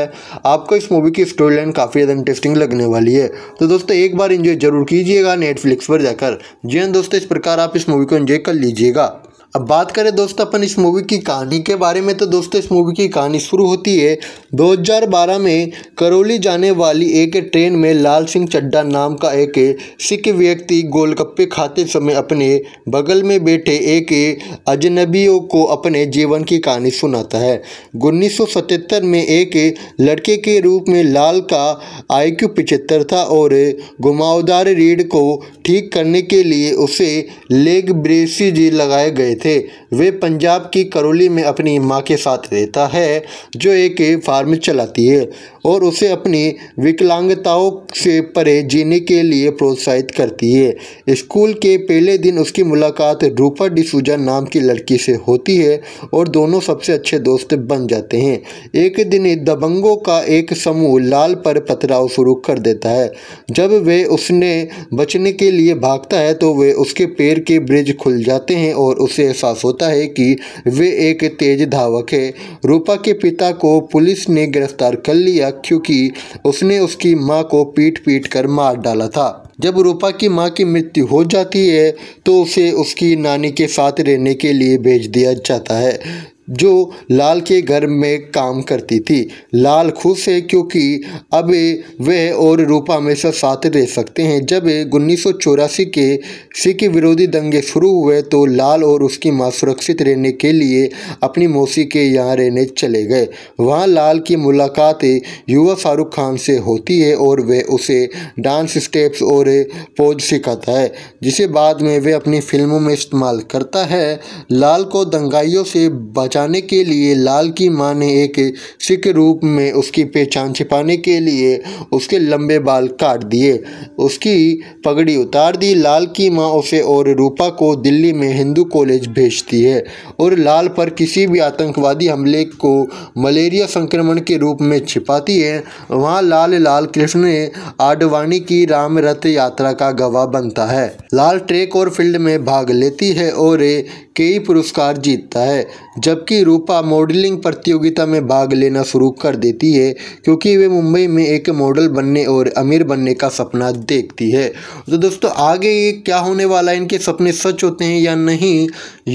आपको इस मूवी की स्टोरी लाइन काफ़ी ज़्यादा इंटरेस्टिंग लगने वाली है तो दोस्तों एक बार इन्जॉय ज़रूर कीजिएगा नेटफ्लिक्स पर जाकर जी हाँ दोस्तों इस प्रकार आप इस मूवी को इन्जॉय कर लीजिएगा अब बात करें दोस्तों अपन इस मूवी की कहानी के बारे में तो दोस्तों इस मूवी की कहानी शुरू होती है 2012 में करौली जाने वाली एक ट्रेन में लाल सिंह चड्डा नाम का एक सिख व्यक्ति गोलगप्पे खाते समय अपने बगल में बैठे एक अजनबियों को अपने जीवन की कहानी सुनाता है उन्नीस में एक लड़के के रूप में लाल का आई क्यू था और घुमावदार रीढ़ को ठीक करने के लिए उसे लेग ब्रेसिज लगाए गए थे वे पंजाब की करौली में अपनी माँ के साथ रहता है जो एक फार्म चलाती है और उसे अपनी विकलांगताओं से परे जीने के लिए प्रोत्साहित करती है स्कूल के पहले दिन उसकी मुलाकात रूपा डिसूजा नाम की लड़की से होती है और दोनों सबसे अच्छे दोस्त बन जाते हैं एक दिन दबंगों का एक समूह लाल पर पथराव शुरू कर देता है जब वे उसने बचने के लिए भागता है तो वे उसके पैर के ब्रिज खुल जाते हैं और उसे साफ होता है कि वे एक तेज धावक है रूपा के पिता को पुलिस ने गिरफ्तार कर लिया क्योंकि उसने उसकी माँ को पीट पीट कर मार डाला था जब रूपा की माँ की मृत्यु हो जाती है तो उसे उसकी नानी के साथ रहने के लिए भेज दिया जाता है जो लाल के घर में काम करती थी लाल खुश है क्योंकि अब वह और रूपा हमेशा साथ रह सकते हैं जब उन्नीस के सिख विरोधी दंगे शुरू हुए तो लाल और उसकी माँ सुरक्षित रहने के लिए अपनी मौसी के यहाँ रहने चले गए वहाँ लाल की मुलाकात युवा शाहरुख खान से होती है और वह उसे डांस स्टेप्स और पोज सिखाता है जिसे बाद में वह अपनी फिल्मों में इस्तेमाल करता है लाल को दंगाइयों से बच बचाने के लिए लाल की मां ने एक सिख रूप में उसकी पहचान छिपाने के लिए उसके लंबे बाल काट दिए उसकी पगड़ी उतार दी लाल की मां उसे और रूपा को दिल्ली में हिंदू कॉलेज भेजती है और लाल पर किसी भी आतंकवादी हमले को मलेरिया संक्रमण के रूप में छिपाती है वहाँ लाल लाल कृष्ण आडवाणी की राम रथ यात्रा का गवाह बनता है लाल ट्रेक और फील्ड में भाग लेती है और कई पुरस्कार जीतता है जब जबकि रूपा मॉडलिंग प्रतियोगिता में भाग लेना शुरू कर देती है क्योंकि वे मुंबई में एक मॉडल बनने और अमीर बनने का सपना देखती है तो दोस्तों आगे ये क्या होने वाला है इनके सपने सच होते हैं या नहीं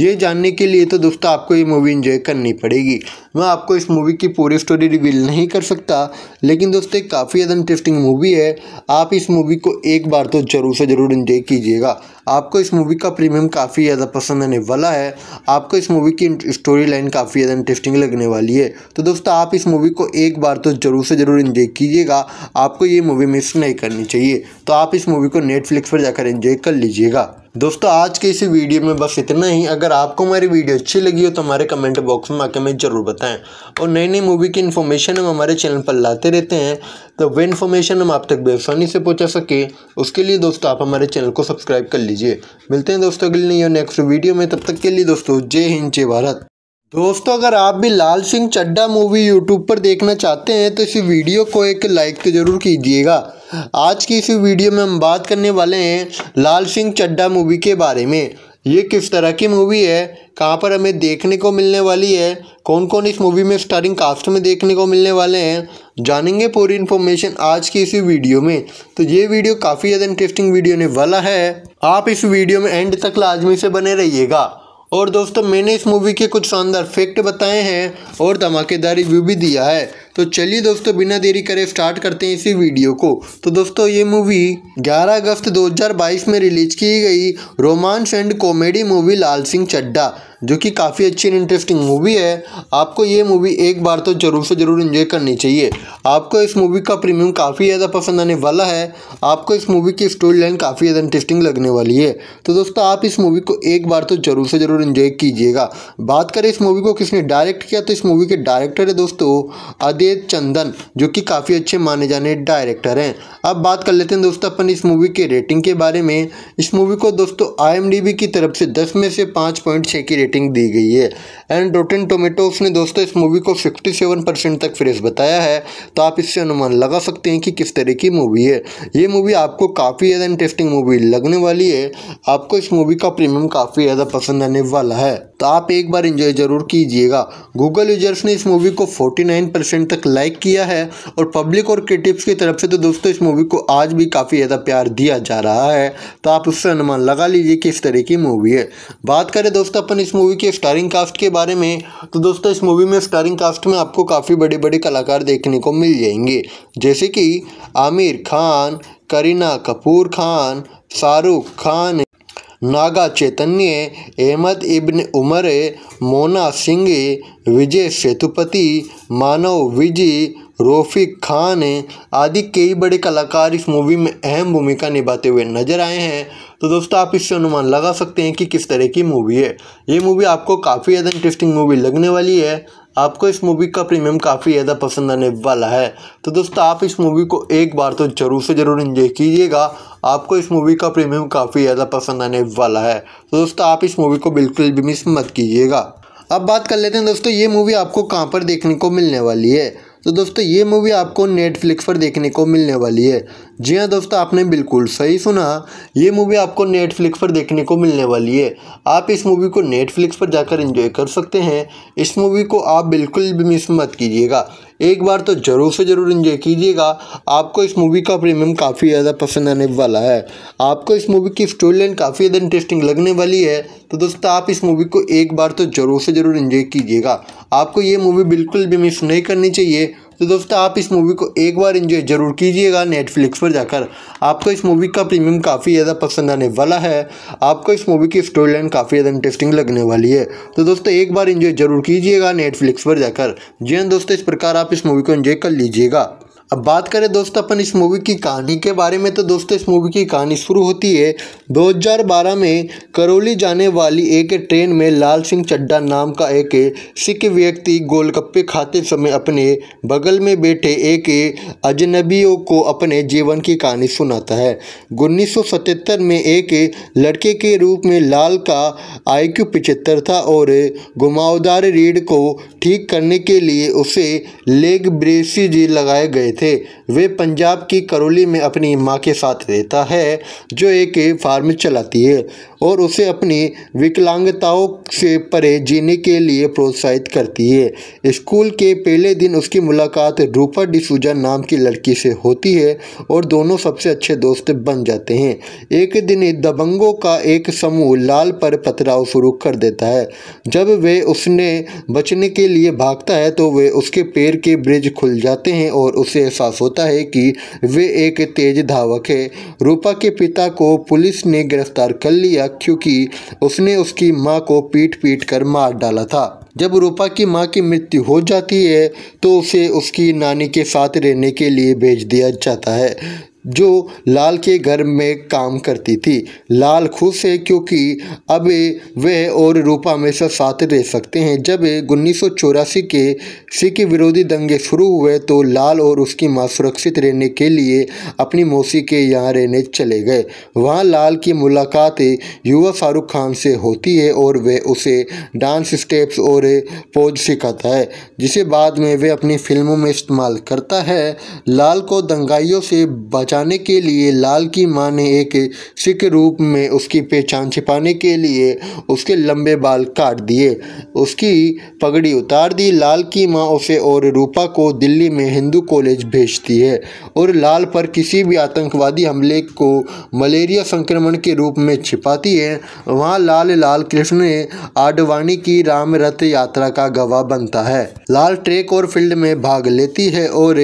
ये जानने के लिए तो दोस्तों आपको ये मूवी इन्जॉय करनी पड़ेगी मैं आपको इस मूवी की पूरी स्टोरी रिवील नहीं कर सकता लेकिन दोस्तों काफ़ी ज़्यादा इंटरेस्टिंग मूवी है आप इस मूवी को एक बार तो ज़रूर से ज़रूर इन्जॉय कीजिएगा आपको इस मूवी का प्रीमियम काफ़ी ज़्यादा पसंद आने वाला है आपको इस मूवी की स्टोरी लाइन काफ़ी ज़्यादा इंटरेस्टिंग लगने वाली है तो दोस्तों आप इस मूवी को एक बार तो ज़रूर से ज़रूर इन्जॉय कीजिएगा आपको ये मूवी मिस नहीं करनी चाहिए तो आप इस मूवी को नेटफ्लिक्स पर जाकर इन्जॉय कर लीजिएगा दोस्तों आज के इसी वीडियो में बस इतना ही अगर आपको हमारी वीडियो अच्छी लगी हो तो हमारे कमेंट बॉक्स में आके हमें ज़रूर बताएं और नई नई मूवी की इन्फॉर्मेशन हम हमारे चैनल पर लाते रहते हैं तो वह इन्फॉर्मेशन हम आप तक बेसानी से पहुंचा सके उसके लिए दोस्तों आप हमारे चैनल को सब्सक्राइब कर लीजिए मिलते हैं दोस्तों अगले नहीं नेक्स्ट वीडियो में तब तक के लिए दोस्तों जय हिंद जय भारत दोस्तों अगर आप भी लाल सिंह चड्डा मूवी यूट्यूब पर देखना चाहते हैं तो इस वीडियो को एक लाइक तो ज़रूर कीजिएगा आज की इस वीडियो में हम बात करने वाले हैं लाल सिंह चड्डा मूवी के बारे में ये किस तरह की मूवी है कहाँ पर हमें देखने को मिलने वाली है कौन कौन इस मूवी में स्टारिंग कास्ट में देखने को मिलने वाले हैं जानेंगे पूरी इन्फॉर्मेशन आज की इस वीडियो में तो ये वीडियो काफ़ी ज़्यादा इंटरेस्टिंग वीडियो ने वाला है आप इस वीडियो में एंड तक लाजमी से बने रहिएगा और दोस्तों मैंने इस मूवी के कुछ शानदार फैक्ट बताए हैं और धमाकेदार रिव्यू भी दिया है तो चलिए दोस्तों बिना देरी करे स्टार्ट करते हैं इसी वीडियो को तो दोस्तों ये मूवी 11 अगस्त 2022 में रिलीज की गई romance and comedy movie Laal Singh Chaddha जो कि काफ़ी अच्छी एंड इंटरेस्टिंग मूवी है आपको ये मूवी एक बार तो ज़रूर से ज़रूर इन्जॉय करनी चाहिए आपको इस मूवी का प्रीमियम काफ़ी ज़्यादा पसंद आने वाला है आपको इस मूवी की स्टोरी लाइन काफ़ी ज़्यादा इंटरेस्टिंग लगने वाली है तो दोस्तों आप इस मूवी को एक बार तो ज़रूर से ज़रूर इन्जॉय कीजिएगा बात करें इस मूवी को किसने डायरेक्ट किया तो इस मूवी के डायरेक्टर है दोस्तों अदेत चंदन जो कि काफ़ी अच्छे माने जाने डायरेक्टर हैं अब बात कर लेते हैं दोस्तों अपन इस मूवी के रेटिंग के बारे में इस मूवी को दोस्तों आई की तरफ से दस में से पाँच की रेटिंग दी गई है एंड रोटेन टोमेटोस ने दोस्तों इस मूवी को 57 परसेंट तक फ्रेश बताया है तो आप इससे अनुमान लगा सकते हैं कि किस तरह की मूवी है ये मूवी आपको काफ़ी ज़्यादा इंटरेस्टिंग मूवी लगने वाली है आपको इस मूवी का प्रीमियम काफ़ी ज़्यादा पसंद आने वाला है तो आप एक बार इंजॉय ज़रूर कीजिएगा गूगल यूजर्स ने इस मूवी को फोर्टी तक लाइक किया है और पब्लिक और क्रिटिप्स की तरफ से तो दोस्तों इस मूवी को आज भी काफ़ी ज़्यादा प्यार दिया जा रहा है तो आप उससे अनुमान लगा लीजिए कि इस तरह की मूवी है बात करें दोस्तों अपन इस मूवी के स्टारिंग कास्ट के बारे में तो दोस्तों इस मूवी में स्टारिंग कास्ट में आपको काफ़ी बड़े बड़े कलाकार देखने को मिल जाएंगे जैसे कि आमिर खान करीना कपूर खान शाहरुख खान नागा चैतन्य अहमद इब्न उमर मोना सिंह विजय सेतुपति मानव विजय रोफिक खान आदि कई बड़े कलाकार इस मूवी में अहम भूमिका निभाते हुए नजर आए हैं तो दोस्तों आप इससे अनुमान लगा सकते हैं कि किस तरह की मूवी है ये मूवी आपको काफ़ी ज़्यादा इंटरेस्टिंग मूवी लगने वाली है आपको इस मूवी का प्रीमियम काफ़ी ज़्यादा पसंद आने वाला है तो दोस्तों आप इस मूवी को एक बार तो ज़रूर से ज़रूर इन्जॉय कीजिएगा आपको इस मूवी का प्रीमियम काफ़ी ज़्यादा पसंद आने वाला है तो दोस्तों आप इस मूवी को बिल्कुल भी मिस मत कीजिएगा अब बात कर लेते हैं दोस्तों ये मूवी आपको कहाँ पर देखने को मिलने वाली है तो दोस्तों ये मूवी आपको नेटफ्लिक्स पर देखने को मिलने वाली है जी हाँ दोस्तों आपने बिल्कुल सही सुना ये मूवी आपको नेटफ्लिक्स पर देखने को मिलने वाली है आप इस मूवी को नेटफ्लिक्स पर जाकर एंजॉय कर सकते हैं इस मूवी को आप बिल्कुल भी मिस मत कीजिएगा एक बार तो ज़रूर से ज़रूर इन्जॉय कीजिएगा आपको इस मूवी का प्रीमियम काफ़ी ज़्यादा पसंद आने वाला है आपको इस मूवी की स्टोरी लाइन काफ़ी ज़्यादा इंटरेस्टिंग लगने वाली है तो दोस्तों आप इस मूवी को एक बार तो ज़रूर से ज़रूर इन्जॉय कीजिएगा आपको ये मूवी बिल्कुल भी मिस नहीं करनी चाहिए तो दोस्तों आप इस मूवी को एक बार इन्जॉय ज़रूर कीजिएगा नेटफ्लिक्स पर जाकर आपको इस मूवी का प्रीमियम काफ़ी ज़्यादा पसंद आने वाला है आपको इस मूवी की स्टोरी लाइन काफ़ी ज़्यादा इंटरेस्टिंग लगने वाली है तो दोस्तों एक बार इन्जॉय ज़रूर कीजिएगा नेटफ्लिक्स पर जाकर जी हाँ दोस्तों इस प्रकार आप इस मूवी को इन्जॉय कर लीजिएगा अब बात करें दोस्तों अपन इस मूवी की कहानी के बारे में तो दोस्तों इस मूवी की कहानी शुरू होती है 2012 में करौली जाने वाली एक ट्रेन में लाल सिंह चड्डा नाम का एक सिख व्यक्ति गोलगप्पे खाते समय अपने बगल में बैठे एक अजनबियों को अपने जीवन की कहानी सुनाता है उन्नीस में एक लड़के के रूप में लाल का आई क्यू था और घुमावदार रीढ़ को ठीक करने के लिए उसे लेग ब्रेसिज लगाए गए थे वे पंजाब की करौली में अपनी माँ के साथ रहता है जो एक फार्म चलाती है और उसे अपनी विकलांगताओं से परे जीने के लिए प्रोत्साहित करती है स्कूल के पहले दिन उसकी मुलाकात रूपा डिसूजा नाम की लड़की से होती है और दोनों सबसे अच्छे दोस्त बन जाते हैं एक दिन दबंगों का एक समूह लाल पर पथराव शुरू कर देता है जब वे उसने बचने के लिए भागता है तो वे उसके पैर के ब्रिज खुल जाते हैं और उसे साफ होता है कि वे एक तेज धावक है रूपा के पिता को पुलिस ने गिरफ्तार कर लिया क्योंकि उसने उसकी माँ को पीट पीट कर मार डाला था जब रूपा की माँ की मृत्यु हो जाती है तो उसे उसकी नानी के साथ रहने के लिए भेज दिया जाता है जो लाल के घर में काम करती थी लाल खुश है क्योंकि अब वह और रूपा हमेशा साथ रह सकते हैं जब उन्नीस के सिख विरोधी दंगे शुरू हुए तो लाल और उसकी मां सुरक्षित रहने के लिए अपनी मौसी के यहाँ रहने चले गए वहाँ लाल की मुलाकात युवा शाहरुख खान से होती है और वह उसे डांस स्टेप्स और पोज सिखाता है जिसे बाद में वह अपनी फिल्मों में इस्तेमाल करता है लाल को दंगाइयों से बच बचाने के लिए लाल की मां ने एक सिख रूप में उसकी पहचान छिपाने के लिए उसके लंबे बाल काट दिए उसकी पगड़ी उतार दी लाल की मां उसे और रूपा को दिल्ली में हिंदू कॉलेज भेजती है और लाल पर किसी भी आतंकवादी हमले को मलेरिया संक्रमण के रूप में छिपाती है वहाँ लाल लाल कृष्ण आडवाणी की राम रथ यात्रा का गवाह बनता है लाल ट्रेक और फील्ड में भाग लेती है और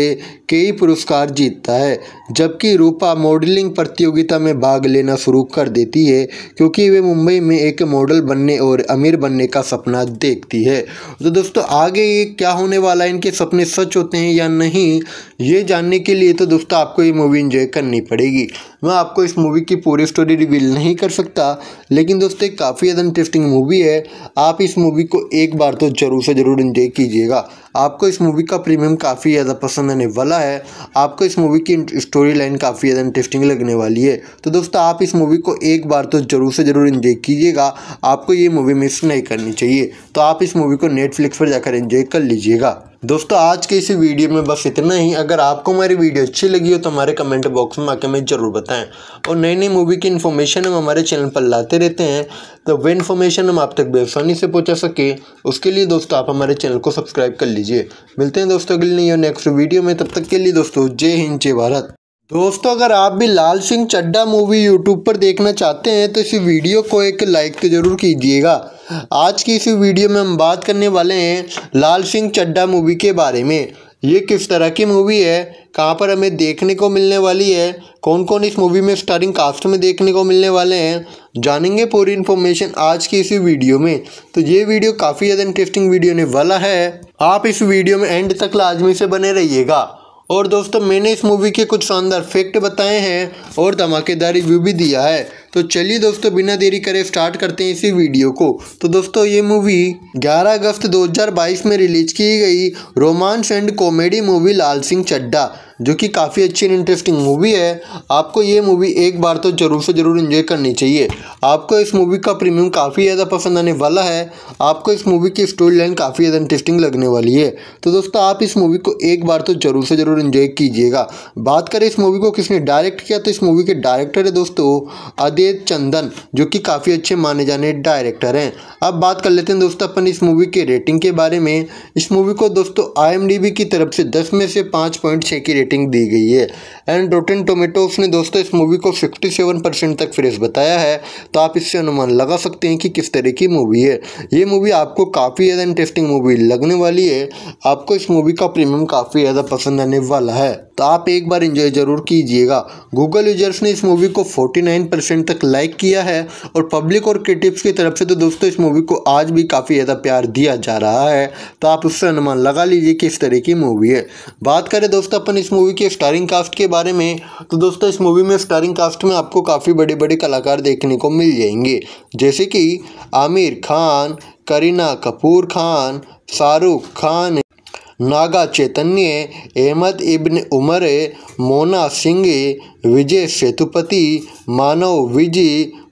कई पुरस्कार जीतता है जबकि रूपा मॉडलिंग प्रतियोगिता में भाग लेना शुरू कर देती है क्योंकि वे मुंबई में एक मॉडल बनने और अमीर बनने का सपना देखती है तो दोस्तों आगे ये क्या होने वाला है इनके सपने सच होते हैं या नहीं ये जानने के लिए तो दोस्तों आपको ये मूवी इन्जॉय करनी पड़ेगी मैं आपको इस मूवी की पूरी स्टोरी रिवील नहीं कर सकता लेकिन दोस्तों काफ़ी ज़्यादा इंटरेस्टिंग मूवी है आप इस मूवी को एक बार तो ज़रूर से ज़रूर इन्जॉय कीजिएगा आपको इस मूवी का प्रीमियम काफ़ी ज़्यादा पसंद आने वाला है आपको इस मूवी की स्टोरी लाइन काफ़ी ज़्यादा इंटरेस्टिंग लगने वाली है तो दोस्तों आप इस मूवी को एक बार तो ज़रूर से ज़रूर इन्जॉय कीजिएगा आपको ये मूवी मिस नहीं करनी चाहिए तो आप इस मूवी को नेटफ्लिक्स पर जाकर इन्जॉय कर लीजिएगा दोस्तों आज के इसी वीडियो में बस इतना ही अगर आपको हमारी वीडियो अच्छी लगी हो तो हमारे कमेंट बॉक्स में आके हमें ज़रूर बताएं और नई नई मूवी की इन्फॉर्मेशन हम हमारे चैनल पर लाते रहते हैं तो वह इन्फॉर्मेशन हम आप तक बेसानी से पहुंचा सके उसके लिए दोस्तों आप हमारे चैनल को सब्सक्राइब कर लीजिए मिलते हैं दोस्तों अगले नहीं नेक्स्ट वीडियो में तब तक के लिए दोस्तों जय हिंद जय भारत दोस्तों अगर आप भी लाल सिंह चड्डा मूवी यूट्यूब पर देखना चाहते हैं तो इस वीडियो को एक लाइक तो ज़रूर कीजिएगा आज की इस वीडियो में हम बात करने वाले हैं लाल सिंह चड्डा मूवी के बारे में ये किस तरह की मूवी है कहाँ पर हमें देखने को मिलने वाली है कौन कौन इस मूवी में स्टारिंग कास्ट में देखने को मिलने वाले हैं जानेंगे पूरी इन्फॉर्मेशन आज की इस वीडियो में तो ये वीडियो काफ़ी ज़्यादा इंटरेस्टिंग वीडियो होने वाला है आप इस वीडियो में एंड तक लाजमी से बने रहिएगा और दोस्तों मैंने इस मूवी के कुछ शानदार फैक्ट बताए हैं और धमाकेदार रिव्यू भी दिया है तो चलिए दोस्तों बिना देरी करे स्टार्ट करते हैं इसी वीडियो को तो दोस्तों ये मूवी 11 अगस्त 2022 में रिलीज की गई romance and comedy movie Laal Singh Chaddha जो कि काफ़ी अच्छी एंड इंटरेस्टिंग मूवी है आपको ये मूवी एक बार तो ज़रूर से ज़रूर इन्जॉय करनी चाहिए आपको इस मूवी का प्रीमियम काफ़ी ज़्यादा पसंद आने वाला है आपको इस मूवी की स्टोरी लाइन काफ़ी ज़्यादा इंटरेस्टिंग लगने वाली है तो दोस्तों आप इस मूवी को एक बार तो ज़रूर से ज़रूर इन्जॉय कीजिएगा बात करें इस मूवी को किसने डायरेक्ट किया तो इस मूवी के डायरेक्टर है दोस्तों अदेत चंदन जो कि काफ़ी अच्छे माने जाने डायरेक्टर हैं अब बात कर लेते हैं दोस्तों अपन इस मूवी के रेटिंग के बारे में इस मूवी को दोस्तों आई की तरफ से दस में से पाँच की रेटिंग दी गई है एंड रोटेन टोमेटोस ने दोस्तों इस मूवी को 57 परसेंट तक फ्रेश बताया है तो आप इससे अनुमान लगा सकते हैं कि किस तरह की मूवी है ये मूवी आपको काफ़ी ज़्यादा इंटरेस्टिंग मूवी लगने वाली है आपको इस मूवी का प्रीमियम काफ़ी ज़्यादा पसंद आने वाला है तो आप एक बार इंजॉय ज़रूर कीजिएगा गूगल यूजर्स ने इस मूवी को 49 परसेंट तक लाइक किया है और पब्लिक और क्रिटिक्स की तरफ से तो दोस्तों इस मूवी को आज भी काफ़ी ज़्यादा प्यार दिया जा रहा है तो आप उससे अनुमान लगा लीजिए कि इस तरह की मूवी है बात करें दोस्तों अपन इस मूवी के स्टारिंग कास्ट के बारे में तो दोस्तों इस मूवी में स्टारिंग कास्ट में आपको काफ़ी बड़े बड़े कलाकार देखने को मिल जाएंगे जैसे कि आमिर खान करीना कपूर खान शाहरुख खान नागा चैतन्य अहमद इब्न उमर मोना सिंह विजय सेतुपति मानव विजी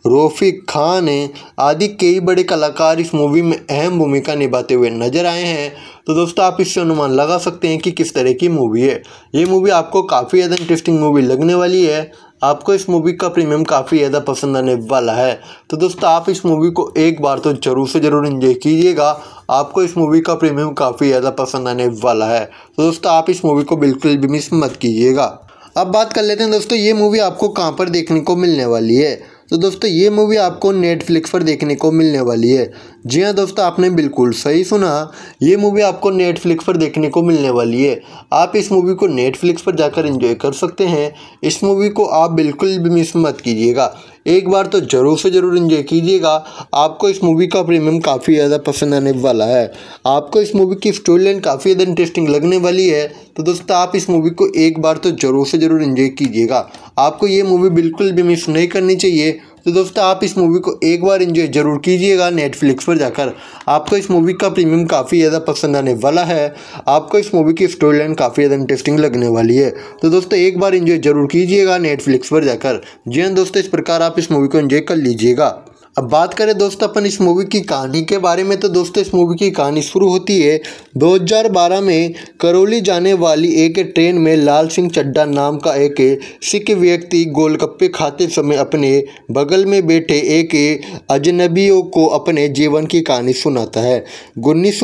रोफिक ख़ान हैं आदि कई बड़े कलाकार इस मूवी में अहम भूमिका निभाते हुए नज़र आए हैं तो दोस्तों आप इससे अनुमान लगा सकते हैं कि किस तरह की मूवी है ये मूवी आपको काफ़ी ज़्यादा इंटरेस्टिंग मूवी लगने वाली है आपको इस मूवी का प्रीमियम काफ़ी ज़्यादा पसंद आने वाला है तो दोस्तों आप इस मूवी को एक बार तो ज़रूर से ज़रूर इंजॉय कीजिएगा आपको इस मूवी का प्रीमियम काफ़ी ज़्यादा पसंद आने वाला है तो दोस्तों आप इस मूवी को बिल्कुल भी मिस मत कीजिएगा अब बात कर लेते हैं दोस्तों ये मूवी आपको कहाँ पर देखने को मिलने वाली है तो दोस्तों ये मूवी आपको नेटफ्लिक्स पर देखने को मिलने वाली है जी हाँ दोस्तों आपने बिल्कुल सही सुना ये मूवी आपको नेटफ्लिक्स पर देखने को मिलने वाली है आप इस मूवी को नेटफ्लिक्स पर जाकर एंजॉय कर सकते हैं इस मूवी को आप बिल्कुल भी मिस मत कीजिएगा एक बार तो ज़रूर से ज़रूर इन्जॉय कीजिएगा आपको इस मूवी का प्रीमियम काफ़ी ज़्यादा पसंद आने वाला है आपको इस मूवी की स्टोरी लाइन काफ़ी ज़्यादा इंटरेस्टिंग लगने वाली है तो दोस्तों आप इस मूवी को एक बार तो ज़रूर से ज़रूर इन्जॉय कीजिएगा आपको ये मूवी बिल्कुल भी मिस नहीं करनी चाहिए तो दोस्तों आप इस मूवी को एक बार इन्जॉय ज़रूर कीजिएगा नेटफ्लिक्स पर जाकर आपको इस मूवी का प्रीमियम काफ़ी ज़्यादा पसंद आने वाला है आपको इस मूवी की स्टोरी लाइन काफ़ी ज़्यादा इंटरेस्टिंग लगने वाली है तो दोस्तों एक बार इन्जॉय ज़रूर कीजिएगा नेटफ्लिक्स पर जाकर जी हाँ दोस्तों इस प्रकार आप इस मूवी को इन्जॉय कर लीजिएगा अब बात करें दोस्तों अपन इस मूवी की कहानी के बारे में तो दोस्तों इस मूवी की कहानी शुरू होती है 2012 में करौली जाने वाली एक ट्रेन में लाल सिंह चड्डा नाम का एक सिख व्यक्ति गोलगप्पे खाते समय अपने बगल में बैठे एक अजनबियों को अपने जीवन की कहानी सुनाता है उन्नीस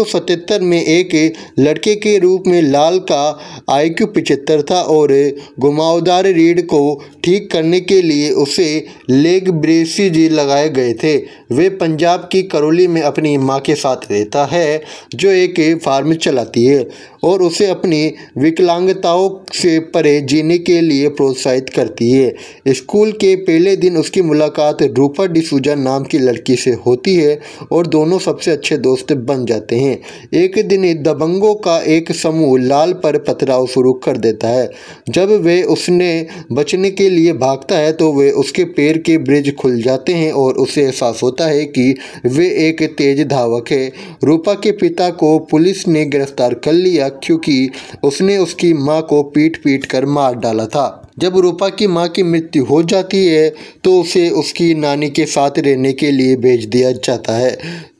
में एक लड़के के रूप में लाल का आई क्यू था और घुमावदार रीढ़ को ठीक करने के लिए उसे लेग ब्रेसिज लगाए गए थे वे पंजाब की करौली में अपनी माँ के साथ रहता है जो एक फार्म चलाती है और उसे अपनी विकलांगताओं से परे जीने के लिए प्रोत्साहित करती है स्कूल के पहले दिन उसकी मुलाकात रूपा डिसूजा नाम की लड़की से होती है और दोनों सबसे अच्छे दोस्त बन जाते हैं एक दिन दबंगों का एक समूह लाल पर पथराव शुरू कर देता है जब वे उसने बचने के लिए भागता है तो वे उसके पैर के ब्रिज खुल जाते हैं और उसे एहसास होता है कि वे एक तेज धावक है रूपा के पिता को पुलिस ने गिरफ्तार कर लिया गया क्योंकि उसने उसकी माँ को पीट पीट कर मार डाला था जब रूपा की माँ की मृत्यु हो जाती है तो उसे उसकी नानी के साथ रहने के लिए भेज दिया जाता है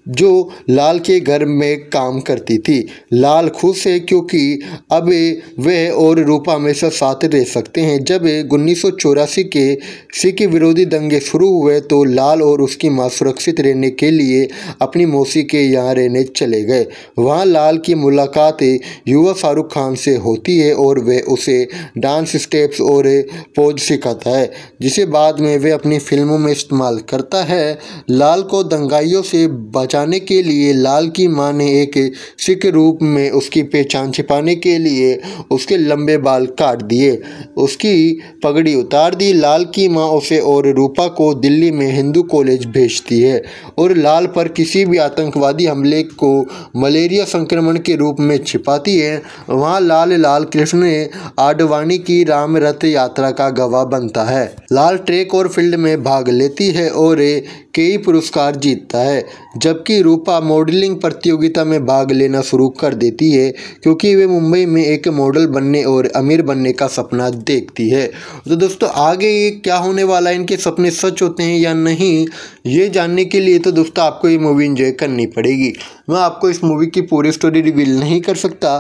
जो लाल के घर में काम करती थी लाल खुश है क्योंकि अब वह और रूपा हमेशा साथ रह सकते हैं जब उन्नीस के सिख विरोधी दंगे शुरू हुए तो लाल और उसकी माँ सुरक्षित रहने के लिए अपनी मौसी के यहाँ रहने चले गए वहाँ लाल की मुलाकात युवा शाहरुख खान से होती है और वह उसे डांस स्टेप्स और पोज सिखाता है जिसे बाद में वह अपनी फिल्मों में इस्तेमाल करता है लाल को दंगाइयों से बचा बचाने के लिए लाल की मां ने एक सिख रूप में उसकी पहचान छिपाने के लिए उसके लंबे बाल काट दिए उसकी पगड़ी उतार दी लाल की मां उसे और रूपा को दिल्ली में हिंदू कॉलेज भेजती है और लाल पर किसी भी आतंकवादी हमले को मलेरिया संक्रमण के रूप में छिपाती है वहाँ लाल लाल कृष्ण आडवाणी की राम रथ यात्रा का गवाह बनता है लाल ट्रेक और फील्ड में भाग लेती है और कई पुरस्कार जीतता है जबकि की रूपा मॉडलिंग प्रतियोगिता में भाग लेना शुरू कर देती है क्योंकि वे मुंबई में एक मॉडल बनने और अमीर बनने का सपना देखती है तो दोस्तों आगे ये क्या होने वाला है इनके सपने सच होते हैं या नहीं ये जानने के लिए तो दोस्तों आपको ये मूवी इन्जॉय करनी पड़ेगी मैं आपको इस मूवी की पूरी स्टोरी रिवील नहीं कर सकता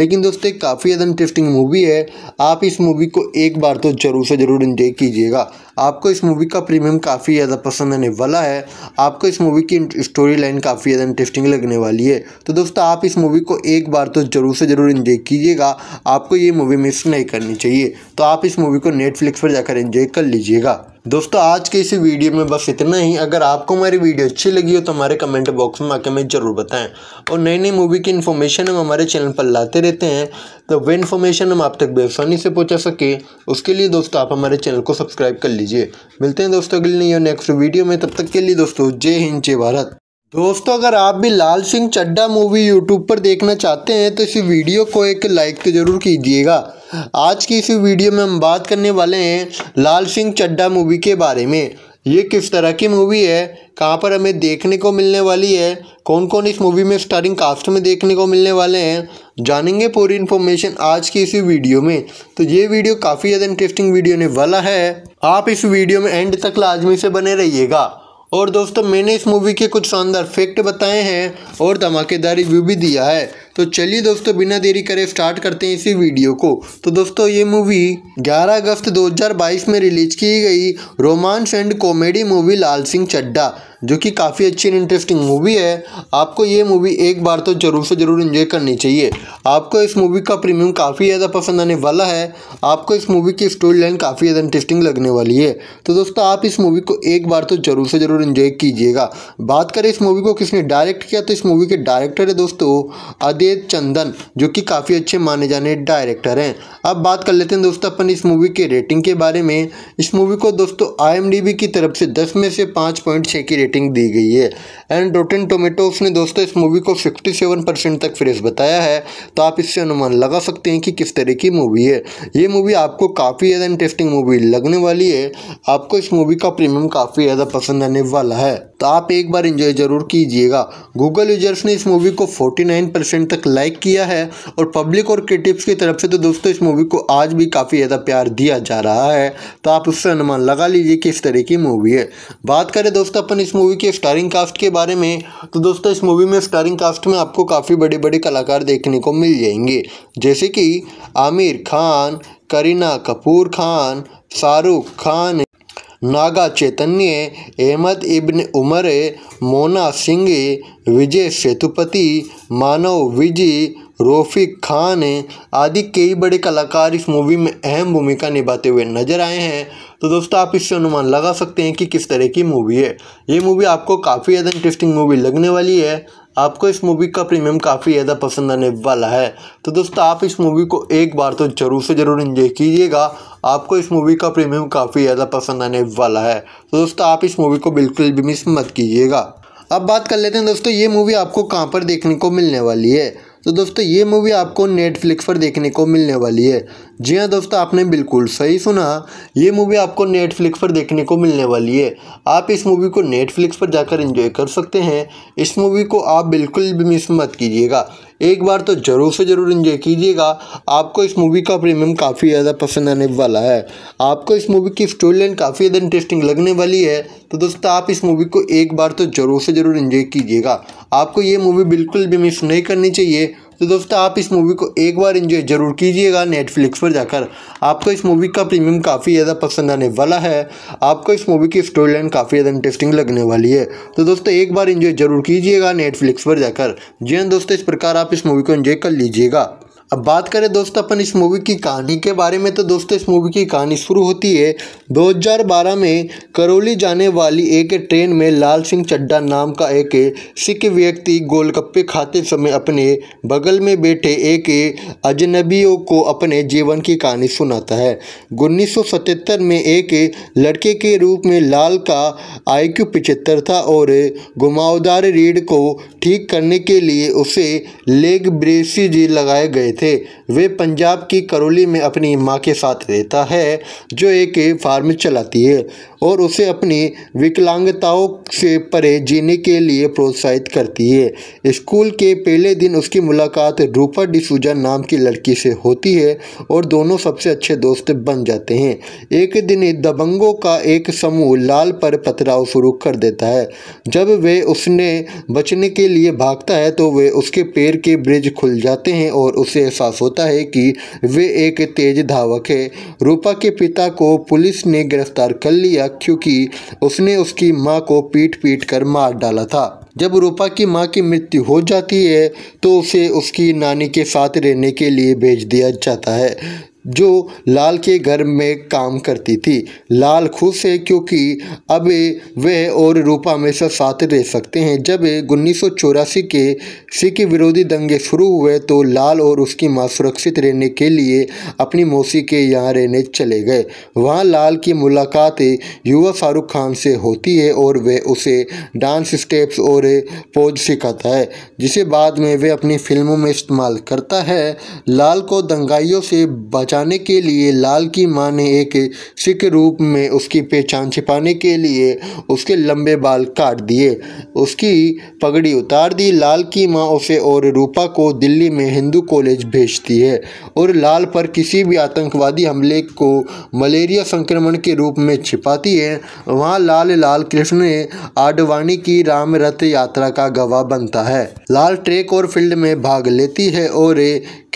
लेकिन दोस्तों काफ़ी ज़्यादा इंटरेस्टिंग मूवी है आप इस मूवी को एक बार तो ज़रूर से ज़रूर इन्जॉय कीजिएगा आपको इस मूवी का प्रीमियम काफ़ी ज़्यादा पसंद आने वाला है आपको इस मूवी की स्टोरी लाइन काफ़ी ज़्यादा इंटरेस्टिंग लगने वाली है तो दोस्तों आप इस मूवी को एक बार तो ज़रूर से ज़रूर इन्जॉय कीजिएगा आपको ये मूवी मिस नहीं करनी चाहिए तो आप इस मूवी को नेटफ्लिक्स पर जाकर इन्जॉय कर लीजिएगा दोस्तों आज के इस वीडियो में बस इतना ही अगर आपको हमारी वीडियो अच्छी लगी हो तो हमारे कमेंट बॉक्स में आके हमें ज़रूर बताएं और नई नई मूवी की इन्फॉर्मेशन हम हमारे चैनल पर लाते रहते हैं तो वे इन्फॉर्मेशन हम आप तक बेसानी से पहुँचा सकें उसके लिए दोस्तों आप हमारे चैनल को सब्सक्राइब कर लीजिए मिलते हैं दोस्तों अगले नहीं और नेक्स्ट वीडियो में तब तक के लिए दोस्तों जय हिंद जय भारत दोस्तों अगर आप भी लाल सिंह चड्डा मूवी यूट्यूब पर देखना चाहते हैं तो इस वीडियो को एक लाइक तो ज़रूर कीजिएगा आज की इस वीडियो में हम बात करने वाले हैं लाल सिंह चड्डा मूवी के बारे में ये किस तरह की मूवी है कहाँ पर हमें देखने को मिलने वाली है कौन कौन इस मूवी में स्टारिंग कास्ट में देखने को मिलने वाले हैं जानेंगे पूरी इन्फॉर्मेशन आज की इसी वीडियो में तो ये वीडियो काफ़ी ज़्यादा इंटरेस्टिंग वीडियो होने वाला है आप इस वीडियो में एंड तक लाजमी से बने रहिएगा और दोस्तों मैंने इस मूवी के कुछ शानदार फैक्ट बताए हैं और धमाकेदार रिव्यू भी दिया है तो चलिए दोस्तों बिना देरी करे स्टार्ट करते हैं इसी वीडियो को तो दोस्तों ये मूवी 11 अगस्त 2022 में रिलीज की गई romance and comedy movie Laal Singh Chaddha जो कि काफ़ी अच्छी एंड इंटरेस्टिंग मूवी है आपको ये मूवी एक बार तो ज़रूर से ज़रूर इन्जॉय करनी चाहिए आपको इस मूवी का प्रीमियम काफ़ी ज़्यादा पसंद आने वाला है आपको इस मूवी की स्टोरी लाइन काफ़ी ज़्यादा इंटरेस्टिंग लगने वाली है तो दोस्तों आप इस मूवी को एक बार तो ज़रूर से ज़रूर इन्जॉय कीजिएगा बात करें इस मूवी को किसने डायरेक्ट किया तो इस मूवी के डायरेक्टर है दोस्तों अदेत चंदन जो कि काफ़ी अच्छे माने जाने डायरेक्टर हैं अब बात कर लेते हैं दोस्तों अपन इस मूवी के रेटिंग के बारे में इस मूवी को दोस्तों आई की तरफ से दस में से पाँच की रेटिंग दी गई है एंड रोटेन टोमेटोस ने दोस्तों इस मूवी को 57 परसेंट तक फ्रेश बताया है तो आप इससे अनुमान लगा सकते हैं कि किस तरह की मूवी है ये मूवी आपको काफ़ी ज़्यादा इंटरेस्टिंग मूवी लगने वाली है आपको इस मूवी का प्रीमियम काफ़ी ज़्यादा पसंद आने वाला है तो आप एक बार इंजॉय ज़रूर कीजिएगा गूगल यूजर्स ने इस मूवी को 49 परसेंट तक लाइक किया है और पब्लिक और क्रिटिक्स की तरफ से तो दोस्तों इस मूवी को आज भी काफ़ी ज़्यादा प्यार दिया जा रहा है तो आप उससे अनुमान लगा लीजिए कि इस तरह की मूवी है बात करें दोस्तों अपन इस मूवी के स्टारिंग कास्ट के बारे में तो दोस्तों इस मूवी में स्टारिंग कास्ट में आपको काफ़ी बड़े बड़े कलाकार देखने को मिल जाएंगे जैसे कि आमिर खान करीना कपूर खान शाहरुख खान नागा चैतन्य अहमद इब्न उमर मोना सिंह विजय सेतुपति मानव विजय रोफिक खान आदि कई बड़े कलाकार इस मूवी में अहम भूमिका निभाते हुए नजर आए हैं तो दोस्तों आप इससे अनुमान लगा सकते हैं कि किस तरह की मूवी है ये मूवी आपको काफ़ी ज़्यादा इंटरेस्टिंग मूवी लगने वाली है आपको इस मूवी का प्रीमियम काफ़ी ज़्यादा पसंद आने वाला है तो दोस्तों आप इस मूवी को एक बार तो ज़रूर से ज़रूर इंजॉय कीजिएगा आपको इस मूवी का प्रीमियम काफ़ी ज़्यादा पसंद आने वाला है तो दोस्तों आप इस मूवी को बिल्कुल भी मिस मत कीजिएगा अब बात कर लेते हैं दोस्तों ये मूवी आपको कहाँ पर देखने को मिलने वाली है तो दोस्तों ये मूवी आपको नेटफ्लिक्स पर देखने को मिलने वाली है जी हाँ दोस्तों आपने बिल्कुल सही सुना ये मूवी आपको नेटफ्लिक्स पर देखने को मिलने वाली है आप इस मूवी को नेटफ्लिक्स पर जाकर एंजॉय कर सकते हैं इस मूवी को आप बिल्कुल भी मिस मत कीजिएगा एक बार तो ज़रूर से ज़रूर इन्जॉय कीजिएगा आपको इस मूवी का प्रीमियम काफ़ी ज़्यादा पसंद आने वाला है आपको इस मूवी की स्टोरी लाइन काफ़ी ज़्यादा इंटरेस्टिंग लगने वाली है तो दोस्तों आप इस मूवी को एक बार तो ज़रूर से ज़रूर इन्जॉय कीजिएगा आपको ये मूवी बिल्कुल भी मिस नहीं करनी चाहिए तो दोस्तों आप इस मूवी को एक बार इन्जॉय ज़रूर कीजिएगा नेटफ्लिक्स पर जाकर आपको इस मूवी का प्रीमियम काफ़ी ज़्यादा पसंद आने वाला है आपको इस मूवी की स्टोरी लाइन काफ़ी ज़्यादा इंटरेस्टिंग लगने वाली है तो दोस्तों एक बार इन्जॉय ज़रूर कीजिएगा नेटफ्लिक्स पर जाकर जी हाँ दोस्तों इस प्रकार आप इस मूवी को इन्जॉय कर लीजिएगा अब बात करें दोस्तों अपन इस मूवी की कहानी के बारे में तो दोस्तों इस मूवी की कहानी शुरू होती है 2012 में करौली जाने वाली एक ट्रेन में लाल सिंह चड्डा नाम का एक सिख व्यक्ति गोलगप्पे खाते समय अपने बगल में बैठे एक अजनबियों को अपने जीवन की कहानी सुनाता है उन्नीस में एक लड़के के रूप में लाल का आई क्यू था और घुमावदार रीढ़ को ठीक करने के लिए उसे लेग ब्रेसिज लगाए गए थे वे पंजाब की करौली में अपनी माँ के साथ रहता है जो एक फार्म चलाती है और उसे अपनी विकलांगताओं से परे जीने के लिए प्रोत्साहित करती है स्कूल के पहले दिन उसकी मुलाकात रूपा डिसूजा नाम की लड़की से होती है और दोनों सबसे अच्छे दोस्त बन जाते हैं एक दिन दबंगों का एक समूह लाल पर पथराव शुरू कर देता है जब वे उसने बचने के लिए भागता है तो वे उसके पैर के ब्रिज खुल जाते हैं और उसे एहसास होता है कि वे एक तेज धावक है रूपा के पिता को पुलिस ने गिरफ्तार कर लिया क्योंकि उसने उसकी माँ को पीट पीट कर मार डाला था जब रूपा की माँ की मृत्यु हो जाती है तो उसे उसकी नानी के साथ रहने के लिए भेज दिया जाता है जो लाल के घर में काम करती थी लाल खुश है क्योंकि अब वह और रूपा हमेशा साथ रह सकते हैं जब उन्नीस के सिख विरोधी दंगे शुरू हुए तो लाल और उसकी माँ सुरक्षित रहने के लिए अपनी मौसी के यहाँ रहने चले गए वहाँ लाल की मुलाकात युवा शाहरुख खान से होती है और वह उसे डांस स्टेप्स और पोज सिखाता है जिसे बाद में वह अपनी फिल्मों में इस्तेमाल करता है लाल को दंगाइयों से बचा बचाने के लिए लाल की मां ने एक सिख रूप में उसकी पहचान छिपाने के लिए उसके लंबे बाल काट दिए उसकी पगड़ी उतार दी लाल की मां उसे और रूपा को दिल्ली में हिंदू कॉलेज भेजती है और लाल पर किसी भी आतंकवादी हमले को मलेरिया संक्रमण के रूप में छिपाती है वहाँ लाल लाल कृष्ण आडवाणी की राम रथ यात्रा का गवाह बनता है लाल ट्रेक और फील्ड में भाग लेती है और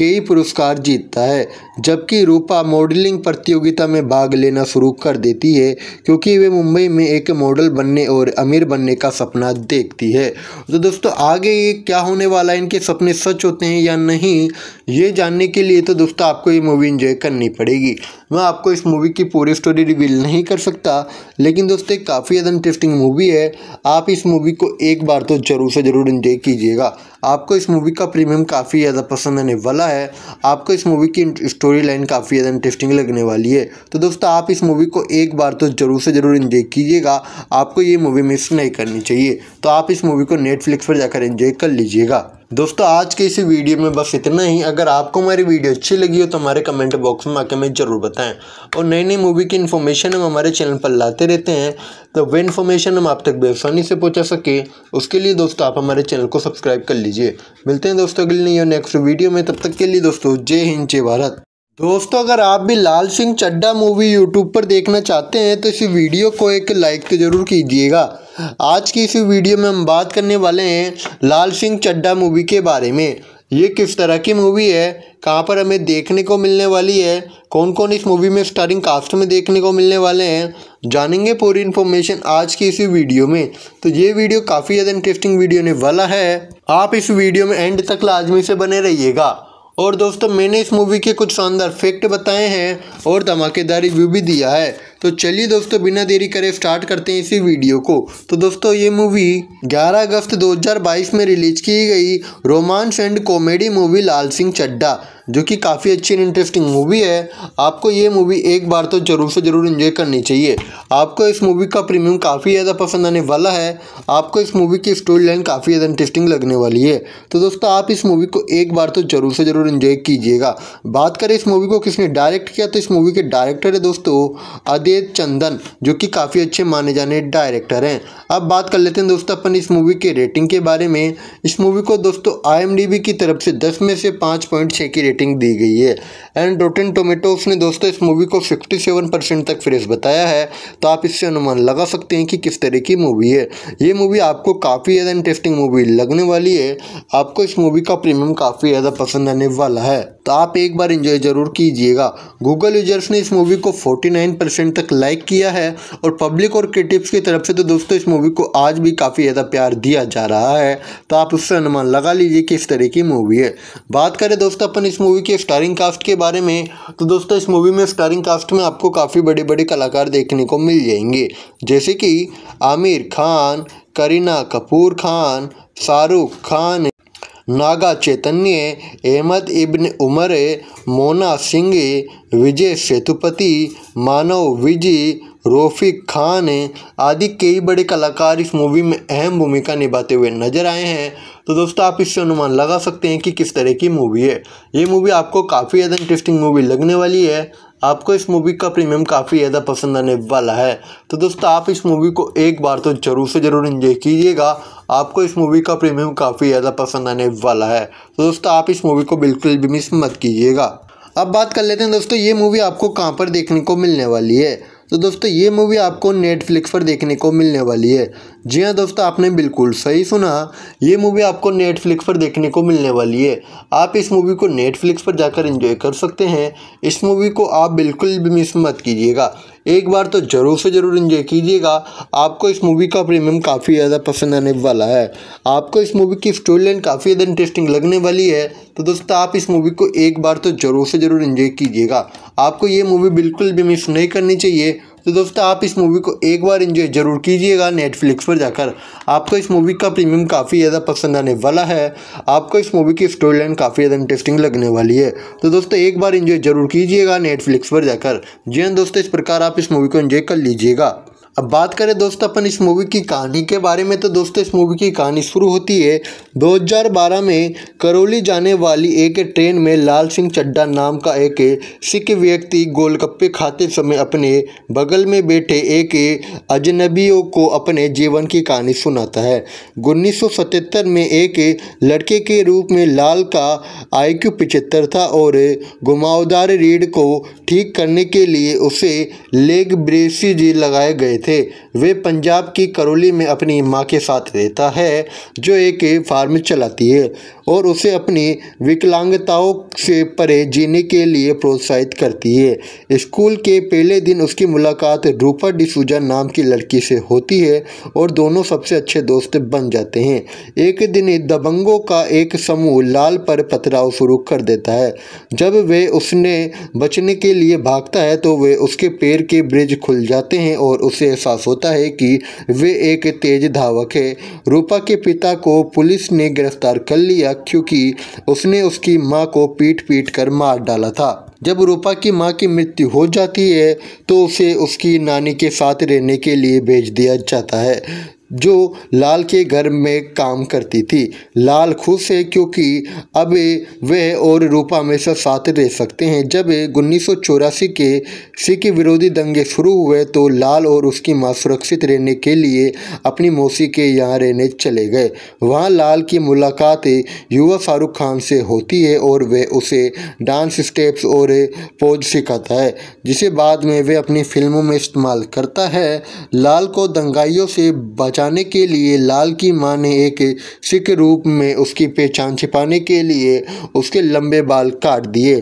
कई पुरस्कार जीतता है जबकि की रूपा मॉडलिंग प्रतियोगिता में भाग लेना शुरू कर देती है क्योंकि वे मुंबई में एक मॉडल बनने और अमीर बनने का सपना देखती है तो दोस्तों आगे ये क्या होने वाला है इनके सपने सच होते हैं या नहीं ये जानने के लिए तो दोस्तों आपको ये मूवी इन्जॉय करनी पड़ेगी मैं आपको इस मूवी की पूरी स्टोरी रिवील नहीं कर सकता लेकिन दोस्तों एक काफ़ी ज़्यादा इंटरेस्टिंग मूवी है आप इस मूवी को एक बार तो ज़रूर से ज़रूर इन्जॉय कीजिएगा आपको इस मूवी का प्रीमियम काफ़ी ज़्यादा पसंद आने वाला है आपको इस मूवी की स्टोरी लाइन काफ़ी ज़्यादा इंटरेस्टिंग लगने वाली है तो दोस्तों आप इस मूवी को एक बार तो ज़रूर से ज़रूर इन्जॉय कीजिएगा आपको ये मूवी मिस नहीं करनी चाहिए तो आप इस मूवी को नेटफ्लिक्स पर जाकर इन्जॉय कर लीजिएगा दोस्तों आज के इसी वीडियो में बस इतना ही अगर आपको हमारी वीडियो अच्छी लगी हो तो हमारे कमेंट बॉक्स में आके हमें ज़रूर बताएं और नई नई मूवी की इन्फॉर्मेशन हम हमारे चैनल पर लाते रहते हैं तो वह इन्फॉर्मेशन हम आप तक बेसानी से पहुँचा सके उसके लिए दोस्तों आप हमारे चैनल को सब्सक्राइब कर लीजिए मिलते हैं दोस्तों अगले नहीं नेक्स्ट वीडियो में तब तक के लिए दोस्तों जय हिंद जय भारत दोस्तों अगर आप भी लाल सिंह चड्डा मूवी यूट्यूब पर देखना चाहते हैं तो इस वीडियो को एक लाइक तो ज़रूर कीजिएगा आज की इस वीडियो में हम बात करने वाले हैं लाल सिंह चड्डा मूवी के बारे में ये किस तरह की मूवी है कहाँ पर हमें देखने को मिलने वाली है कौन कौन इस मूवी में स्टारिंग कास्ट में देखने को मिलने वाले हैं जानेंगे पूरी इन्फॉर्मेशन आज की इसी वीडियो में तो ये वीडियो काफ़ी ज़्यादा इंटरेस्टिंग वीडियो ने वाला है आप इस वीडियो में एंड तक लाजमी से बने रहिएगा और दोस्तों मैंने इस मूवी के कुछ शानदार फैक्ट बताए हैं और धमाकेदार रिव्यू भी दिया है तो चलिए दोस्तों बिना देरी करे स्टार्ट करते हैं इसी वीडियो को तो दोस्तों ये मूवी 11 अगस्त 2022 में रिलीज की गई romance and comedy movie Laal Singh Chaddha जो कि काफ़ी अच्छी एंड इंटरेस्टिंग मूवी है आपको ये मूवी एक बार तो ज़रूर से ज़रूर इन्जॉय करनी चाहिए आपको इस मूवी का प्रीमियम काफ़ी ज़्यादा पसंद आने वाला है आपको इस मूवी की स्टोरी लाइन काफ़ी ज़्यादा इंटरेस्टिंग लगने वाली है तो दोस्तों आप इस मूवी को एक बार तो ज़रूर से ज़रूर इन्जॉय कीजिएगा बात करें इस मूवी को किसने डायरेक्ट किया तो इस मूवी के डायरेक्टर है दोस्तों अदित चंदन जो कि काफ़ी अच्छे माने जाने डायरेक्टर हैं अब बात कर लेते हैं दोस्तों अपन इस मूवी के रेटिंग के बारे में इस मूवी को दोस्तों आई की तरफ से दस में से पाँच की रेटिंग रेटिंग दी गई है एंड रोटेन टोमेटोस ने दोस्तों इस मूवी को 57 परसेंट तक फ्रेश बताया है तो आप इससे अनुमान लगा सकते हैं कि किस तरह की मूवी है ये मूवी आपको काफ़ी ज़्यादा इंटरेस्टिंग मूवी लगने वाली है आपको इस मूवी का प्रीमियम काफ़ी ज़्यादा पसंद आने वाला है तो आप एक बार इंजॉय ज़रूर कीजिएगा गूगल यूजर्स ने इस मूवी को फोर्टी तक लाइक किया है और पब्लिक और क्रिटिक्स की तरफ से तो दोस्तों इस मूवी को आज भी काफ़ी ज़्यादा प्यार दिया जा रहा है तो आप उससे अनुमान लगा लीजिए कि इस तरह की मूवी है बात करें दोस्तों अपन इस मूवी मूवी के स्टारिंग कास्ट के बारे में तो दोस्तों इस मूवी में स्टारिंग कास्ट में आपको काफ़ी बड़े बड़े कलाकार देखने को मिल जाएंगे जैसे कि आमिर खान करीना कपूर खान शाहरुख खान नागा चैतन्य अहमद इब्न उमर मोना सिंह विजय सेतुपति मानव विजय रोफिक ख़ान हैं आदि कई बड़े कलाकार इस मूवी में अहम भूमिका निभाते हुए नज़र आए हैं तो दोस्तों आप इससे अनुमान लगा सकते हैं कि किस तरह की मूवी है ये मूवी आपको काफ़ी ज़्यादा इंटरेस्टिंग मूवी लगने वाली है आपको इस मूवी का प्रीमियम काफ़ी ज़्यादा पसंद आने वाला है तो दोस्तों आप इस मूवी को एक बार तो ज़रूर से ज़रूर इन्जॉय कीजिएगा आपको इस मूवी का प्रीमियम काफ़ी ज़्यादा पसंद आने वाला है तो दोस्तों आप इस मूवी को बिल्कुल भी मिस मत कीजिएगा अब बात कर लेते हैं दोस्तों ये मूवी आपको कहाँ पर देखने को मिलने वाली है तो दोस्तों ये मूवी आपको नेटफ्लिक्स पर देखने को मिलने वाली है जी हाँ दोस्तों आपने बिल्कुल सही सुना ये मूवी आपको नेटफ्लिक्स पर देखने को मिलने वाली है आप इस मूवी को नेटफ्लिक्स पर जाकर एंजॉय कर सकते हैं इस मूवी को आप बिल्कुल भी मिस मत कीजिएगा एक बार तो ज़रूर से ज़रूर इन्जॉय कीजिएगा आपको इस मूवी का प्रीमियम काफ़ी ज़्यादा पसंद आने वाला है आपको इस मूवी की स्टोरी लाइन काफ़ी ज़्यादा इंटरेस्टिंग लगने वाली है तो दोस्तों आप इस मूवी को एक बार तो ज़रूर से ज़रूर इन्जॉय कीजिएगा आपको ये मूवी बिल्कुल भी मिस नहीं करनी चाहिए तो दोस्तों आप इस मूवी को एक बार इन्जॉय ज़रूर कीजिएगा नेटफ्लिक्स पर जाकर आपको इस मूवी का प्रीमियम काफ़ी ज़्यादा पसंद आने वाला है आपको इस मूवी की स्टोरी लाइन काफ़ी ज़्यादा इंटरेस्टिंग लगने वाली है तो दोस्तों एक बार इन्जॉय ज़रूर कीजिएगा नेटफ्लिक्स पर जाकर जी हाँ दोस्तों इस प्रकार आप इस मूवी को इन्जॉय कर लीजिएगा अब बात करें दोस्तों अपन इस मूवी की कहानी के बारे में तो दोस्तों इस मूवी की कहानी शुरू होती है 2012 में करौली जाने वाली एक ट्रेन में लाल सिंह चड्डा नाम का एक सिख व्यक्ति गोलगप्पे खाते समय अपने बगल में बैठे एक अजनबियों को अपने जीवन की कहानी सुनाता है उन्नीस में एक लड़के के रूप में लाल का आई क्यू था और घुमावदार रीढ़ को ठीक करने के लिए उसे लेग ब्रेसिज लगाए गए थे वे पंजाब की करौली में अपनी माँ के साथ रहता है जो एक फार्म चलाती है और उसे अपनी विकलांगताओं से परे जीने के लिए प्रोत्साहित करती है स्कूल के पहले दिन उसकी मुलाकात रूपा डिसूजा नाम की लड़की से होती है और दोनों सबसे अच्छे दोस्त बन जाते हैं एक दिन दबंगों का एक समूह लाल पर पथराव शुरू कर देता है जब वे उसने बचने के लिए भागता है तो वे उसके पैर के ब्रिज खुल जाते हैं और उसे एहसास होता है कि वे एक तेज धावक है रूपा के पिता को पुलिस ने गिरफ्तार कर लिया क्योंकि उसने उसकी माँ को पीट पीट कर मार डाला था जब रूपा की माँ की मृत्यु हो जाती है तो उसे उसकी नानी के साथ रहने के लिए भेज दिया जाता है जो लाल के घर में काम करती थी लाल खुश है क्योंकि अब वह और रूपा हमेशा साथ रह सकते हैं जब उन्नीस के सिख विरोधी दंगे शुरू हुए तो लाल और उसकी माँ सुरक्षित रहने के लिए अपनी मौसी के यहाँ रहने चले गए वहाँ लाल की मुलाकात युवा शाहरुख खान से होती है और वह उसे डांस स्टेप्स और पोज सिखाता है जिसे बाद में वह अपनी फिल्मों में इस्तेमाल करता है लाल को दंगाइयों से बचा बचाने के लिए लाल की मां ने एक सिख रूप में उसकी पहचान छिपाने के लिए उसके लंबे बाल काट दिए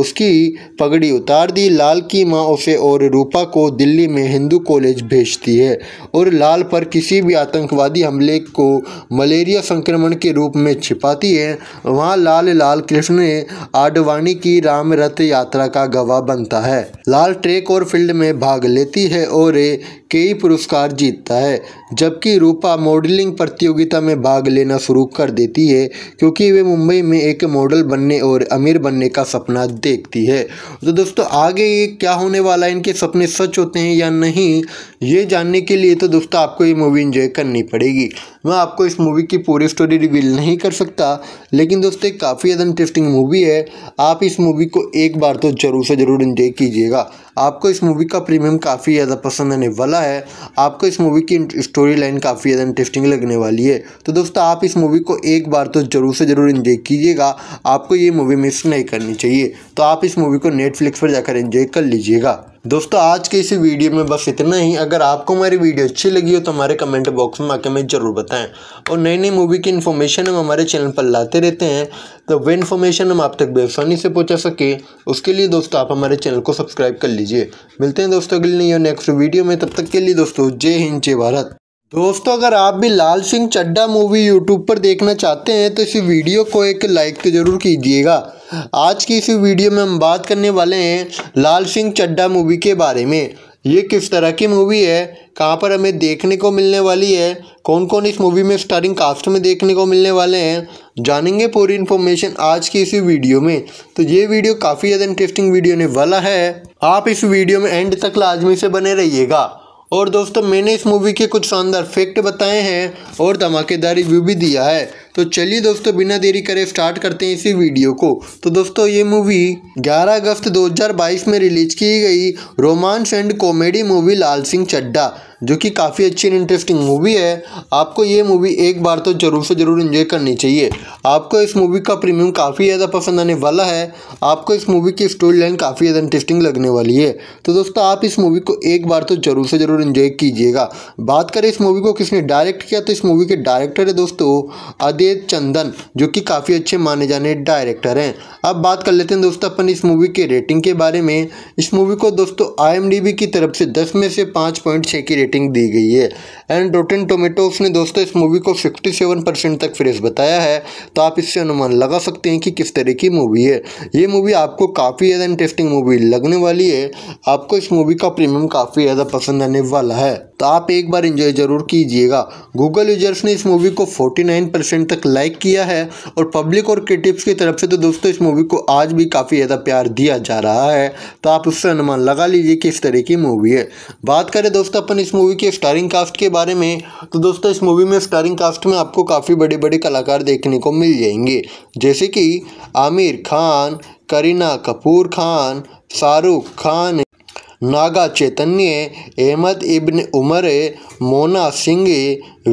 उसकी पगड़ी उतार दी लाल की मां उसे और रूपा को दिल्ली में हिंदू कॉलेज भेजती है और लाल पर किसी भी आतंकवादी हमले को मलेरिया संक्रमण के रूप में छिपाती है वहाँ लाल लाल कृष्ण आडवाणी की राम रथ यात्रा का गवाह बनता है लाल ट्रेक और फील्ड में भाग लेती है और कई पुरस्कार जीतता है जब जबकि रूपा मॉडलिंग प्रतियोगिता में भाग लेना शुरू कर देती है क्योंकि वे मुंबई में एक मॉडल बनने और अमीर बनने का सपना देखती है तो दोस्तों आगे ये क्या होने वाला है इनके सपने सच होते हैं या नहीं ये जानने के लिए तो दोस्तों आपको ये मूवी इन्जॉय करनी पड़ेगी मैं आपको इस मूवी की पूरी स्टोरी रिवील नहीं कर सकता लेकिन दोस्तों काफ़ी ज़्यादा इंटरेस्टिंग मूवी है आप इस मूवी को एक बार तो ज़रूर से ज़रूर इन्जॉय कीजिएगा आपको इस मूवी का प्रीमियम काफ़ी ज़्यादा पसंद आने वाला है आपको इस मूवी की स्टोरी लाइन काफ़ी ज़्यादा इंटरेस्टिंग लगने वाली है तो दोस्तों आप इस मूवी को एक बार तो ज़रूर से ज़रूर इन्जॉय कीजिएगा आपको ये मूवी मिस नहीं करनी चाहिए तो आप इस मूवी को नेटफ्लिक्स पर जाकर इन्जॉय कर लीजिएगा दोस्तों आज के इसी वीडियो में बस इतना ही अगर आपको हमारी वीडियो अच्छी लगी हो तो हमारे कमेंट बॉक्स में आके हमें ज़रूर बताएं और नई नई मूवी की इन्फॉर्मेशन हम हमारे चैनल पर लाते रहते हैं तो वह इन्फॉर्मेशन हम आप तक बेसानी से पहुंचा सके उसके लिए दोस्तों आप हमारे चैनल को सब्सक्राइब कर लीजिए मिलते हैं दोस्तों अगले नहीं नेक्स्ट वीडियो में तब तक के लिए दोस्तों जय हिंद जय भारत दोस्तों अगर आप भी लाल सिंह चड्डा मूवी यूट्यूब पर देखना चाहते हैं तो इस वीडियो को एक लाइक तो ज़रूर कीजिएगा आज की इस वीडियो में हम बात करने वाले हैं लाल सिंह चड्डा मूवी के बारे में ये किस तरह की मूवी है कहाँ पर हमें देखने को मिलने वाली है कौन कौन इस मूवी में स्टारिंग कास्ट में देखने को मिलने वाले हैं जानेंगे पूरी इन्फॉर्मेशन आज की इसी वीडियो में तो ये वीडियो काफ़ी ज़्यादा इंटरेस्टिंग वीडियो ने वाला है आप इस वीडियो में एंड तक लाजमी से बने रहिएगा और दोस्तों मैंने इस मूवी के कुछ शानदार फैक्ट बताए हैं और धमाकेदार रिव्यू भी दिया है तो चलिए दोस्तों बिना देरी करे स्टार्ट करते हैं इसी वीडियो को तो दोस्तों ये मूवी 11 अगस्त 2022 में रिलीज की गई romance and comedy movie Laal Singh Chaddha जो कि काफ़ी अच्छी एंड इंटरेस्टिंग मूवी है आपको ये मूवी एक बार तो ज़रूर से ज़रूर इन्जॉय करनी चाहिए आपको इस मूवी का प्रीमियम काफ़ी ज़्यादा पसंद आने वाला है आपको इस मूवी की स्टोरी लाइन काफ़ी ज़्यादा इंटरेस्टिंग लगने वाली है तो दोस्तों आप इस मूवी को एक बार तो ज़रूर से ज़रूर इन्जॉय कीजिएगा बात करें इस मूवी को किसने डायरेक्ट किया तो इस मूवी के डायरेक्टर है दोस्तों अदेत चंदन जो कि काफ़ी अच्छे माने जाने डायरेक्टर हैं अब बात कर लेते हैं दोस्तों अपन इस मूवी के रेटिंग के बारे में इस मूवी को दोस्तों आई की तरफ से दस में से पाँच की रेटिंग रेटिंग दी गई है एंड रोटेन टोमेटोस ने दोस्तों इस मूवी को 57 परसेंट तक फ्रेश बताया है तो आप इससे अनुमान लगा सकते हैं कि किस तरह की मूवी है ये मूवी आपको काफ़ी ज़्यादा इंटरेस्टिंग मूवी लगने वाली है आपको इस मूवी का प्रीमियम काफ़ी ज़्यादा पसंद आने वाला है तो आप एक बार इंजॉय ज़रूर कीजिएगा गूगल यूजर्स ने इस मूवी को फोर्टी तक लाइक किया है और पब्लिक और क्रिटिक्स की तरफ से तो दोस्तों इस मूवी को आज भी काफ़ी ज़्यादा प्यार दिया जा रहा है तो आप उससे अनुमान लगा लीजिए कि इस तरह की मूवी है बात करें दोस्तों अपन इस मूवी के स्टारिंग कास्ट के बारे में तो दोस्तों इस मूवी में स्टारिंग कास्ट में आपको काफ़ी बड़े बड़े कलाकार देखने को मिल जाएंगे जैसे कि आमिर खान करीना कपूर खान शाहरुख खान नागा चैतन्य अहमद इब्न उमर मोना सिंह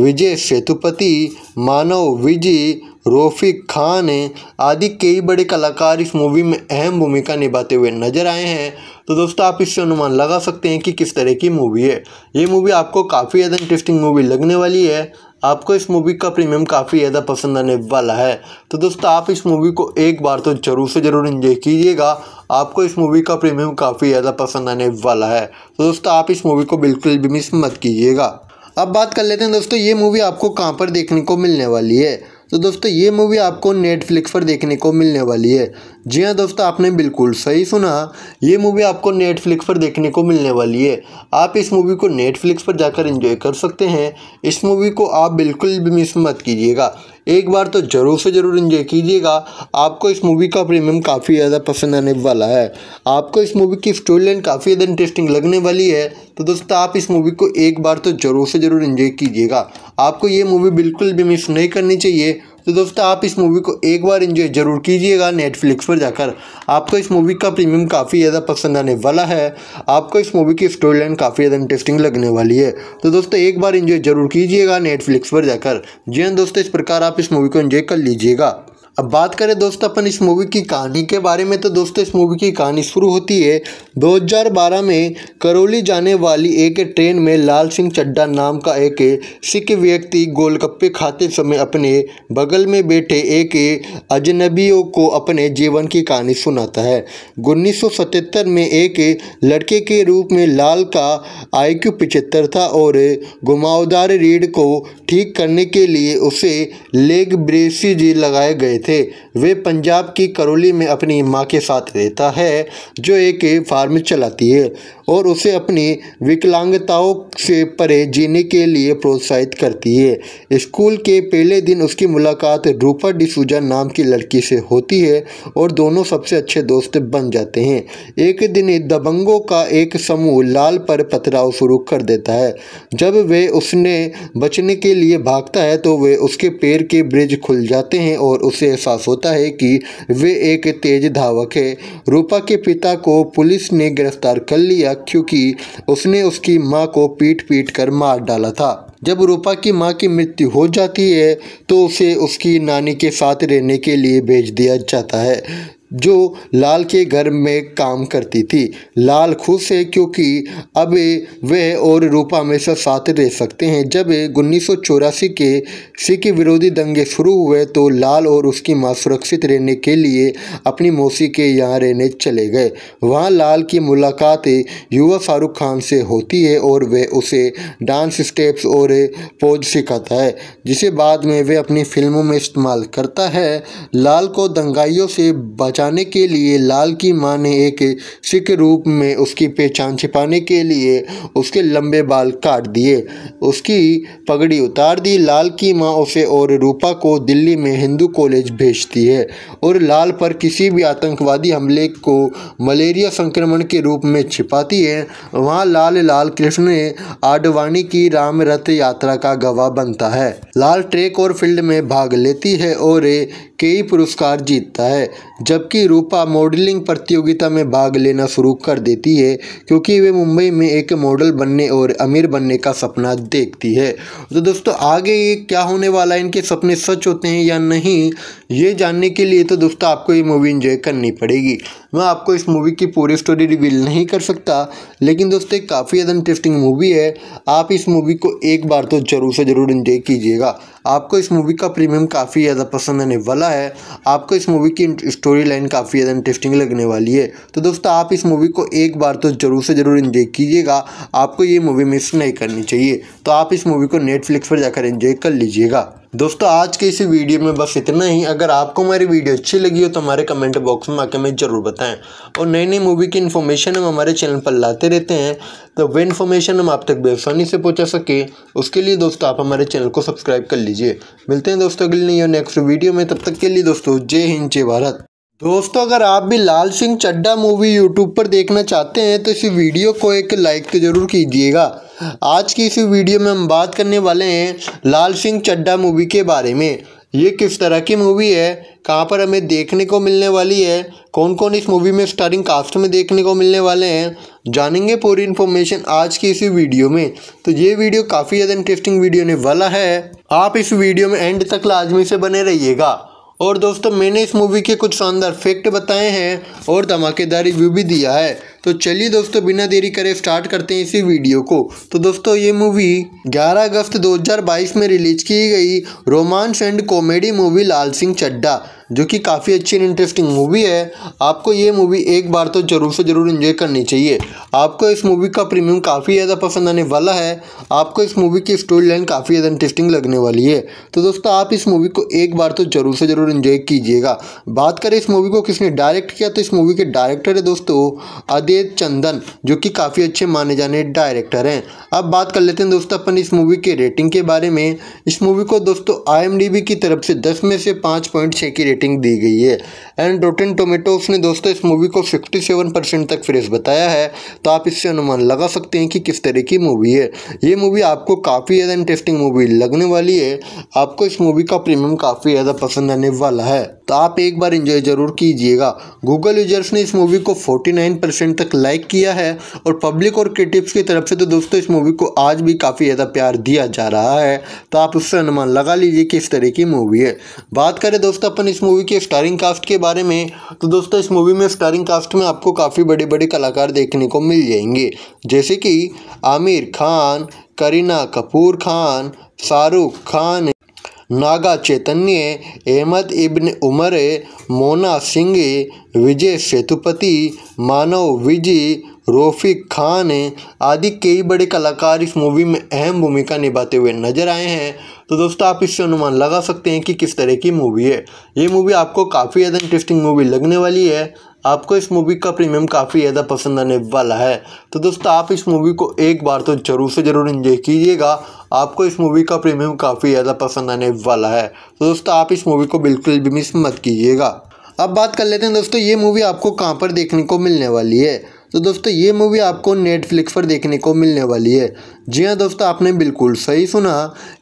विजय सेतुपति मानव विजय रोफिक खान आदि कई बड़े कलाकार इस मूवी में अहम भूमिका निभाते हुए नजर आए हैं तो दोस्तों आप इससे अनुमान लगा सकते हैं कि किस तरह की मूवी है ये मूवी आपको काफ़ी ज़्यादा इंटरेस्टिंग मूवी लगने वाली है आपको इस मूवी का प्रीमियम काफ़ी ज़्यादा पसंद आने वाला है तो दोस्तों आप इस मूवी को एक बार तो ज़रूर से ज़रूर इन्जॉय कीजिएगा आपको इस मूवी का प्रीमियम काफ़ी ज़्यादा पसंद आने वाला है तो दोस्तों आप इस मूवी को बिल्कुल भी मिस मत कीजिएगा अब बात कर लेते हैं दोस्तों ये मूवी आपको कहाँ पर देखने को मिलने वाली है तो दोस्तों ये मूवी आपको नेटफ्लिक्स पर देखने को मिलने वाली है जी हाँ दोस्तों आपने बिल्कुल सही सुना ये मूवी आपको नेटफ्लिक्स पर देखने को मिलने वाली है आप इस मूवी को नेटफ्लिक्स पर जाकर एंजॉय कर सकते हैं इस मूवी को आप बिल्कुल भी मिस मत कीजिएगा एक बार तो ज़रूर से ज़रूर इन्जॉय कीजिएगा आपको इस मूवी का प्रीमियम काफ़ी ज़्यादा पसंद आने वाला है आपको इस मूवी की स्टोरी लाइन काफ़ी ज़्यादा इंटरेस्टिंग लगने वाली है तो दोस्तों आप इस मूवी को एक बार तो ज़रूर से ज़रूर इन्जॉय कीजिएगा आपको ये मूवी बिल्कुल भी मिस नहीं करनी चाहिए तो दोस्तों आप इस मूवी को एक बार इन्जॉय ज़रूर कीजिएगा नेटफ्लिक्स पर जाकर आपको इस मूवी का प्रीमियम काफ़ी ज़्यादा पसंद आने वाला है आपको इस मूवी की स्टोरी लाइन काफ़ी ज़्यादा इंटरेस्टिंग लगने वाली है तो दोस्तों एक बार इन्जॉय ज़रूर कीजिएगा नेटफ्लिक्स पर जाकर जी हाँ दोस्तों इस प्रकार आप इस मूवी को इन्जॉय कर लीजिएगा अब बात करें दोस्तों अपन इस मूवी की कहानी के बारे में तो दोस्तों इस मूवी की कहानी शुरू होती है 2012 में करौली जाने वाली एक ट्रेन में लाल सिंह चड्डा नाम का एक सिख व्यक्ति गोलगप्पे खाते समय अपने बगल में बैठे एक अजनबियों को अपने जीवन की कहानी सुनाता है उन्नीस में एक लड़के के रूप में लाल का आई क्यू था और घुमावदार रीढ़ को ठीक करने के लिए उसे लेग ब्रेसिज लगाए गए थे थे वे पंजाब की करौली में अपनी माँ के साथ रहता है जो एक फार्म चलाती है और उसे अपनी विकलांगताओं से परे जीने के लिए प्रोत्साहित करती है स्कूल के पहले दिन उसकी मुलाकात रूपा डिसूजा नाम की लड़की से होती है और दोनों सबसे अच्छे दोस्त बन जाते हैं एक दिन दबंगों का एक समूह लाल पर पथराव शुरू कर देता है जब वे उसने बचने के लिए भागता है तो वे उसके पैर के ब्रिज खुल जाते हैं और उसे इल्फाफ होता है कि वे एक तेज धावक है रूपा के पिता को पुलिस ने गिरफ्तार कर लिया क्योंकि उसने उसकी माँ को पीट पीट कर मार डाला था जब रूपा की माँ की मृत्यु हो जाती है तो उसे उसकी नानी के साथ रहने के लिए भेज दिया जाता है जो लाल के घर में काम करती थी लाल खुश है क्योंकि अब वह और रूपा हमेशा साथ रह सकते हैं जब उन्नीस के सिख विरोधी दंगे शुरू हुए तो लाल और उसकी मां सुरक्षित रहने के लिए अपनी मौसी के यहाँ रहने चले गए वहाँ लाल की मुलाकात युवा शाहरुख खान से होती है और वह उसे डांस स्टेप्स और पोज सिखाता है जिसे बाद में वह अपनी फिल्मों में इस्तेमाल करता है लाल को दंगाइयों से बचा बचाने के लिए लाल की मां ने एक सिख रूप में उसकी पहचान छिपाने के लिए उसके लंबे बाल काट दिए उसकी पगड़ी उतार दी लाल की मां उसे और रूपा को दिल्ली में हिंदू कॉलेज भेजती है और लाल पर किसी भी आतंकवादी हमले को मलेरिया संक्रमण के रूप में छिपाती है वहाँ लाल लाल कृष्ण आडवाणी की राम रथ यात्रा का गवाह बनता है लाल ट्रेक और फील्ड में भाग लेती है और कई पुरस्कार जीतता है जब जबकि रूपा मॉडलिंग प्रतियोगिता में भाग लेना शुरू कर देती है क्योंकि वे मुंबई में एक मॉडल बनने और अमीर बनने का सपना देखती है तो दोस्तों आगे ये क्या होने वाला है इनके सपने सच होते हैं या नहीं ये जानने के लिए तो दोस्तों आपको ये मूवी इन्जॉय करनी पड़ेगी मैं आपको इस मूवी की पूरी स्टोरी रिवील नहीं कर सकता लेकिन दोस्तों एक काफ़ी ज़्यादा इंटरेस्टिंग मूवी है आप इस मूवी को एक बार तो ज़रूर से ज़रूर इन्जॉय कीजिएगा आपको इस मूवी का प्रीमियम काफ़ी ज़्यादा पसंद आने वाला है आपको इस मूवी की स्टोरी लाइन काफ़ी ज़्यादा इंटरेस्टिंग लगने वाली है तो दोस्तों आप इस मूवी को एक बार तो ज़रूर से ज़रूर इन्जॉय कीजिएगा आपको ये मूवी मिस नहीं करनी चाहिए तो आप इस मूवी को नेटफ्लिक्स पर जाकर इन्जॉय कर लीजिएगा दोस्तों आज के इसी वीडियो में बस इतना ही अगर आपको हमारी वीडियो अच्छी लगी हो तो हमारे कमेंट बॉक्स में आके हमें ज़रूर बताएं और नई नई मूवी की इन्फॉर्मेशन हम हमारे चैनल पर लाते रहते हैं तो वह इन्फॉर्मेशन हम आप तक बेसानी से पहुंचा सके उसके लिए दोस्तों आप हमारे चैनल को सब्सक्राइब कर लीजिए मिलते हैं दोस्तों अगले नहीं नेक्स्ट वीडियो में तब तक के लिए दोस्तों जय हिंद जय भारत दोस्तों अगर आप भी लाल सिंह चड्डा मूवी यूट्यूब पर देखना चाहते हैं तो इस वीडियो को एक लाइक तो ज़रूर कीजिएगा आज की इस वीडियो में हम बात करने वाले हैं लाल सिंह चड्डा मूवी के बारे में ये किस तरह की मूवी है कहाँ पर हमें देखने को मिलने वाली है कौन कौन इस मूवी में स्टारिंग कास्ट में देखने को मिलने वाले हैं जानेंगे पूरी इन्फॉर्मेशन आज की इसी वीडियो में तो ये वीडियो काफ़ी ज़्यादा इंटरेस्टिंग वीडियो ने वाला है आप इस वीडियो में एंड तक लाजमी से बने रहिएगा और दोस्तों मैंने इस मूवी के कुछ शानदार फैक्ट बताए हैं और धमाकेदार रिव्यू भी दिया है तो चलिए दोस्तों बिना देरी करे स्टार्ट करते हैं इसी वीडियो को तो दोस्तों ये मूवी 11 अगस्त 2022 में रिलीज की गई romance and comedy movie Laal Singh Chaddha जो कि काफ़ी अच्छी एंड इंटरेस्टिंग मूवी है आपको ये मूवी एक बार तो ज़रूर से ज़रूर इन्जॉय करनी चाहिए आपको इस मूवी का प्रीमियम काफ़ी ज़्यादा पसंद आने वाला है आपको इस मूवी की स्टोरी लाइन काफ़ी ज़्यादा इंटरेस्टिंग लगने वाली है तो दोस्तों आप इस मूवी को एक बार तो ज़रूर से ज़रूर इन्जॉय कीजिएगा बात करें इस मूवी को किसने डायरेक्ट किया तो इस मूवी के डायरेक्टर है दोस्तों अदय चंदन जो कि काफ़ी अच्छे माने जाने डायरेक्टर हैं अब बात कर लेते हैं दोस्तों अपन इस मूवी के रेटिंग के बारे में इस मूवी को दोस्तों आई की तरफ से दस में से पाँच की रेटिंग रेटिंग दी गई है एंड रोटेन टोमेटोस ने दोस्तों इस मूवी को 57 परसेंट तक फ्रेश बताया है तो आप इससे अनुमान लगा सकते हैं कि किस तरह की मूवी है ये मूवी आपको काफ़ी ज़्यादा इंटरेस्टिंग मूवी लगने वाली है आपको इस मूवी का प्रीमियम काफ़ी ज़्यादा पसंद आने वाला है तो आप एक बार इंजॉय ज़रूर कीजिएगा गूगल यूजर्स ने इस मूवी को फोर्टी तक लाइक किया है और पब्लिक और क्रिटिक्स की तरफ से तो दोस्तों इस मूवी को आज भी काफ़ी ज़्यादा प्यार दिया जा रहा है तो आप उससे अनुमान लगा लीजिए कि इस तरह की मूवी है बात करें दोस्तों अपन इस मूवी के स्टारिंग कास्ट के बारे में तो दोस्तों इस मूवी में स्टारिंग कास्ट में आपको काफ़ी बड़े बड़े कलाकार देखने को मिल जाएंगे जैसे कि आमिर खान करीना कपूर खान शाहरुख खान नागा चैतन्य अहमद इब्न उमर मोना सिंह विजय सेतुपति मानव विजय रोफिक ख़ान हैं आदि कई बड़े कलाकार इस मूवी में अहम भूमिका निभाते हुए नज़र आए हैं तो दोस्तों आप इससे अनुमान लगा सकते हैं कि किस तरह की मूवी है ये मूवी आपको काफ़ी ज़्यादा इंटरेस्टिंग मूवी लगने वाली है आपको इस मूवी का प्रीमियम काफ़ी ज़्यादा पसंद आने वाला है तो दोस्तों आप इस मूवी को एक बार तो ज़रूर से ज़रूर इन्जॉय कीजिएगा आपको इस मूवी का प्रीमियम काफ़ी ज़्यादा पसंद आने वाला है तो दोस्तों आप इस मूवी को बिल्कुल भी मिस मत कीजिएगा अब बात कर लेते हैं दोस्तों ये मूवी आपको कहाँ पर देखने को मिलने वाली है तो दोस्तों ये मूवी आपको नेटफ्लिक्स पर देखने को मिलने वाली है जी हाँ दोस्तों आपने बिल्कुल सही सुना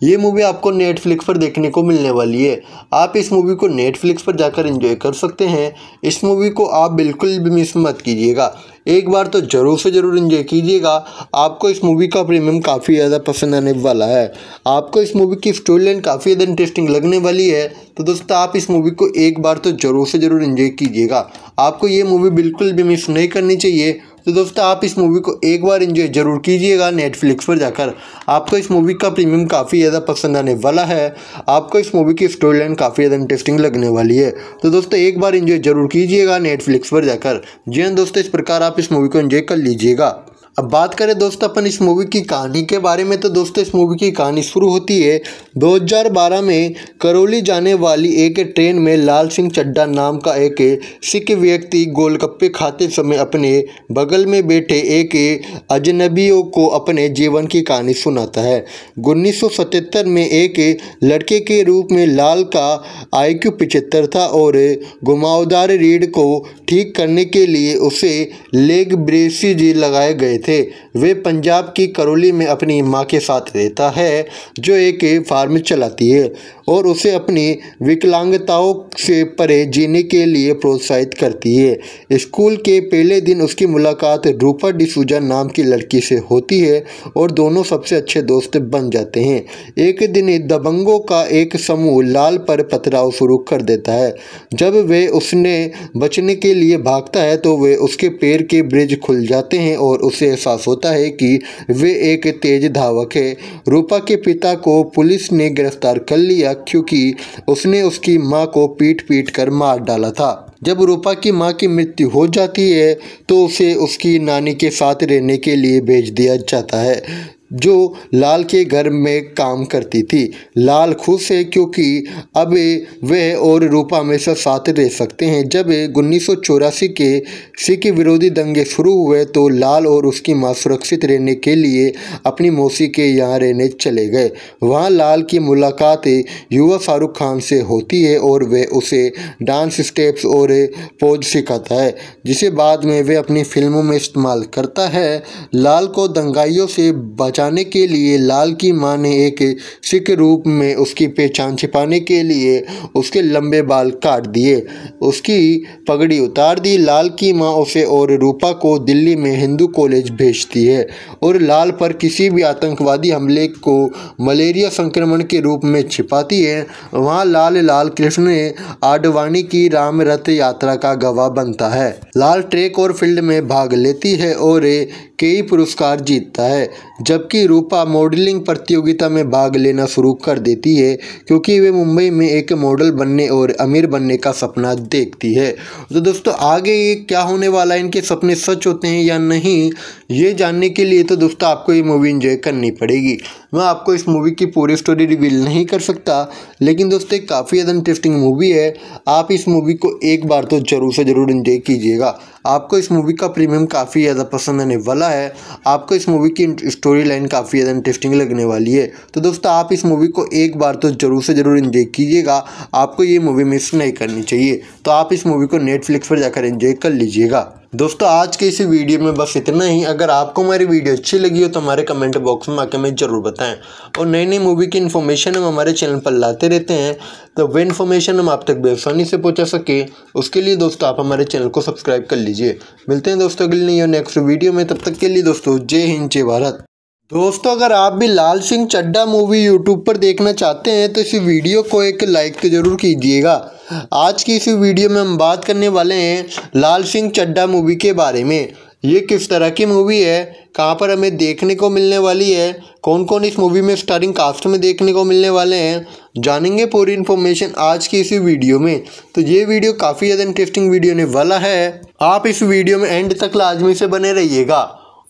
ये मूवी आपको नेटफ्लिक्स पर देखने को मिलने वाली है आप इस मूवी को नेटफ्लिक्स पर जाकर एंजॉय कर सकते हैं इस मूवी को आप बिल्कुल भी मिस मत कीजिएगा एक बार तो ज़रूर से ज़रूर इन्जॉय कीजिएगा आपको इस मूवी का प्रीमियम काफ़ी ज़्यादा पसंद आने वाला है आपको इस मूवी की स्टोरी लाइन काफ़ी ज़्यादा इंटरेस्टिंग लगने वाली है तो दोस्तों आप इस मूवी को एक बार तो ज़रूर से ज़रूर इन्जॉय कीजिएगा आपको ये मूवी बिल्कुल भी मिस नहीं करनी चाहिए तो दोस्तों आप इस मूवी को एक बार इन्जॉय ज़रूर कीजिएगा नेटफ्लिक्स पर जाकर आपको इस मूवी का प्रीमियम काफ़ी ज़्यादा पसंद आने वाला है आपको इस मूवी की स्टोरी लाइन काफ़ी ज़्यादा इंटरेस्टिंग लगने वाली है तो दोस्तों एक बार इन्जॉय ज़रूर कीजिएगा नेटफ्लिक्स पर जाकर जी हाँ दोस्तों इस प्रकार आप इस मूवी को इन्जॉय कर लीजिएगा अब बात करें दोस्तों अपन इस मूवी की कहानी के बारे में तो दोस्तों इस मूवी की कहानी शुरू होती है 2012 में करौली जाने वाली एक ट्रेन में लाल सिंह चड्डा नाम का एक सिख व्यक्ति गोलगप्पे खाते समय अपने बगल में बैठे एक अजनबियों को अपने जीवन की कहानी सुनाता है उन्नीस में एक लड़के के रूप में लाल का आई क्यू था और घुमावदार रीढ़ को ठीक करने के लिए उसे लेग ब्रेसिज लगाए गए थे वे पंजाब की करौली में अपनी माँ के साथ रहता है जो एक फार्म चलाती है और उसे अपनी विकलांगताओं से परे जीने के लिए प्रोत्साहित करती है स्कूल के पहले दिन उसकी मुलाकात रूपा डिसूजा नाम की लड़की से होती है और दोनों सबसे अच्छे दोस्त बन जाते हैं एक दिन दबंगों का एक समूह लाल पर पथराव शुरू कर देता है जब वे उसने बचने के लिए भागता है तो वे उसके पैर के ब्रिज खुल जाते हैं और उसे एहसास होता है कि वे एक तेज धावक है रूपा के पिता को पुलिस ने गिरफ्तार कर लिया क्योंकि उसने उसकी माँ को पीट पीट कर मार डाला था जब रूपा की माँ की मृत्यु हो जाती है तो उसे उसकी नानी के साथ रहने के लिए भेज दिया जाता है जो लाल के घर में काम करती थी लाल खुश है क्योंकि अब वह और रूपा हमेशा साथ रह सकते हैं जब उन्नीस के सिख विरोधी दंगे शुरू हुए तो लाल और उसकी माँ सुरक्षित रहने के लिए अपनी मौसी के यहाँ रहने चले गए वहाँ लाल की मुलाकात युवा शाहरुख खान से होती है और वह उसे डांस स्टेप्स और पोज सिखाता है जिसे बाद में वह अपनी फिल्मों में इस्तेमाल करता है लाल को दंगाइयों से बच बचाने के लिए लाल की मां ने एक सिख रूप में उसकी पहचान छिपाने के लिए उसके लंबे बाल काट दिए उसकी पगड़ी उतार दी लाल की मां उसे और रूपा को दिल्ली में हिंदू कॉलेज भेजती है और लाल पर किसी भी आतंकवादी हमले को मलेरिया संक्रमण के रूप में छिपाती है वहाँ लाल लाल कृष्ण आडवाणी की राम रथ यात्रा का गवाह बनता है लाल ट्रेक और फील्ड में भाग लेती है और कई पुरस्कार जीतता है जब जबकि रूपा मॉडलिंग प्रतियोगिता में भाग लेना शुरू कर देती है क्योंकि वे मुंबई में एक मॉडल बनने और अमीर बनने का सपना देखती है तो दोस्तों आगे ये क्या होने वाला है इनके सपने सच होते हैं या नहीं ये जानने के लिए तो दोस्तों आपको ये मूवी इन्जॉय करनी पड़ेगी मैं आपको इस मूवी की पूरी स्टोरी रिवील नहीं कर सकता लेकिन दोस्तों काफ़ी ज़्यादा इंटरेस्टिंग मूवी है आप इस मूवी को एक बार तो ज़रूर से ज़रूर इन्जॉय कीजिएगा आपको इस मूवी का प्रीमियम काफ़ी ज़्यादा पसंद आने वाला है आपको इस मूवी की स्टोरी लाइन काफ़ी ज़्यादा इंटरेस्टिंग लगने वाली है तो दोस्तों आप इस मूवी को एक बार तो ज़रूर से ज़रूर इन्जॉय कीजिएगा आपको ये मूवी मिस नहीं करनी चाहिए तो आप इस मूवी को नेटफ्लिक्स पर जाकर इन्जॉय कर लीजिएगा दोस्तों आज के इसी वीडियो में बस इतना ही अगर आपको हमारी वीडियो अच्छी लगी हो तो हमारे कमेंट बॉक्स में आके हमें ज़रूर बताएं और नई नई मूवी की इन्फॉर्मेशन हम हमारे चैनल पर लाते रहते हैं तो वह इन्फॉर्मेशन हम आप तक बेसानी से पहुंचा सके उसके लिए दोस्तों आप हमारे चैनल को सब्सक्राइब कर लीजिए मिलते हैं दोस्तों अगले नहीं और नेक्स्ट वीडियो में तब तक के लिए दोस्तों जय हिंद जय भारत दोस्तों अगर आप भी लाल सिंह चड्डा मूवी यूट्यूब पर देखना चाहते हैं तो इस वीडियो को एक लाइक तो ज़रूर कीजिएगा आज की इस वीडियो में हम बात करने वाले हैं लाल सिंह चड्डा मूवी के बारे में ये किस तरह की मूवी है कहाँ पर हमें देखने को मिलने वाली है कौन कौन इस मूवी में स्टारिंग कास्ट में देखने को मिलने वाले हैं जानेंगे पूरी इन्फॉर्मेशन आज की इस वीडियो में तो ये वीडियो काफ़ी ज़्यादा इंटरेस्टिंग वीडियो ने वाला है आप इस वीडियो में एंड तक लाजमी से बने रहिएगा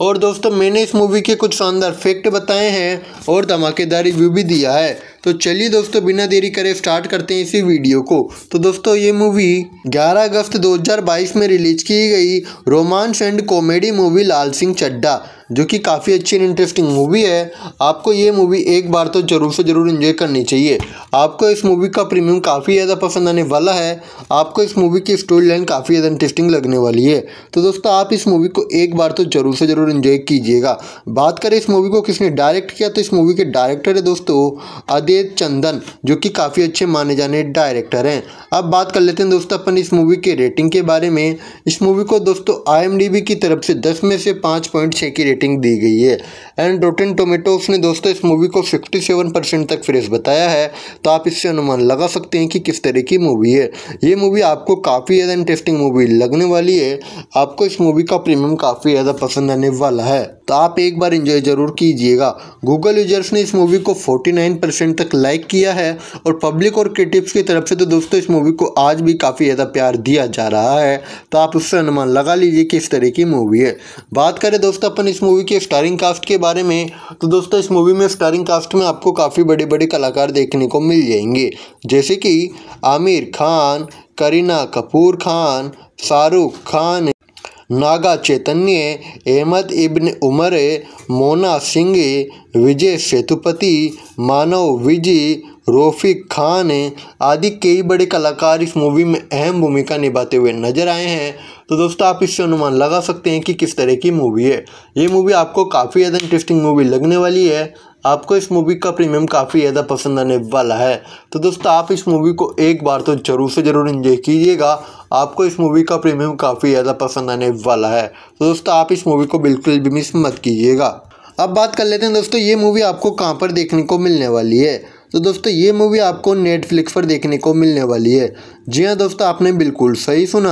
और दोस्तों मैंने इस मूवी के कुछ शानदार फैक्ट बताए हैं और धमाकेदार रिव्यू भी दिया है तो चलिए दोस्तों बिना देरी करे स्टार्ट करते हैं इसी वीडियो को तो दोस्तों ये मूवी 11 अगस्त 2022 में रिलीज की गई romance and comedy movie Laal Singh Chaddha जो कि काफ़ी अच्छी एंड इंटरेस्टिंग मूवी है आपको ये मूवी एक बार तो ज़रूर से ज़रूर इन्जॉय करनी चाहिए आपको इस मूवी का प्रीमियम काफ़ी ज़्यादा पसंद आने वाला है आपको इस मूवी की स्टोरी लाइन काफ़ी ज़्यादा इंटरेस्टिंग लगने वाली है तो दोस्तों आप इस मूवी को एक बार तो ज़रूर से ज़रूर इन्जॉय कीजिएगा बात करें इस मूवी को किसने डायरेक्ट किया तो इस मूवी के डायरेक्टर है दोस्तों अदेत चंदन जो कि काफ़ी अच्छे माने जाने डायरेक्टर हैं अब बात कर लेते हैं दोस्तों अपन इस मूवी के रेटिंग के बारे में इस मूवी को दोस्तों आई की तरफ से दस में से पाँच की रेटिंग दी गई है एंड रोटेन टोमेटोस ने दोस्तों इस मूवी को 57 परसेंट तक फ्रेश बताया है तो आप इससे अनुमान लगा सकते हैं कि किस तरह की मूवी है ये मूवी आपको काफ़ी ज़्यादा इंटरेस्टिंग मूवी लगने वाली है आपको इस मूवी का प्रीमियम काफ़ी ज़्यादा पसंद आने वाला है तो आप एक बार इंजॉय ज़रूर कीजिएगा गूगल यूजर्स ने इस मूवी को फोर्टी तक लाइक किया है और पब्लिक और क्रिटिप्स की तरफ से तो दोस्तों इस मूवी को आज भी काफ़ी ज़्यादा प्यार दिया जा रहा है तो आप उससे अनुमान लगा लीजिए कि इस तरह की मूवी है बात करें दोस्तों अपन इस मूवी के स्टारिंग कास्ट के बारे में तो दोस्तों इस मूवी में स्टारिंग कास्ट में आपको काफ़ी बड़े बड़े कलाकार देखने को मिल जाएंगे जैसे कि आमिर खान करीना कपूर खान शाहरुख खान नागा चैतन्य अहमद इब्न उमर मोना सिंह विजय सेतुपति मानव विजय रोफिक खान आदि कई बड़े कलाकार इस मूवी में अहम भूमिका निभाते हुए नजर आए हैं तो दोस्तों आप इससे अनुमान लगा सकते हैं कि किस तरह की मूवी है ये मूवी आपको काफ़ी ज़्यादा इंटरेस्टिंग मूवी लगने वाली है आपको इस मूवी का प्रीमियम काफ़ी ज़्यादा पसंद आने वाला है तो दोस्तों आप इस मूवी को एक बार तो ज़रूर से ज़रूर इन्जॉय कीजिएगा आपको इस मूवी का प्रीमियम काफ़ी ज़्यादा पसंद आने वाला है तो दोस्तों आप इस मूवी को बिल्कुल भी मिस मत कीजिएगा अब बात कर लेते हैं दोस्तों ये मूवी आपको कहाँ पर देखने को मिलने वाली है तो दोस्तों ये मूवी आपको नेटफ्लिक्स पर देखने को मिलने वाली है जी हाँ दोस्तों आपने बिल्कुल सही सुना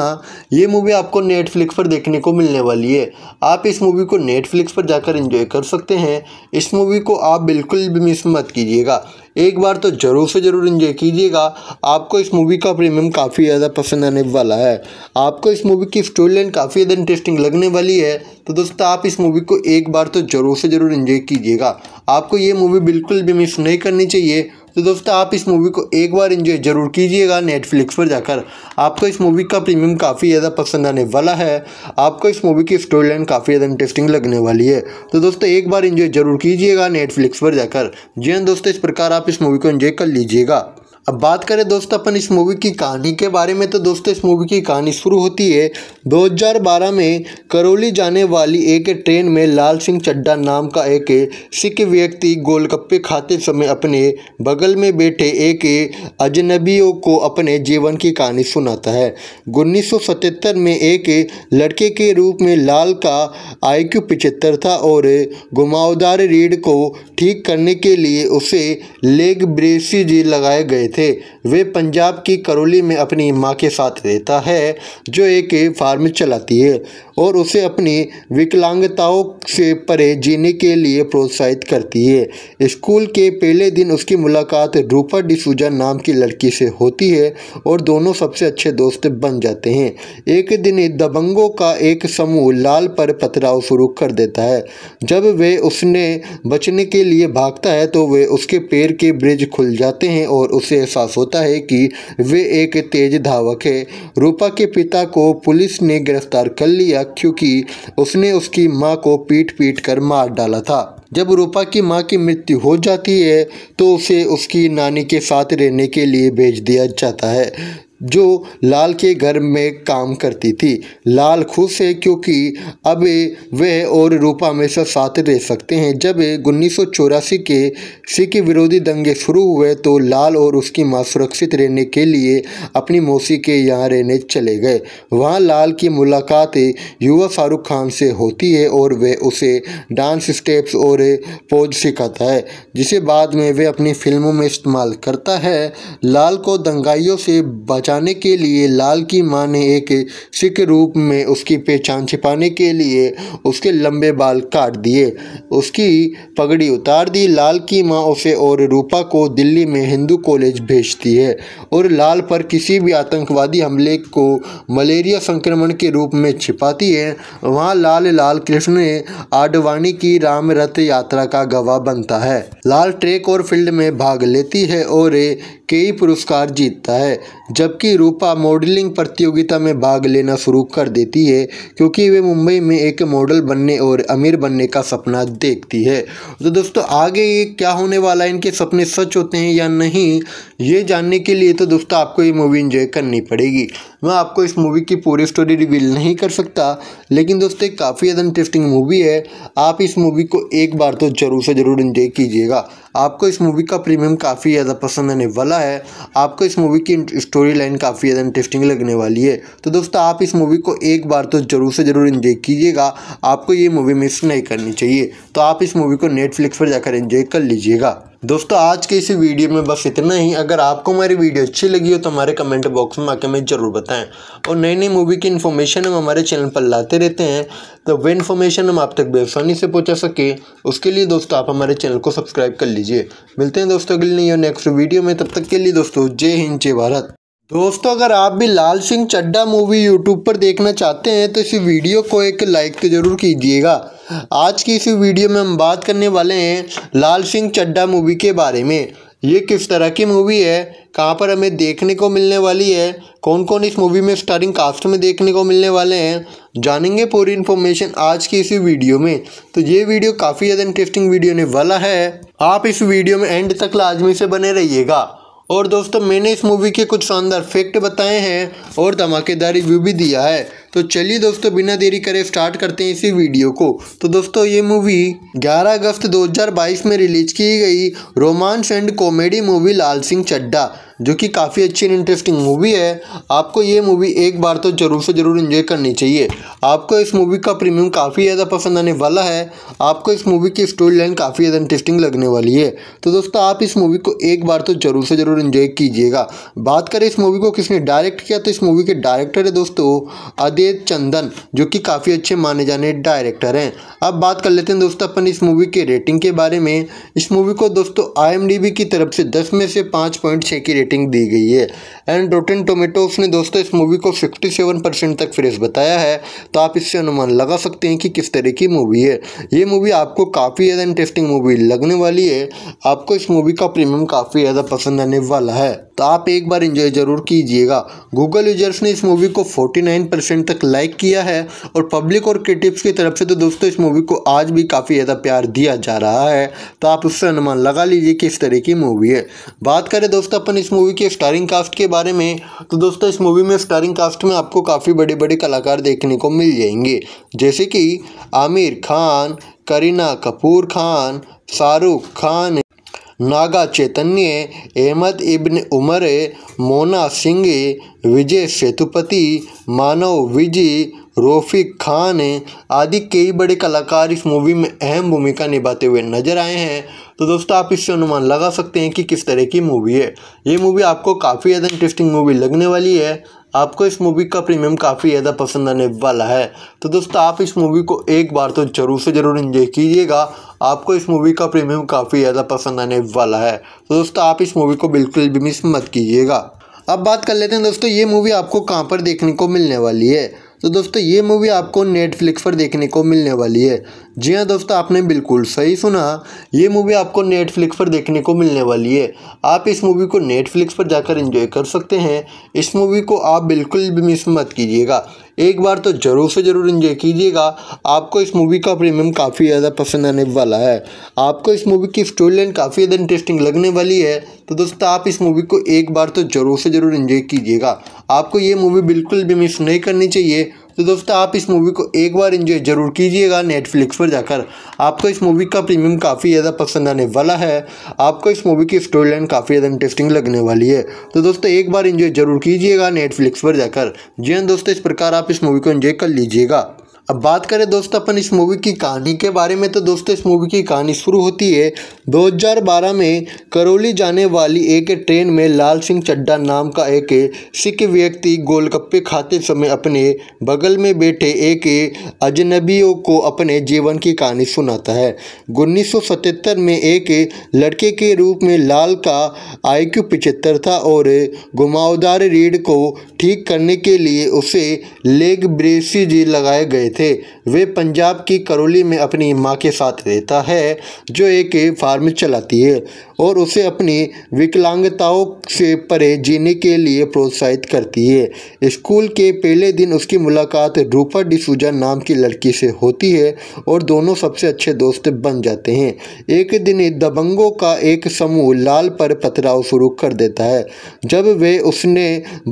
ये मूवी आपको नेटफ्लिक्स पर देखने को मिलने वाली है आप इस मूवी को नेटफ्लिक्स पर जाकर एंजॉय कर सकते हैं इस मूवी को आप बिल्कुल भी मिस मत कीजिएगा एक बार तो ज़रूर से ज़रूर इन्जॉय कीजिएगा आपको इस मूवी का प्रीमियम काफ़ी ज़्यादा पसंद आने वाला है आपको इस मूवी की स्टोरी लाइन काफ़ी ज़्यादा इंटरेस्टिंग लगने वाली है तो दोस्तों आप इस मूवी को एक बार तो ज़रूर से ज़रूर इन्जॉय कीजिएगा आपको ये मूवी बिल्कुल भी मिस नहीं करनी चाहिए तो दोस्तों आप इस मूवी को एक बार इन्जॉय ज़रूर कीजिएगा नेटफ्लिक्स पर जाकर आपको इस मूवी का प्रीमियम काफ़ी ज़्यादा पसंद आने वाला है आपको इस मूवी की स्टोरी लाइन काफ़ी ज़्यादा इंटरेस्टिंग लगने वाली है तो दोस्तों एक बार इन्जॉय ज़रूर कीजिएगा नेटफ्लिक्स पर जाकर जी हाँ दोस्तों इस प्रकार आप इस मूवी को इन्जॉय कर लीजिएगा अब बात करें दोस्तों अपन इस मूवी की कहानी के बारे में तो दोस्तों इस मूवी की कहानी शुरू होती है 2012 में करौली जाने वाली एक ट्रेन में लाल सिंह चड्डा नाम का एक सिख व्यक्ति गोलगप्पे खाते समय अपने बगल में बैठे एक अजनबियों को अपने जीवन की कहानी सुनाता है उन्नीस में एक लड़के के रूप में लाल का आई क्यू था और घुमावदार रीढ़ को ठीक करने के लिए उसे लेग ब्रेसिज लगाए गए थे वे पंजाब की करौली में अपनी माँ के साथ रहता है जो एक फार्म चलाती है और उसे अपनी विकलांगताओं से परे जीने के लिए प्रोत्साहित करती है स्कूल के पहले दिन उसकी मुलाकात रूपा डिसूजा नाम की लड़की से होती है और दोनों सबसे अच्छे दोस्त बन जाते हैं एक दिन दबंगों का एक समूह लाल पर पथराव शुरू कर देता है जब वे उसने बचने के लिए भागता है तो वे उसके पैर के ब्रिज खुल जाते हैं और उसे साफ होता है कि वे एक तेज धावक है रूपा के पिता को पुलिस ने गिरफ्तार कर लिया क्योंकि उसने उसकी माँ को पीट पीट कर मार डाला था जब रूपा की माँ की मृत्यु हो जाती है तो उसे उसकी नानी के साथ रहने के लिए भेज दिया जाता है जो लाल के घर में काम करती थी लाल खुश है क्योंकि अब वह और रूपा हमेशा साथ रह सकते हैं जब उन्नीस के सिख विरोधी दंगे शुरू हुए तो लाल और उसकी माँ सुरक्षित रहने के लिए अपनी मौसी के यहाँ रहने चले गए वहाँ लाल की मुलाकात युवा शाहरुख खान से होती है और वह उसे डांस स्टेप्स और पोज सिखाता है जिसे बाद में वह अपनी फिल्मों में इस्तेमाल करता है लाल को दंगाइयों से बचा बचाने के लिए लाल की मां ने एक सिख रूप में उसकी पहचान छिपाने के लिए उसके लंबे बाल काट दिए उसकी पगड़ी उतार दी लाल की मां उसे और रूपा को दिल्ली में हिंदू कॉलेज भेजती है और लाल पर किसी भी आतंकवादी हमले को मलेरिया संक्रमण के रूप में छिपाती है वहाँ लाल लाल कृष्ण आडवाणी की राम रथ यात्रा का गवाह बनता है लाल ट्रेक और फील्ड में भाग लेती है और कई पुरस्कार जीतता है जब जबकि रूपा मॉडलिंग प्रतियोगिता में भाग लेना शुरू कर देती है क्योंकि वे मुंबई में एक मॉडल बनने और अमीर बनने का सपना देखती है तो दोस्तों आगे ये क्या होने वाला है इनके सपने सच होते हैं या नहीं ये जानने के लिए तो दोस्तों आपको ये मूवी इन्जॉय करनी पड़ेगी मैं आपको इस मूवी की पूरी स्टोरी रिवील नहीं कर सकता लेकिन दोस्तों काफ़ी ज़्यादा इंटरेस्टिंग मूवी है आप इस मूवी को एक बार तो ज़रूर से ज़रूर इन्जॉय कीजिएगा आपको इस मूवी का प्रीमियम काफ़ी ज़्यादा पसंद आने वाला है आपको इस मूवी की स्टोरी लाइन काफ़ी ज़्यादा इंटरेस्टिंग लगने वाली है तो दोस्तों आप इस मूवी को एक बार तो ज़रूर से ज़रूर इन्जॉय कीजिएगा आपको ये मूवी मिस नहीं करनी चाहिए तो आप इस मूवी को नेटफ्लिक्स पर जाकर इन्जॉय कर लीजिएगा दोस्तों आज के इसी वीडियो में बस इतना ही अगर आपको हमारी वीडियो अच्छी लगी हो तो हमारे कमेंट बॉक्स में आके हमें ज़रूर बताएं और नई नई मूवी की इन्फॉर्मेशन हम हमारे चैनल पर लाते रहते हैं तो वे इन्फॉर्मेशन हम आप तक बेसानी से पहुँचा सके उसके लिए दोस्तों आप हमारे चैनल को सब्सक्राइब कर लीजिए मिलते हैं दोस्तों अगले नेक्स्ट वीडियो में तब तक के लिए दोस्तों जय हिंद जय भारत दोस्तों अगर आप भी लाल सिंह चड्डा मूवी यूट्यूब पर देखना चाहते हैं तो इस वीडियो को एक लाइक तो ज़रूर कीजिएगा आज की इस वीडियो में हम बात करने वाले हैं लाल सिंह चड्डा मूवी के बारे में ये किस तरह की मूवी है कहाँ पर हमें देखने को मिलने वाली है कौन कौन इस मूवी में स्टारिंग कास्ट में देखने को मिलने वाले हैं जानेंगे पूरी इन्फॉर्मेशन आज की इस वीडियो में तो ये वीडियो काफ़ी ज़्यादा इंटरेस्टिंग वीडियो होने वाला है आप इस वीडियो में एंड तक लाजमी से बने रहिएगा और दोस्तों मैंने इस मूवी के कुछ शानदार फैक्ट बताए हैं और धमाकेदार रिव्यू भी दिया है तो चलिए दोस्तों बिना देरी करे स्टार्ट करते हैं इसी वीडियो को तो दोस्तों ये मूवी 11 अगस्त 2022 में रिलीज की गई romance and comedy movie Laal Singh Chaddha जो कि काफ़ी अच्छी एंड इंटरेस्टिंग मूवी है आपको ये मूवी एक बार तो ज़रूर से ज़रूर इन्जॉय करनी चाहिए आपको इस मूवी का प्रीमियम काफ़ी ज़्यादा पसंद आने वाला है आपको इस मूवी की स्टोरी लाइन काफ़ी ज़्यादा इंटरेस्टिंग लगने वाली है तो दोस्तों आप इस मूवी को एक बार तो ज़रूर से ज़रूर इन्जॉय कीजिएगा बात करें इस मूवी को किसने डायरेक्ट किया तो इस मूवी के डायरेक्टर है दोस्तों आदि सफेद चंदन जो कि काफ़ी अच्छे माने जाने डायरेक्टर हैं अब बात कर लेते हैं दोस्तों अपन इस मूवी के रेटिंग के बारे में इस मूवी को दोस्तों आई की तरफ से दस में से पाँच की रेटिंग दी गई है एंड रोटेन टोमेटोज ने दोस्तों इस मूवी को फिफ्टी तक फ्रेश बताया है तो आप इससे अनुमान लगा सकते हैं कि किस तरह की मूवी है ये मूवी आपको काफ़ी ज़्यादा इंटरेस्टिंग मूवी लगने वाली है आपको इस मूवी का प्रीमियम काफ़ी ज़्यादा पसंद आने वाला है तो आप एक बार इंजॉय ज़रूर कीजिएगा गूगल यूजर्स ने इस मूवी को 49 परसेंट तक लाइक किया है और पब्लिक और क्रिटिक्स की तरफ से तो दोस्तों इस मूवी को आज भी काफ़ी ज़्यादा प्यार दिया जा रहा है तो आप उससे अनुमान लगा लीजिए कि इस तरह की मूवी है बात करें दोस्तों अपन इस मूवी के स्टारिंग कास्ट के बारे में तो दोस्तों इस मूवी में स्टारिंग कास्ट में आपको काफ़ी बड़े बड़े कलाकार देखने को मिल जाएंगे जैसे कि आमिर खान करीना कपूर खान शाहरुख खान नागा चैतन्य अहमद इब्न उमर मोना सिंह विजय सेतुपति मानव विजी रोफिक खान आदि कई बड़े कलाकार इस मूवी में अहम भूमिका निभाते हुए नजर आए हैं तो दोस्तों आप इससे अनुमान लगा सकते हैं कि किस तरह की मूवी है ये मूवी आपको काफ़ी ज़्यादा इंटरेस्टिंग मूवी लगने वाली है आपको इस मूवी का प्रीमियम काफ़ी ज़्यादा पसंद आने वाला है तो दोस्तों आप इस मूवी को एक बार तो ज़रूर से ज़रूर इन्जॉय कीजिएगा आपको इस मूवी का प्रीमियम काफ़ी ज़्यादा पसंद आने वाला है तो दोस्तों आप इस मूवी को बिल्कुल भी मिस मत कीजिएगा अब बात कर लेते हैं दोस्तों ये मूवी आपको कहाँ पर देखने को मिलने वाली है तो दोस्तों ये मूवी आपको नेटफ्लिक्स पर देखने को मिलने वाली है जी हाँ दोस्तों आपने बिल्कुल सही सुना ये मूवी आपको नेटफ्लिक्स पर देखने को मिलने वाली है आप इस मूवी को नेटफ्लिक्स पर जाकर एंजॉय कर सकते हैं इस मूवी को आप बिल्कुल भी मिस मत कीजिएगा एक बार तो ज़रूर से ज़रूर इन्जॉय कीजिएगा आपको इस मूवी का प्रीमियम काफ़ी ज़्यादा पसंद आने वाला है आपको इस मूवी की स्टोरी लाइन काफ़ी ज़्यादा इंटरेस्टिंग लगने वाली है तो दोस्तों आप इस मूवी को एक बार तो ज़रूर से ज़रूर इन्जॉय कीजिएगा आपको ये मूवी बिल्कुल भी मिस नहीं करनी चाहिए तो दोस्तों आप इस मूवी को एक बार इन्जॉय ज़रूर कीजिएगा नेटफ्लिक्स पर जाकर आपको इस मूवी का प्रीमियम काफ़ी ज़्यादा पसंद आने वाला है आपको इस मूवी की स्टोरी लाइन काफ़ी ज़्यादा इंटरेस्टिंग लगने वाली है तो दोस्तों एक बार इन्जॉय ज़रूर कीजिएगा नेटफ्लिक्स पर जाकर जी हाँ दोस्तों इस प्रकार आप इस मूवी को इन्जॉय कर लीजिएगा अब बात करें दोस्तों अपन इस मूवी की कहानी के बारे में तो दोस्तों इस मूवी की कहानी शुरू होती है 2012 में करौली जाने वाली एक ट्रेन में लाल सिंह चड्डा नाम का एक सिख व्यक्ति गोलगप्पे खाते समय अपने बगल में बैठे एक अजनबियों को अपने जीवन की कहानी सुनाता है उन्नीस में एक लड़के के रूप में लाल का आई क्यू था और घुमावदार रीढ़ को ठीक करने के लिए उसे लेग ब्रेसिज लगाए गए थे वे पंजाब की करौली में अपनी माँ के साथ रहता है जो एक फार्म चलाती है और उसे अपनी विकलांगताओं से परे जीने के लिए प्रोत्साहित करती है स्कूल के पहले दिन उसकी मुलाकात रूपा डिसूजा नाम की लड़की से होती है और दोनों सबसे अच्छे दोस्त बन जाते हैं एक दिन दबंगों का एक समूह लाल पर पथराव शुरू कर देता है जब वे उसने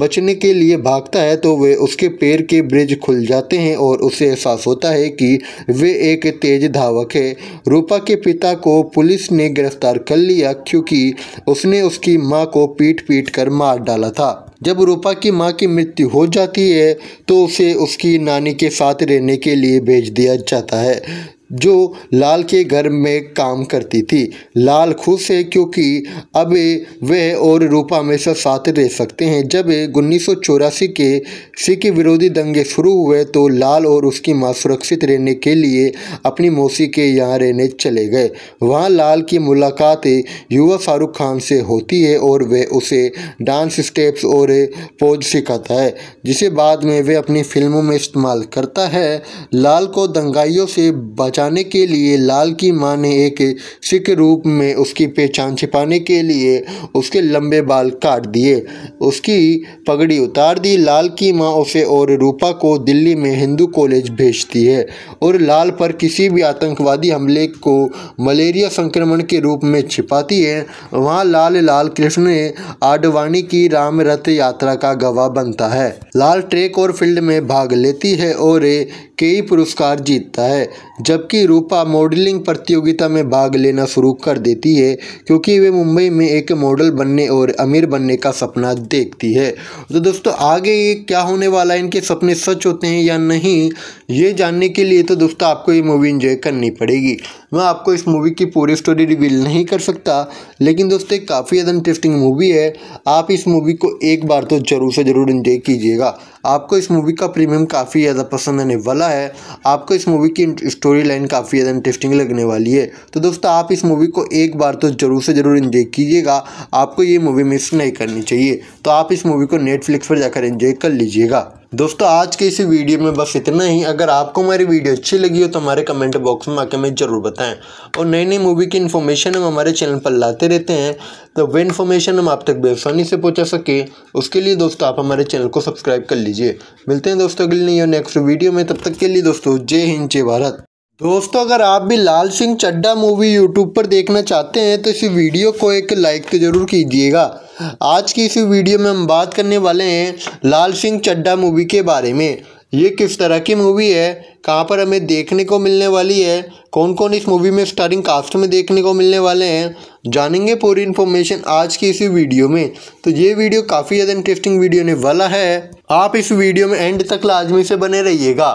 बचने के लिए भागता है तो वे उसके पैर के ब्रिज खुल जाते हैं और उसे साफ होता है कि वे एक तेज धावक है रूपा के पिता को पुलिस ने गिरफ्तार कर लिया क्योंकि उसने उसकी मां को पीट पीट कर मार डाला था जब रूपा की मां की मृत्यु हो जाती है तो उसे उसकी नानी के साथ रहने के लिए भेज दिया जाता है जो लाल के घर में काम करती थी लाल खुश है क्योंकि अब वह और रूपा हमेशा साथ रह सकते हैं जब उन्नीस के सिख विरोधी दंगे शुरू हुए तो लाल और उसकी माँ सुरक्षित रहने के लिए अपनी मौसी के यहाँ रहने चले गए वहाँ लाल की मुलाकात युवा शाहरुख खान से होती है और वह उसे डांस स्टेप्स और पोज सिखाता है जिसे बाद में वह अपनी फिल्मों में इस्तेमाल करता है लाल को दंगाइयों से बचा बचाने के लिए लाल की मां ने एक सिख रूप में उसकी पहचान छिपाने के लिए उसके लंबे बाल काट दिए उसकी पगड़ी उतार दी लाल की मां उसे और रूपा को दिल्ली में हिंदू कॉलेज भेजती है और लाल पर किसी भी आतंकवादी हमले को मलेरिया संक्रमण के रूप में छिपाती है वहाँ लाल लाल कृष्ण आडवाणी की राम रथ यात्रा का गवाह बनता है लाल ट्रेक और फील्ड में भाग लेती है और कई पुरस्कार जीतता है जबकि रूपा मॉडलिंग प्रतियोगिता में भाग लेना शुरू कर देती है क्योंकि वे मुंबई में एक मॉडल बनने और अमीर बनने का सपना देखती है तो दोस्तों आगे ये क्या होने वाला है इनके सपने सच होते हैं या नहीं ये जानने के लिए तो दोस्तों आपको ये मूवी इन्जॉय करनी पड़ेगी मैं आपको इस मूवी की पूरी स्टोरी रिवील नहीं कर सकता लेकिन दोस्तों काफ़ी ज़्यादा इंटरेस्टिंग मूवी है आप इस मूवी को एक बार तो ज़रूर से ज़रूर इन्जॉय कीजिएगा आपको इस मूवी का प्रीमियम काफ़ी ज़्यादा पसंद आने वाला है आपको इस मूवी की स्टोरी लाइन काफ़ी ज़्यादा इंटरेस्टिंग लगने वाली है तो दोस्तों आप इस मूवी को एक बार तो ज़रूर से ज़रूर इन्जॉय कीजिएगा आपको ये मूवी मिस नहीं करनी चाहिए तो आप इस मूवी को नेटफ्लिक्स पर जाकर इन्जॉय कर लीजिएगा दोस्तों आज के इसी वीडियो में बस इतना ही अगर आपको हमारी वीडियो अच्छी लगी हो तो हमारे कमेंट बॉक्स में आके हमें ज़रूर बताएं और नई नई मूवी की इन्फॉर्मेशन हम हमारे चैनल पर लाते रहते हैं तो वह इन्फॉर्मेशन हम आप तक बेसानी से पहुंचा सके उसके लिए दोस्तों आप हमारे चैनल को सब्सक्राइब कर लीजिए मिलते हैं दोस्तों अगले नहीं और नेक्स्ट वीडियो में तब तक के लिए दोस्तों जय हिंद जय भारत दोस्तों अगर आप भी लाल सिंह चड्डा मूवी यूट्यूब पर देखना चाहते हैं तो इस वीडियो को एक लाइक तो ज़रूर कीजिएगा आज की इस वीडियो में हम बात करने वाले हैं लाल सिंह चड्डा मूवी के बारे में ये किस तरह की मूवी है कहाँ पर हमें देखने को मिलने वाली है कौन कौन इस मूवी में स्टारिंग कास्ट में देखने को मिलने वाले हैं जानेंगे पूरी इन्फॉर्मेशन आज की इसी वीडियो में तो ये वीडियो काफ़ी ज़्यादा इंटरेस्टिंग वीडियो होने वाला है आप इस वीडियो में एंड तक लाजमी से बने रहिएगा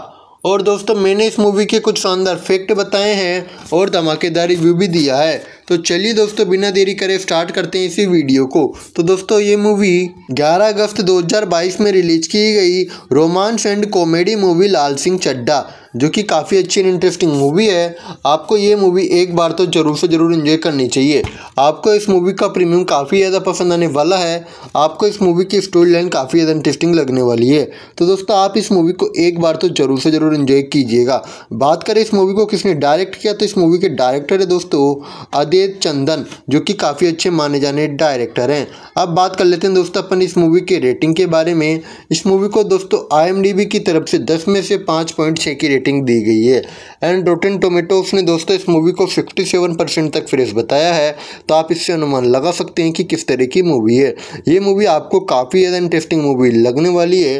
और दोस्तों मैंने इस मूवी के कुछ शानदार फैक्ट बताए हैं और धमाकेदार रिव्यू भी दिया है तो चलिए दोस्तों बिना देरी करे स्टार्ट करते हैं इसी वीडियो को तो दोस्तों ये मूवी 11 अगस्त 2022 में रिलीज की गई romance and comedy movie Laal Singh Chaddha जो कि काफ़ी अच्छी एंड इंटरेस्टिंग मूवी है आपको ये मूवी एक बार तो ज़रूर से ज़रूर इन्जॉय करनी चाहिए आपको इस मूवी का प्रीमियम काफ़ी ज़्यादा पसंद आने वाला है आपको इस मूवी की स्टोरी लाइन काफ़ी ज़्यादा इंटरेस्टिंग लगने वाली है तो दोस्तों आप इस मूवी को एक बार तो ज़रूर से ज़रूर इन्जॉय कीजिएगा बात करें इस मूवी को किसने डायरेक्ट किया तो इस मूवी के डायरेक्टर है दोस्तों अदेत चंदन जो कि काफ़ी अच्छे माने जाने डायरेक्टर हैं अब बात कर लेते हैं दोस्तों अपन इस मूवी के रेटिंग के बारे में इस मूवी को दोस्तों आई की तरफ से दस में से पाँच की रेटिंग दी गई है एंड रोटेन टोमेटोस ने दोस्तों इस मूवी को 67 परसेंट तक फ्रेश बताया है तो आप इससे अनुमान लगा सकते हैं कि किस तरह की मूवी है ये मूवी आपको काफ़ी ज़्यादा इंटरेस्टिंग मूवी लगने वाली है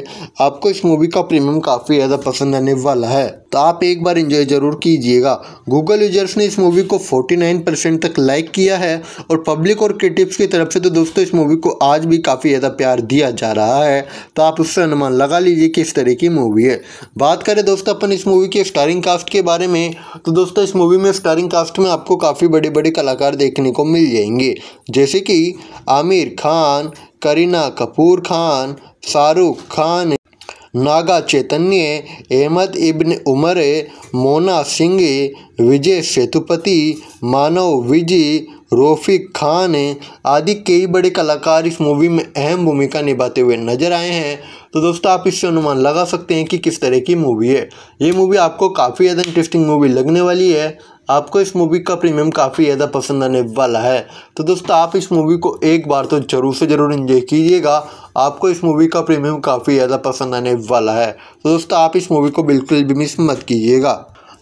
आपको इस मूवी का प्रीमियम काफ़ी ज़्यादा पसंद आने वाला है तो आप एक बार इंजॉय ज़रूर कीजिएगा गूगल यूजर्स ने इस मूवी को फोर्टी तक लाइक किया है और पब्लिक और क्रिटिक्स की तरफ से तो दोस्तों इस मूवी को आज भी काफ़ी ज़्यादा प्यार दिया जा रहा है तो आप उससे अनुमान लगा लीजिए कि इस तरह की मूवी है बात करें दोस्तों अपन इस मूवी के स्टारिंग कास्ट के बारे में तो दोस्तों इस मूवी में स्टारिंग कास्ट में आपको काफ़ी बड़े बड़े कलाकार देखने को मिल जाएंगे जैसे कि आमिर खान करीना कपूर खान शाहरुख खान नागा चैतन्य अहमद इब्न उमर मोना सिंह विजय सेतुपति मानव विजय रोफिक खान आदि कई बड़े कलाकार इस मूवी में अहम भूमिका निभाते हुए नजर आए हैं तो दोस्तों आप इससे अनुमान लगा सकते हैं कि किस तरह की मूवी है ये मूवी आपको काफ़ी ज़्यादा इंटरेस्टिंग मूवी लगने वाली है आपको इस मूवी का प्रीमियम काफ़ी ज़्यादा पसंद आने वाला है तो दोस्तों आप इस मूवी को एक बार तो ज़रूर से ज़रूर इंजॉय कीजिएगा आपको इस मूवी का प्रीमियम काफ़ी ज़्यादा पसंद आने वाला है तो दोस्तों आप इस मूवी को बिल्कुल भी मिस मत कीजिएगा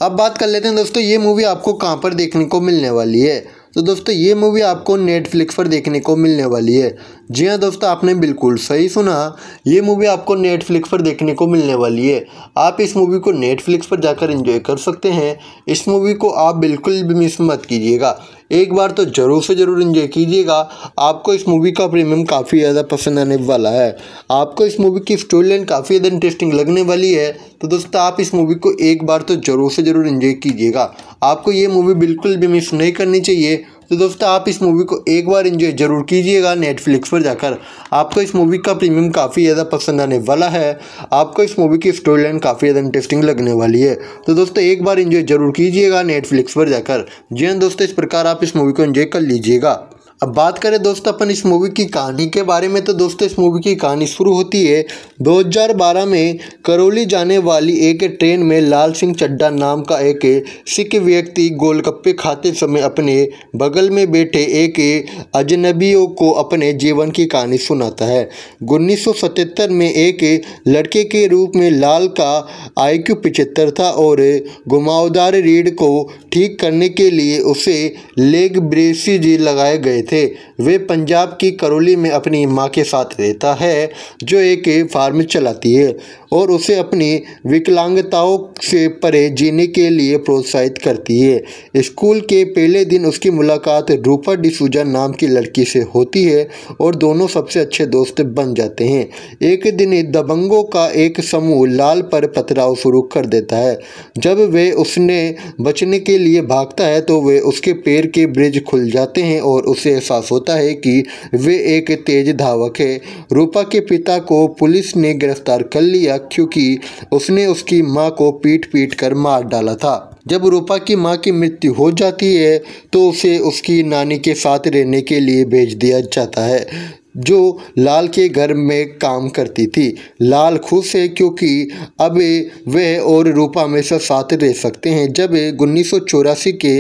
अब बात कर लेते हैं दोस्तों ये मूवी आपको कहाँ पर देखने को मिलने वाली है तो दोस्तों ये मूवी आपको नेटफ्लिक्स पर देखने को मिलने वाली है जी हाँ दोस्तों आपने बिल्कुल सही सुना ये मूवी आपको नेटफ्लिक्स पर देखने को मिलने वाली है आप इस मूवी को नेटफ्लिक्स पर जाकर एंजॉय कर सकते हैं इस मूवी को आप बिल्कुल भी मिस मत कीजिएगा एक बार तो ज़रूर से ज़रूर इन्जॉय कीजिएगा आपको इस मूवी का प्रीमियम काफ़ी ज़्यादा पसंद आने वाला है आपको इस मूवी की स्टोरी लाइन काफ़ी ज़्यादा इंटरेस्टिंग लगने वाली है तो दोस्तों आप इस मूवी को एक बार तो ज़रूर से ज़रूर इन्जॉय कीजिएगा आपको ये मूवी बिल्कुल भी मिस नहीं करनी चाहिए तो दोस्तों आप इस मूवी को एक बार इन्जॉय ज़रूर कीजिएगा नेटफ्लिक्स पर जाकर आपको इस मूवी का प्रीमियम काफ़ी ज़्यादा पसंद आने वाला है आपको इस मूवी की स्टोरी लाइन काफ़ी ज़्यादा इंटरेस्टिंग लगने वाली है तो दोस्तों एक बार इन्जॉय ज़रूर कीजिएगा नेटफ्लिक्स पर जाकर जी हाँ दोस्तों इस प्रकार आप इस मूवी को इन्जॉय कर लीजिएगा अब बात करें दोस्तों अपन इस मूवी की कहानी के बारे में तो दोस्तों इस मूवी की कहानी शुरू होती है 2012 में करौली जाने वाली एक ट्रेन में लाल सिंह चड्डा नाम का एक सिख व्यक्ति गोलगप्पे खाते समय अपने बगल में बैठे एक अजनबियों को अपने जीवन की कहानी सुनाता है उन्नीस में एक लड़के के रूप में लाल का आई क्यू था और घुमावदार रीढ़ को ठीक करने के लिए उसे लेग ब्रेसिज लगाए गए थे वे पंजाब की करौली में अपनी माँ के साथ रहता है जो एक फार्म चलाती है और उसे अपनी विकलांगताओं से परे जीने के लिए प्रोत्साहित करती है स्कूल के पहले दिन उसकी मुलाकात रूपा डिसूजा नाम की लड़की से होती है और दोनों सबसे अच्छे दोस्त बन जाते हैं एक दिन दबंगों का एक समूह लाल पर पथराव शुरू कर देता है जब वे उसने बचने के लिए भागता है तो वे उसके पैर के ब्रिज खुल जाते हैं और उसे एहसास होता है कि वे एक तेज धावक है रूपा के पिता को पुलिस ने गिरफ्तार कर लिया क्योंकि उसने उसकी माँ को पीट पीट कर मार डाला था जब रूपा की माँ की मृत्यु हो जाती है तो उसे उसकी नानी के साथ रहने के लिए भेज दिया जाता है जो लाल के घर में काम करती थी लाल खुश है क्योंकि अब वह और रूपा हमेशा साथ रह सकते हैं जब उन्नीस के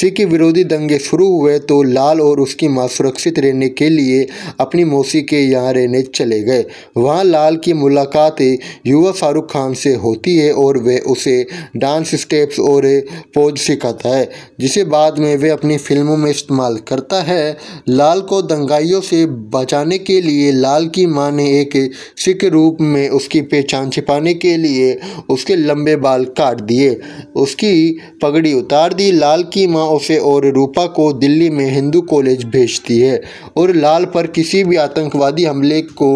सिख विरोधी दंगे शुरू हुए तो लाल और उसकी माँ सुरक्षित रहने के लिए अपनी मौसी के यहाँ रहने चले गए वहाँ लाल की मुलाकात युवा शाहरुख खान से होती है और वह उसे डांस स्टेप्स और पोज सिखाता है जिसे बाद में वह अपनी फिल्मों में इस्तेमाल करता है लाल को दंगाइयों से बचा बचाने के लिए लाल की मां ने एक सिख रूप में उसकी पहचान छिपाने के लिए उसके लंबे बाल काट दिए उसकी पगड़ी उतार दी लाल की मां उसे और रूपा को दिल्ली में हिंदू कॉलेज भेजती है और लाल पर किसी भी आतंकवादी हमले को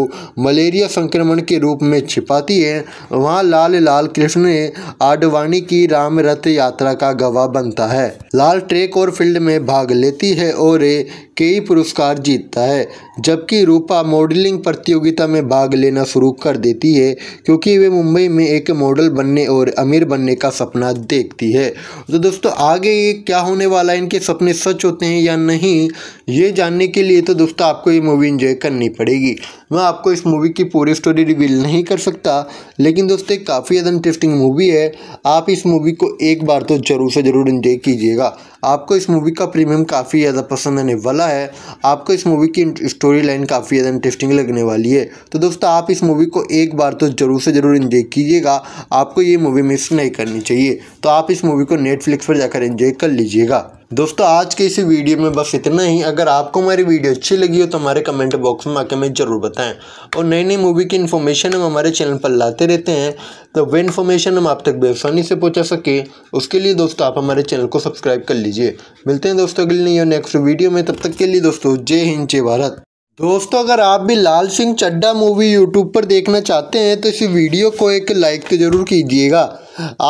मलेरिया संक्रमण के रूप में छिपाती है वहाँ लाल लाल कृष्ण आडवाणी की राम रथ यात्रा का गवाह बनता है लाल ट्रेक और फील्ड में भाग लेती है और कई पुरस्कार जीतता है जबकि की रूपा मॉडलिंग प्रतियोगिता में भाग लेना शुरू कर देती है क्योंकि वे मुंबई में एक मॉडल बनने और अमीर बनने का सपना देखती है तो दोस्तों आगे ये क्या होने वाला है इनके सपने सच होते हैं या नहीं ये जानने के लिए तो दोस्तों आपको ये मूवी इन्जॉय करनी पड़ेगी मैं आपको इस मूवी की पूरी स्टोरी रिवील नहीं कर सकता लेकिन दोस्तों काफ़ी ज़्यादा इंटरेस्टिंग मूवी है आप इस मूवी को एक बार तो ज़रूर से ज़रूर इन्जॉय कीजिएगा आपको इस मूवी का प्रीमियम काफ़ी ज़्यादा पसंद आने वाला है आपको इस मूवी की स्टोरी लाइन काफ़ी ज़्यादा इंटरेस्टिंग लगने वाली है तो दोस्तों आप इस मूवी को एक बार तो ज़रूर से ज़रूर इन्जॉय कीजिएगा आपको ये मूवी मिस नहीं करनी चाहिए तो आप इस मूवी को नेटफ्लिक्स पर जाकर इन्जॉय कर लीजिएगा दोस्तों आज के इसी वीडियो में बस इतना ही अगर आपको हमारी वीडियो अच्छी लगी हो तो हमारे कमेंट बॉक्स में आके हमें ज़रूर बताएं और नई नई मूवी की इन्फॉर्मेशन हम हमारे चैनल पर लाते रहते हैं तो वह इन्फॉर्मेशन हम आप तक बेसानी से पहुँचा सके उसके लिए दोस्तों आप हमारे चैनल को सब्सक्राइब कर लीजिए मिलते हैं दोस्तों अगले नहीं नेक्स्ट वीडियो में तब तक के लिए दोस्तों जय हिंद जय भारत दोस्तों अगर आप भी लाल सिंह चड्डा मूवी यूट्यूब पर देखना चाहते हैं तो इस वीडियो को एक लाइक तो ज़रूर कीजिएगा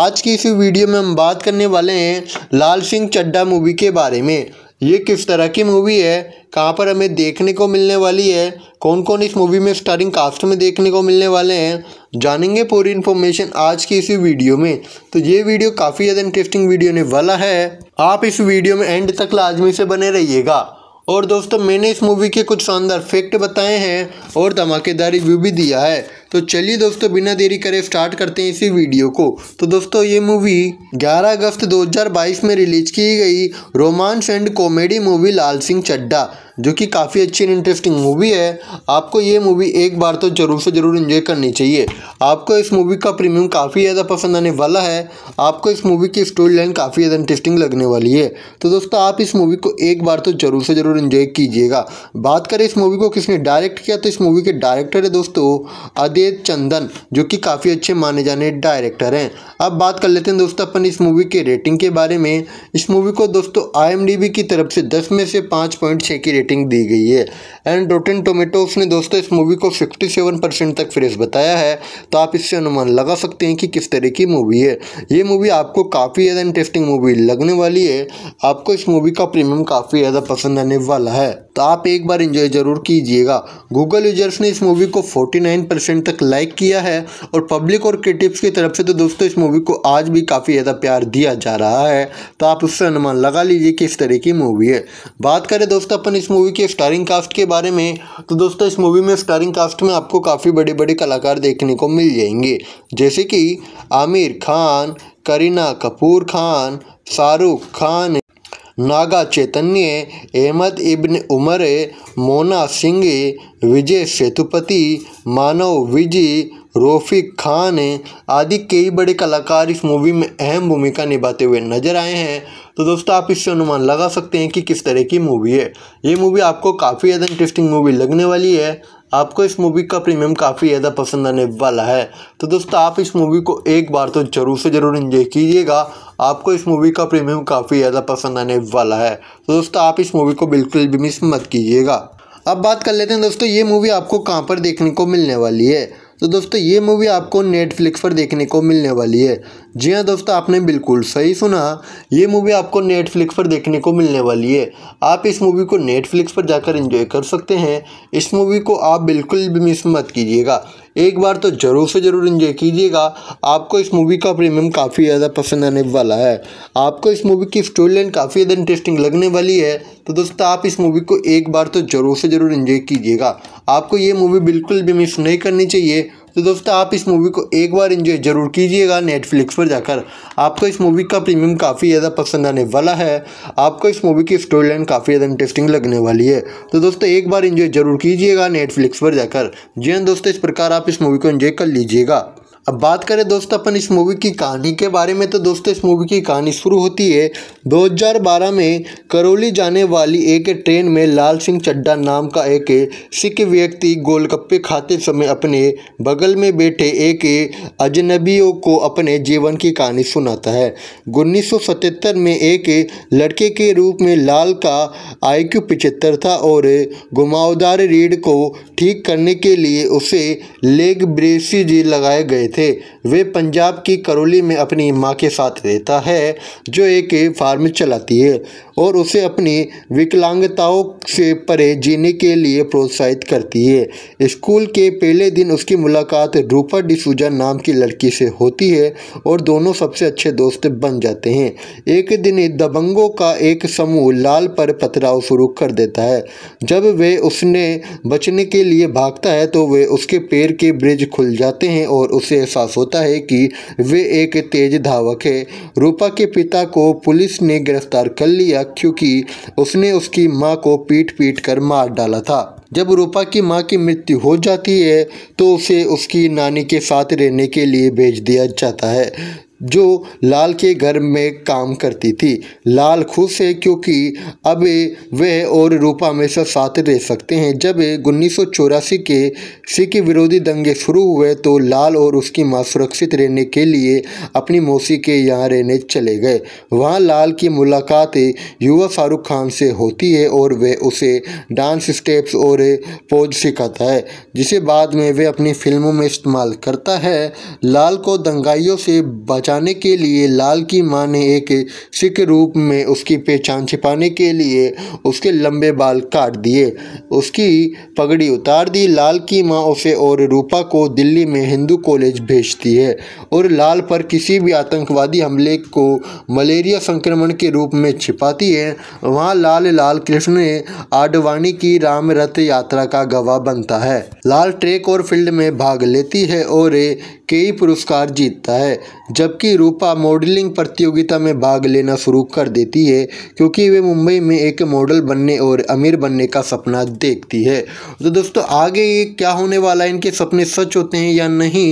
आज की इस वीडियो में हम बात करने वाले हैं लाल सिंह चड्डा मूवी के बारे में ये किस तरह की मूवी है कहाँ पर हमें देखने को मिलने वाली है कौन कौन इस मूवी में स्टारिंग कास्ट में देखने को मिलने वाले हैं जानेंगे पूरी इन्फॉर्मेशन आज की इसी वीडियो में तो ये वीडियो काफ़ी ज़्यादा इंटरेस्टिंग वीडियो ने वाला है आप इस वीडियो में एंड तक लाजमी से बने रहिएगा और दोस्तों मैंने इस मूवी के कुछ शानदार फैक्ट बताए हैं और धमाकेदार रिव्यू भी दिया है तो चलिए दोस्तों बिना देरी करे स्टार्ट करते हैं इसी वीडियो को तो दोस्तों ये मूवी 11 अगस्त 2022 में रिलीज की गई romance and comedy movie Laal Singh Chaddha जो कि काफ़ी अच्छी एंड इंटरेस्टिंग मूवी है आपको ये मूवी एक बार तो ज़रूर से ज़रूर इन्जॉय करनी चाहिए आपको इस मूवी का प्रीमियम काफ़ी ज़्यादा पसंद आने वाला है आपको इस मूवी की स्टोरी लाइन काफ़ी ज़्यादा इंटरेस्टिंग लगने वाली है तो दोस्तों आप इस मूवी को एक बार तो ज़रूर से ज़रूर इन्जॉय कीजिएगा बात करें इस मूवी को किसने डायरेक्ट किया तो इस मूवी के डायरेक्टर है दोस्तों आदि डे चंदन जो कि काफ़ी अच्छे माने जाने डायरेक्टर हैं अब बात कर लेते हैं दोस्तों अपन इस मूवी के रेटिंग के बारे में इस मूवी को दोस्तों आई की तरफ से दस में से पाँच पॉइंट की रेटिंग दी गई है एंड रोटेन टोमेटोज ने दोस्तों इस मूवी को फिफ्टी सेवन परसेंट तक फ्रेश बताया है तो आप इससे अनुमान लगा सकते हैं कि किस तरह की मूवी है ये मूवी आपको काफ़ी ज़्यादा इंटरेस्टिंग मूवी लगने वाली है आपको इस मूवी का प्रीमियम काफ़ी ज़्यादा पसंद आने वाला है तो आप एक बार इंजॉय ज़रूर कीजिएगा गूगल यूजर्स ने इस मूवी को फोर्टी नाइन परसेंट तक लाइक किया है और पब्लिक और क्रिटिक्स की तरफ से तो दोस्तों इस मूवी को आज भी काफ़ी ज़्यादा प्यार दिया जा रहा है तो आप उससे अनुमान लगा लीजिए कि इस तरह की मूवी है बात करें दोस्तों अपन इस मूवी के स्टारिंग कास्ट के बारे में तो दोस्तों इस मूवी में स्टारिंग कास्ट में आपको काफ़ी बड़े बड़े कलाकार देखने को मिल जाएंगे जैसे कि आमिर खान करीना कपूर खान शाहरुख खान नागा चैतन्य अहमद इब्न उमर मोना सिंह विजय सेतुपति मानव विजय रोफिक खान आदि कई बड़े कलाकार इस मूवी में अहम भूमिका निभाते हुए नजर आए हैं तो दोस्तों आप इससे अनुमान लगा सकते हैं कि किस तरह की मूवी है ये मूवी आपको काफ़ी ज़्यादा इंटरेस्टिंग मूवी लगने वाली है आपको इस मूवी का प्रीमियम काफ़ी ज़्यादा पसंद आने वाला है तो दोस्तों आप इस मूवी को एक बार तो ज़रूर से ज़रूर इन्जॉय कीजिएगा आपको इस मूवी का प्रीमियम काफ़ी ज़्यादा पसंद आने वाला है तो दोस्तों आप इस मूवी को बिल्कुल भी मिस मत कीजिएगा अब बात कर लेते हैं दोस्तों ये मूवी आपको कहाँ पर देखने को मिलने वाली है तो दोस्तों ये मूवी आपको नेटफ्लिक्स पर देखने को मिलने वाली है जी हाँ दोस्तों आपने बिल्कुल सही सुना ये मूवी आपको नेटफ्लिक्स पर देखने को मिलने वाली है आप इस मूवी को नेटफ्लिक्स पर जाकर एंजॉय कर सकते हैं इस मूवी को आप बिल्कुल भी मिस मत कीजिएगा एक बार तो ज़रूर से ज़रूर इन्जॉय कीजिएगा आपको इस मूवी का प्रीमियम काफ़ी ज़्यादा पसंद आने वाला है आपको इस मूवी की स्टोरी लाइन काफ़ी ज़्यादा इंटरेस्टिंग लगने वाली है तो दोस्तों आप इस मूवी को एक बार तो ज़रूर से ज़रूर इन्जॉय कीजिएगा आपको ये मूवी बिल्कुल भी मिस नहीं करनी चाहिए तो दोस्तों आप इस मूवी को एक बार इन्जॉय ज़रूर कीजिएगा नेटफ्लिक्स पर जाकर आपको इस मूवी का प्रीमियम काफ़ी ज़्यादा पसंद आने वाला है आपको इस मूवी की स्टोरी लाइन काफ़ी ज़्यादा इंटरेस्टिंग लगने वाली है तो दोस्तों एक बार इन्जॉय ज़रूर कीजिएगा नेटफ्लिक्स पर जाकर जी हाँ दोस्तों इस प्रकार आप इस मूवी को इन्जॉय कर लीजिएगा अब बात करें दोस्तों अपन इस मूवी की कहानी के बारे में तो दोस्तों इस मूवी की कहानी शुरू होती है 2012 में करौली जाने वाली एक ट्रेन में लाल सिंह चड्डा नाम का एक सिख व्यक्ति गोलगप्पे खाते समय अपने बगल में बैठे एक अजनबियों को अपने जीवन की कहानी सुनाता है उन्नीस में एक लड़के के रूप में लाल का आई क्यू था और घुमावदार रीढ़ को ठीक करने के लिए उसे लेग ब्रेसिज लगाए गए थे थे वे पंजाब की करौली में अपनी माँ के साथ रहता है जो एक फार्म चलाती है और उसे अपनी विकलांगताओं से परे जीने के लिए प्रोत्साहित करती है स्कूल के पहले दिन उसकी मुलाकात रूपा डिसूजा नाम की लड़की से होती है और दोनों सबसे अच्छे दोस्त बन जाते हैं एक दिन दबंगों का एक समूह लाल पर पथराव शुरू कर देता है जब वे उसने बचने के लिए भागता है तो वे उसके पैर के ब्रिज खुल जाते हैं और उसे एहसास होता है कि वे एक तेज धावक है रूपा के पिता को पुलिस ने गिरफ्तार कर लिया क्योंकि उसने उसकी माँ को पीट पीट कर मार डाला था जब रूपा की माँ की मृत्यु हो जाती है तो उसे उसकी नानी के साथ रहने के लिए भेज दिया जाता है जो लाल के घर में काम करती थी लाल खुश है क्योंकि अब वह और रूपा हमेशा साथ रह सकते हैं जब उन्नीस के सिख विरोधी दंगे शुरू हुए तो लाल और उसकी माँ सुरक्षित रहने के लिए अपनी मौसी के यहाँ रहने चले गए वहाँ लाल की मुलाकात युवा शाहरुख खान से होती है और वह उसे डांस स्टेप्स और पोज सिखाता है जिसे बाद में वह अपनी फिल्मों में इस्तेमाल करता है लाल को दंगाइयों से बचा बचाने के लिए लाल की मां ने एक सिख रूप में उसकी पहचान छिपाने के लिए उसके लंबे बाल काट दिए उसकी पगड़ी उतार दी लाल की मां उसे और रूपा को दिल्ली में हिंदू कॉलेज भेजती है और लाल पर किसी भी आतंकवादी हमले को मलेरिया संक्रमण के रूप में छिपाती है वहाँ लाल लाल कृष्ण आडवाणी की राम रथ यात्रा का गवाह बनता है लाल ट्रेक और फील्ड में भाग लेती है और कई पुरस्कार जीतता है जबकि रूपा मॉडलिंग प्रतियोगिता में भाग लेना शुरू कर देती है क्योंकि वे मुंबई में एक मॉडल बनने और अमीर बनने का सपना देखती है तो दोस्तों आगे ये क्या होने वाला है इनके सपने सच होते हैं या नहीं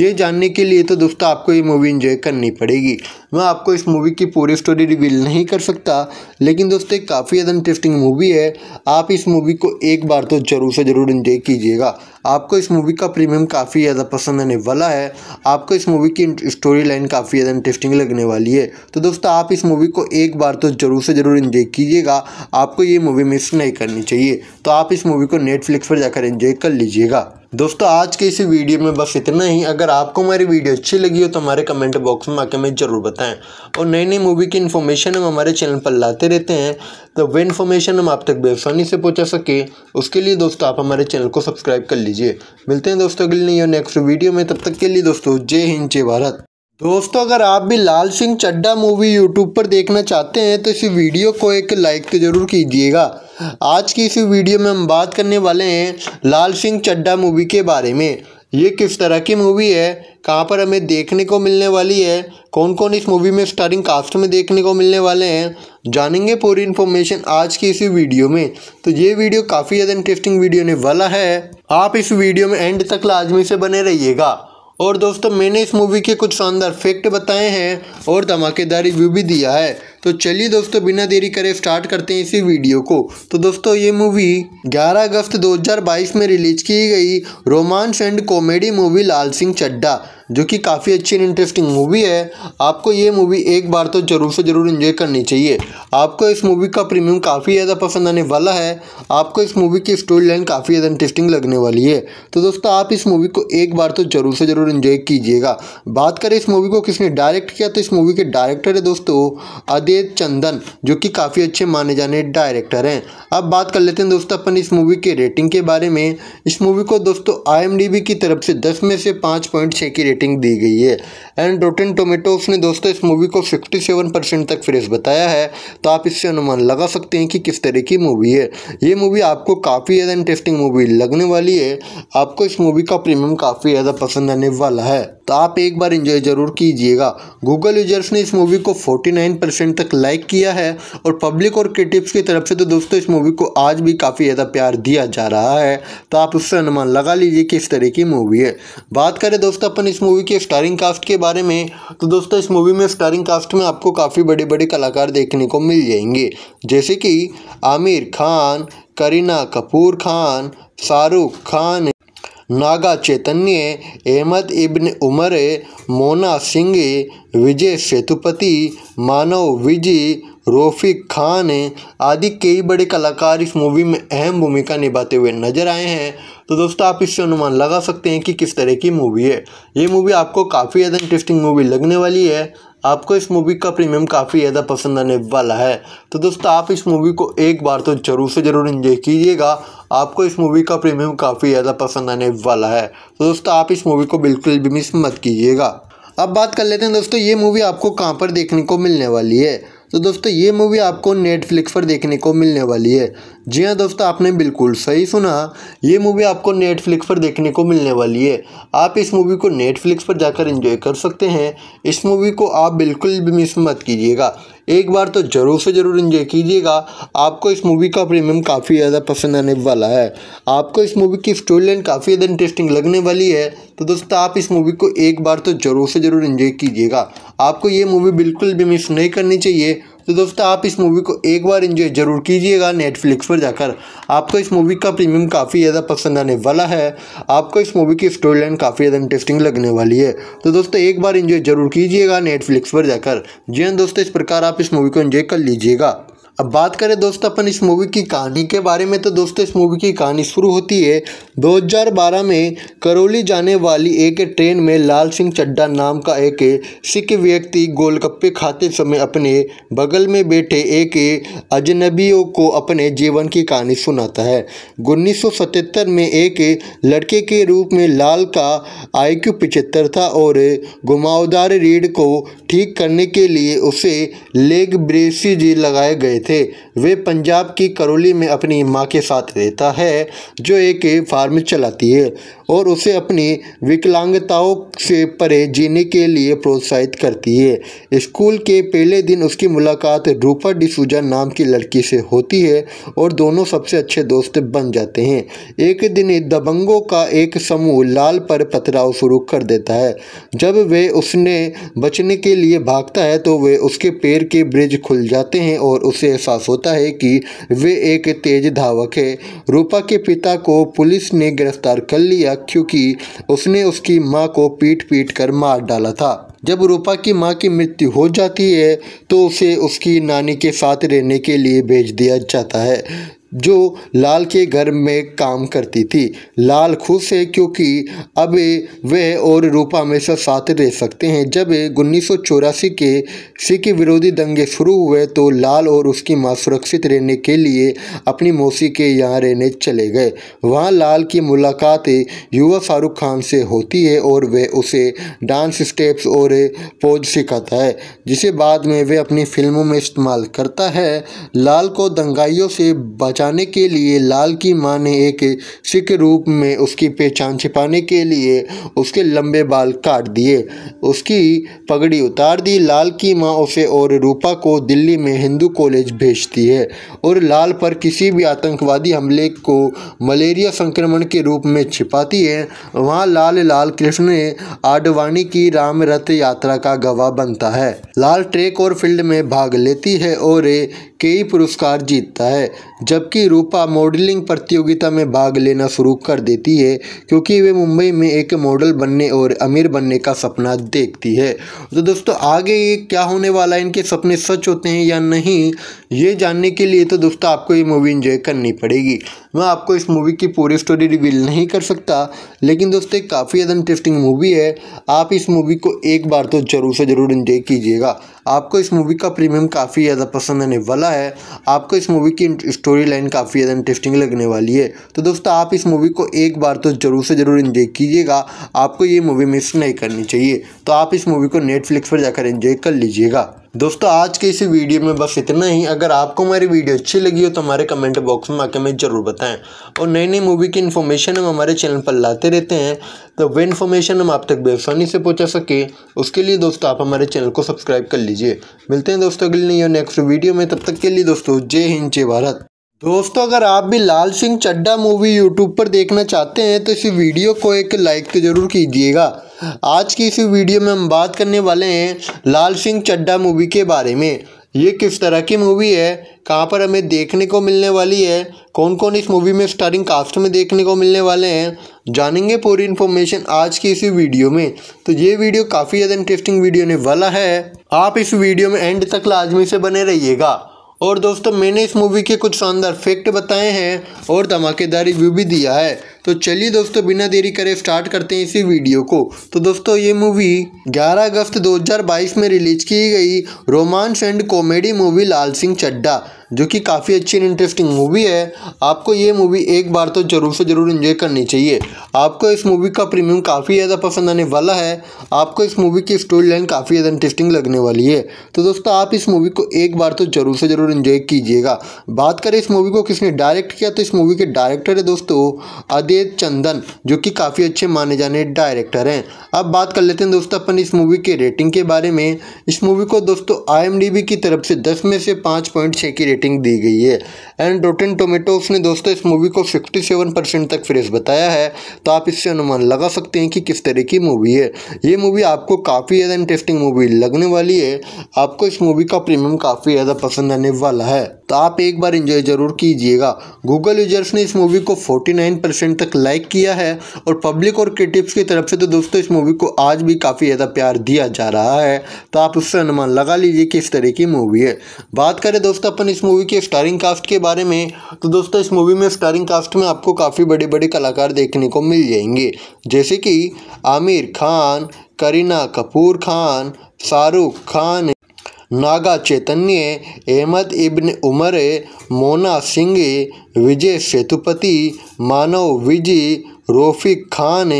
ये जानने के लिए तो दोस्तों आपको ये मूवी इन्जॉय करनी पड़ेगी मैं आपको इस मूवी की पूरी स्टोरी रिवील नहीं कर सकता लेकिन दोस्तों काफ़ी ज़्यादा इंटरेस्टिंग मूवी है आप इस मूवी को एक बार तो ज़रूर से ज़रूर इन्जॉय कीजिएगा आपको इस मूवी का प्रीमियम काफ़ी ज़्यादा पसंद आने वाला है आपको इस मूवी की स्टोरी लाइन काफ़ी ज़्यादा इंटरेस्टिंग लगने वाली है तो दोस्तों आप इस मूवी को एक बार तो ज़रूर से ज़रूर इन्जॉय कीजिएगा आपको ये मूवी मिस नहीं करनी चाहिए तो आप इस मूवी को नेटफ्लिक्स पर जाकर इन्जॉय कर लीजिएगा दोस्तों आज के इस वीडियो में बस इतना ही अगर आपको हमारी वीडियो अच्छी लगी हो तो हमारे कमेंट बॉक्स में आके हमें ज़रूर बताएं और नई नई मूवी की इन्फॉर्मेशन हम हमारे चैनल पर लाते रहते हैं तो वह इन्फॉर्मेशन हम आप तक बेसानी से पहुंचा सके उसके लिए दोस्तों आप हमारे चैनल को सब्सक्राइब कर लीजिए मिलते हैं दोस्तों अगले नहीं नेक्स्ट वीडियो में तब तक के लिए दोस्तों जय हिंद जय भारत दोस्तों अगर आप भी लाल सिंह चड्डा मूवी यूट्यूब पर देखना चाहते हैं तो इस वीडियो को एक लाइक तो ज़रूर कीजिएगा आज की इस वीडियो में हम बात करने वाले हैं लाल सिंह चड्डा मूवी के बारे में ये किस तरह की मूवी है कहाँ पर हमें देखने को मिलने वाली है कौन कौन इस मूवी में स्टारिंग कास्ट में देखने को मिलने वाले हैं जानेंगे पूरी इन्फॉर्मेशन आज की इसी वीडियो में तो ये वीडियो काफ़ी ज़्यादा इंटरेस्टिंग वीडियो ने वाला है आप इस वीडियो में एंड तक लाजमी से बने रहिएगा और दोस्तों मैंने इस मूवी के कुछ शानदार फैक्ट बताए हैं और धमाकेदार रिव्यू भी दिया है तो चलिए दोस्तों बिना देरी करे स्टार्ट करते हैं इसी वीडियो को तो दोस्तों ये मूवी 11 अगस्त 2022 में रिलीज की गई romance and comedy movie Laal Singh Chaddha जो कि काफ़ी अच्छी एंड इंटरेस्टिंग मूवी है आपको ये मूवी एक बार तो ज़रूर से ज़रूर इन्जॉय करनी चाहिए आपको इस मूवी का प्रीमियम काफ़ी ज़्यादा पसंद आने वाला है आपको इस मूवी की स्टोरी लाइन काफ़ी ज़्यादा इंटरेस्टिंग लगने वाली है तो दोस्तों आप इस मूवी को एक बार तो ज़रूर से ज़रूर इन्जॉय कीजिएगा बात करें इस मूवी को किसने डायरेक्ट किया तो इस मूवी के डायरेक्टर है दोस्तों अदेत चंदन जो कि काफ़ी अच्छे माने जाने डायरेक्टर हैं अब बात कर लेते हैं दोस्तों अपन इस मूवी के रेटिंग के बारे में इस मूवी को दोस्तों आई की तरफ से दस में से पाँच की रेटिंग रेटिंग दी गई है एंड रोटेन टोमेटोस ने दोस्तों इस मूवी को 57 परसेंट तक फ्रेश बताया है तो आप इससे अनुमान लगा सकते हैं कि किस तरह की मूवी है ये मूवी आपको काफ़ी ज़्यादा इंटरेस्टिंग मूवी लगने वाली है आपको इस मूवी का प्रीमियम काफ़ी ज़्यादा पसंद आने वाला है तो आप एक बार इंजॉय ज़रूर कीजिएगा गूगल यूजर्स ने इस मूवी को फोर्टी तक लाइक किया है और पब्लिक और क्रिटिक्स की तरफ से तो दोस्तों इस मूवी को आज भी काफ़ी ज़्यादा प्यार दिया जा रहा है तो आप उससे अनुमान लगा लीजिए कि इस तरह की मूवी है बात करें दोस्तों अपन इस मूवी के स्टारिंग कास्ट के बारे में तो दोस्तों इस मूवी में स्टारिंग कास्ट में आपको काफ़ी बड़े बड़े कलाकार देखने को मिल जाएंगे जैसे कि आमिर खान करीना कपूर खान शाहरुख खान नागा चैतन्य अहमद इब्न उमर मोना सिंह विजय सेतुपति मानव विजय रोफिक खान आदि कई बड़े कलाकार इस मूवी में अहम भूमिका निभाते हुए नजर आए हैं तो दोस्तों आप इससे अनुमान लगा सकते हैं कि किस तरह की मूवी है ये मूवी आपको काफ़ी ज़्यादा इंटरेस्टिंग मूवी लगने वाली है आपको इस मूवी का प्रीमियम काफ़ी ज़्यादा पसंद आने वाला है तो दोस्तों आप इस मूवी को एक बार तो ज़रूर से ज़रूर इंजॉय कीजिएगा आपको इस मूवी का प्रीमियम काफ़ी ज़्यादा पसंद आने वाला है तो दोस्तों आप इस मूवी को बिल्कुल भी मिस मत कीजिएगा अब बात कर लेते हैं दोस्तों ये मूवी आपको कहाँ पर देखने को मिलने वाली है तो दोस्तों ये मूवी आपको नेटफ्लिक्स पर देखने को मिलने वाली है जी हाँ दोस्तों आपने बिल्कुल सही सुना ये मूवी आपको नेटफ्लिक्स पर देखने को मिलने वाली है आप इस मूवी को नेटफ्लिक्स पर जाकर एंजॉय कर सकते हैं इस मूवी को आप बिल्कुल भी मिस मत कीजिएगा एक बार तो ज़रूर से ज़रूर इन्जॉय कीजिएगा आपको इस मूवी का प्रीमियम काफ़ी ज़्यादा पसंद आने वाला है आपको इस मूवी की स्टोरी लाइन काफ़ी ज़्यादा इंटरेस्टिंग लगने वाली है तो दोस्तों आप इस मूवी को एक बार तो ज़रूर से ज़रूर इन्जॉय कीजिएगा आपको ये मूवी बिल्कुल भी मिस नहीं करनी चाहिए तो दोस्तों आप इस मूवी को एक बार इन्जॉय ज़रूर कीजिएगा नेटफ्लिक्स पर जाकर आपको इस मूवी का प्रीमियम काफ़ी ज़्यादा पसंद आने वाला है आपको इस मूवी की स्टोरी लाइन काफ़ी ज़्यादा इंटरेस्टिंग लगने वाली है तो दोस्तों एक बार इन्जॉय ज़रूर कीजिएगा नेटफ्लिक्स पर जाकर जी हाँ दोस्तों इस प्रकार आप इस मूवी को इन्जॉय कर लीजिएगा अब बात करें दोस्तों अपन इस मूवी की कहानी के बारे में तो दोस्तों इस मूवी की कहानी शुरू होती है 2012 में करौली जाने वाली एक ट्रेन में लाल सिंह चड्डा नाम का एक सिख व्यक्ति गोलगप्पे खाते समय अपने बगल में बैठे एक अजनबियों को अपने जीवन की कहानी सुनाता है उन्नीस में एक लड़के के रूप में लाल का आई क्यू था और घुमावदार रीढ़ को ठीक करने के लिए उसे लेग ब्रेसिज लगाए गए थे थे वे पंजाब की करौली में अपनी माँ के साथ रहता है जो एक फार्म चलाती है और उसे अपनी विकलांगताओं से परे जीने के लिए प्रोत्साहित करती है स्कूल के पहले दिन उसकी मुलाकात रूपा डिसूजा नाम की लड़की से होती है और दोनों सबसे अच्छे दोस्त बन जाते हैं एक दिन दबंगों का एक समूह लाल पर पथराव शुरू कर देता है जब वे उसने बचने के लिए भागता है तो वे उसके पैर के ब्रिज खुल जाते हैं और उसे एहसास होता है कि वे एक तेज धावक है रूपा के पिता को पुलिस ने गिरफ्तार कर लिया क्योंकि उसने उसकी माँ को पीट पीट कर मार डाला था जब रूपा की माँ की मृत्यु हो जाती है तो उसे उसकी नानी के साथ रहने के लिए भेज दिया जाता है जो लाल के घर में काम करती थी लाल खुश है क्योंकि अब वह और रूपा हमेशा साथ रह सकते हैं जब उन्नीस के सिख विरोधी दंगे शुरू हुए तो लाल और उसकी मां सुरक्षित रहने के लिए अपनी मौसी के यहाँ रहने चले गए वहाँ लाल की मुलाकात युवा शाहरुख खान से होती है और वह उसे डांस स्टेप्स और पोज सिखाता है जिसे बाद में वह अपनी फिल्मों में इस्तेमाल करता है लाल को दंगाइयों से बचा बचाने के लिए लाल की मां ने एक सिख रूप में उसकी पहचान छिपाने के लिए उसके लंबे बाल काट दिए उसकी पगड़ी उतार दी लाल की मां उसे और रूपा को दिल्ली में हिंदू कॉलेज भेजती है और लाल पर किसी भी आतंकवादी हमले को मलेरिया संक्रमण के रूप में छिपाती है वहाँ लाल लाल कृष्ण आडवाणी की राम रथ यात्रा का गवाह बनता है लाल ट्रेक और फील्ड में भाग लेती है और कई पुरस्कार जीतता है जब जबकि रूपा मॉडलिंग प्रतियोगिता में भाग लेना शुरू कर देती है क्योंकि वे मुंबई में एक मॉडल बनने और अमीर बनने का सपना देखती है तो दोस्तों आगे ये क्या होने वाला है इनके सपने सच होते हैं या नहीं ये जानने के लिए तो दोस्तों आपको ये मूवी इन्जॉय करनी पड़ेगी मैं आपको इस मूवी की पूरी स्टोरी रिवील नहीं कर सकता लेकिन दोस्तों काफ़ी ज़्यादा इंटरेस्टिंग मूवी है आप इस मूवी को एक बार तो ज़रूर से ज़रूर इन्जॉय कीजिएगा आपको इस मूवी का प्रीमियम काफ़ी ज़्यादा पसंद आने वाला है आपको इस मूवी की स्टोरी लाइन काफ़ी ज़्यादा इंटरेस्टिंग लगने वाली है तो दोस्तों आप इस मूवी को एक बार तो ज़रूर से ज़रूर इन्जॉय कीजिएगा आपको ये मूवी मिस नहीं करनी चाहिए तो आप इस मूवी को नेटफ्लिक्स पर जाकर इन्जॉय कर लीजिएगा दोस्तों आज के इसी वीडियो में बस इतना ही अगर आपको हमारी वीडियो अच्छी लगी हो तो हमारे कमेंट बॉक्स में आके हमें ज़रूर बताएं और नई नई मूवी की इन्फॉर्मेशन हम हमारे चैनल पर लाते रहते हैं तो वह इन्फॉर्मेशन हम आप तक बेसानी से पहुंचा सके उसके लिए दोस्तों आप हमारे चैनल को सब्सक्राइब कर लीजिए मिलते हैं दोस्तों अगले नहीं नेक्स्ट वीडियो में तब तक के लिए दोस्तों जय हिंद जय भारत दोस्तों अगर आप भी लाल सिंह चड्डा मूवी यूट्यूब पर देखना चाहते हैं तो इस वीडियो को एक लाइक तो ज़रूर कीजिएगा आज की इस वीडियो में हम बात करने वाले हैं लाल सिंह चड्डा मूवी के बारे में ये किस तरह की मूवी है कहाँ पर हमें देखने को मिलने वाली है कौन कौन इस मूवी में स्टारिंग कास्ट में देखने को मिलने वाले हैं जानेंगे पूरी इन्फॉर्मेशन आज की इसी वीडियो में तो ये वीडियो काफ़ी ज़्यादा इंटरेस्टिंग वीडियो ने वाला है आप इस वीडियो में एंड तक लाजमी से बने रहिएगा और दोस्तों मैंने इस मूवी के कुछ शानदार फैक्ट बताए हैं और धमाकेदार रिव्यू भी दिया है तो चलिए दोस्तों बिना देरी करे स्टार्ट करते हैं इसी वीडियो को तो दोस्तों ये मूवी 11 अगस्त 2022 में रिलीज की गई romance and comedy movie Laal Singh Chaddha जो कि काफ़ी अच्छी एंड इंटरेस्टिंग मूवी है आपको ये मूवी एक बार तो ज़रूर से ज़रूर इन्जॉय करनी चाहिए आपको इस मूवी का प्रीमियम काफ़ी ज़्यादा पसंद आने वाला है आपको इस मूवी की स्टोरी लाइन काफ़ी ज़्यादा इंटरेस्टिंग लगने वाली है तो दोस्तों आप इस मूवी को एक बार तो ज़रूर से ज़रूर इन्जॉय कीजिएगा बात करें इस मूवी को किसने डायरेक्ट किया तो इस मूवी के डायरेक्टर है दोस्तों आद्य चंदन जो कि काफ़ी अच्छे माने जाने डायरेक्टर हैं अब बात कर लेते हैं दोस्तों अपन इस मूवी के रेटिंग के बारे में इस मूवी को दोस्तों आई की तरफ से दस में से पाँच पॉइंट की रेटिंग दी गई है एंड रोटेन टोमेटोस ने दोस्तों इस मूवी को फिफ्टी सेवन परसेंट तक फ्रेश बताया है तो आप इससे अनुमान लगा सकते हैं कि किस तरह की मूवी है ये मूवी आपको काफ़ी ज़्यादा इंटरेस्टिंग मूवी लगने वाली है आपको इस मूवी का प्रीमियम काफ़ी ज़्यादा पसंद आने वाला है तो आप एक बार इंजॉय ज़रूर कीजिएगा गूगल यूजर्स ने इस मूवी को फोर्टी नाइन परसेंट तक लाइक किया है और पब्लिक और क्रिटिक्स की तरफ से तो दोस्तों इस मूवी को आज भी काफ़ी ज़्यादा प्यार दिया जा रहा है तो आप उससे अनुमान लगा लीजिए कि इस तरह की मूवी है बात करें दोस्तों अपन इस मूवी के स्टारिंग कास्ट के बारे में तो दोस्तों इस मूवी में स्टारिंग कास्ट में आपको काफ़ी बड़े बड़े कलाकार देखने को मिल जाएंगे जैसे कि आमिर खान करीना कपूर खान शाहरुख खान नागा चैतन्य अहमद इब्न उमर मोना सिंह विजय सेतुपति मानव विजय रोफी खान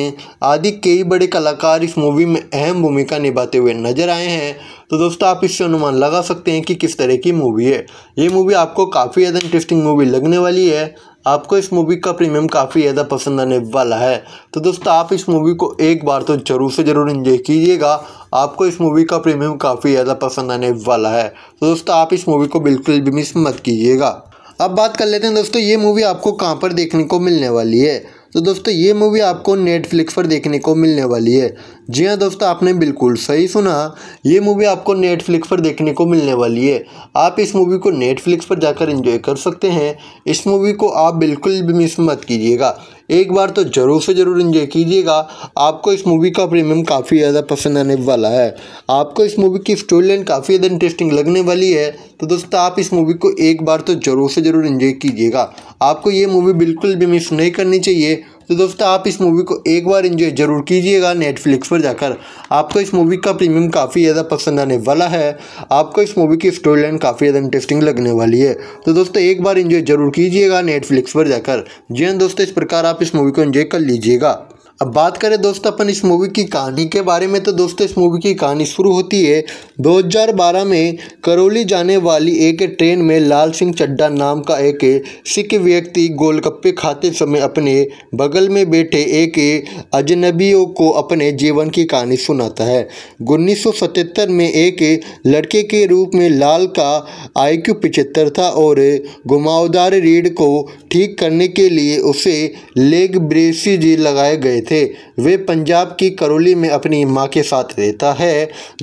आदि कई बड़े कलाकार इस मूवी में अहम भूमिका निभाते हुए नजर आए हैं तो दोस्तों आप इससे अनुमान लगा सकते हैं कि किस तरह की मूवी है ये मूवी आपको काफ़ी ज़्यादा इंटरेस्टिंग मूवी लगने वाली है आपको इस मूवी का प्रीमियम काफ़ी ज़्यादा पसंद आने वाला है तो दोस्तों आप इस मूवी को एक बार तो ज़रूर से ज़रूर इन्जॉय कीजिएगा आपको इस मूवी का प्रीमियम काफ़ी ज़्यादा पसंद आने वाला है तो दोस्तों आप इस मूवी को बिल्कुल भी मिस मत कीजिएगा अब बात कर लेते हैं दोस्तों ये मूवी आपको कहाँ पर देखने को मिलने वाली है तो दोस्तों ये मूवी आपको नेटफ्लिक्स पर देखने को मिलने वाली है जी हाँ दोस्तों आपने बिल्कुल सही सुना ये मूवी आपको नेटफ्लिक्स पर देखने को मिलने वाली है आप इस मूवी को नेटफ्लिक्स पर जाकर एंजॉय कर सकते हैं इस मूवी को आप बिल्कुल भी मिस मत कीजिएगा एक बार तो ज़रूर से ज़रूर इन्जॉय कीजिएगा आपको इस मूवी का प्रीमियम काफ़ी ज़्यादा पसंद आने वाला है आपको इस मूवी की स्टोरी लाइन काफ़ी ज़्यादा इंटरेस्टिंग लगने वाली है तो दोस्तों आप इस मूवी को एक बार तो ज़रूर से ज़रूर इन्जॉय कीजिएगा आपको ये मूवी बिल्कुल भी मिस नहीं करनी चाहिए तो दोस्तों आप इस मूवी को एक बार इन्जॉय ज़रूर कीजिएगा नेटफ्लिक्स पर जाकर आपको इस मूवी का प्रीमियम काफ़ी ज़्यादा पसंद आने वाला है आपको इस मूवी की स्टोरी लाइन काफ़ी ज़्यादा इंटरेस्टिंग लगने वाली है तो दोस्तों एक बार इन्जॉय ज़रूर कीजिएगा नेटफ्लिक्स पर जाकर जी हाँ दोस्तों इस प्रकार आप इस मूवी को इन्जॉय कर लीजिएगा अब बात करें दोस्तों अपन इस मूवी की कहानी के बारे में तो दोस्तों इस मूवी की कहानी शुरू होती है 2012 में करौली जाने वाली एक ट्रेन में लाल सिंह चड्डा नाम का एक सिख व्यक्ति गोलगप्पे खाते समय अपने बगल में बैठे एक अजनबियों को अपने जीवन की कहानी सुनाता है उन्नीस में एक लड़के के रूप में लाल का आई क्यू था और घुमावदार रीढ़ को ठीक करने के लिए उसे लेग ब्रेसिज लगाए गए थे वे पंजाब की करौली में अपनी माँ के साथ रहता है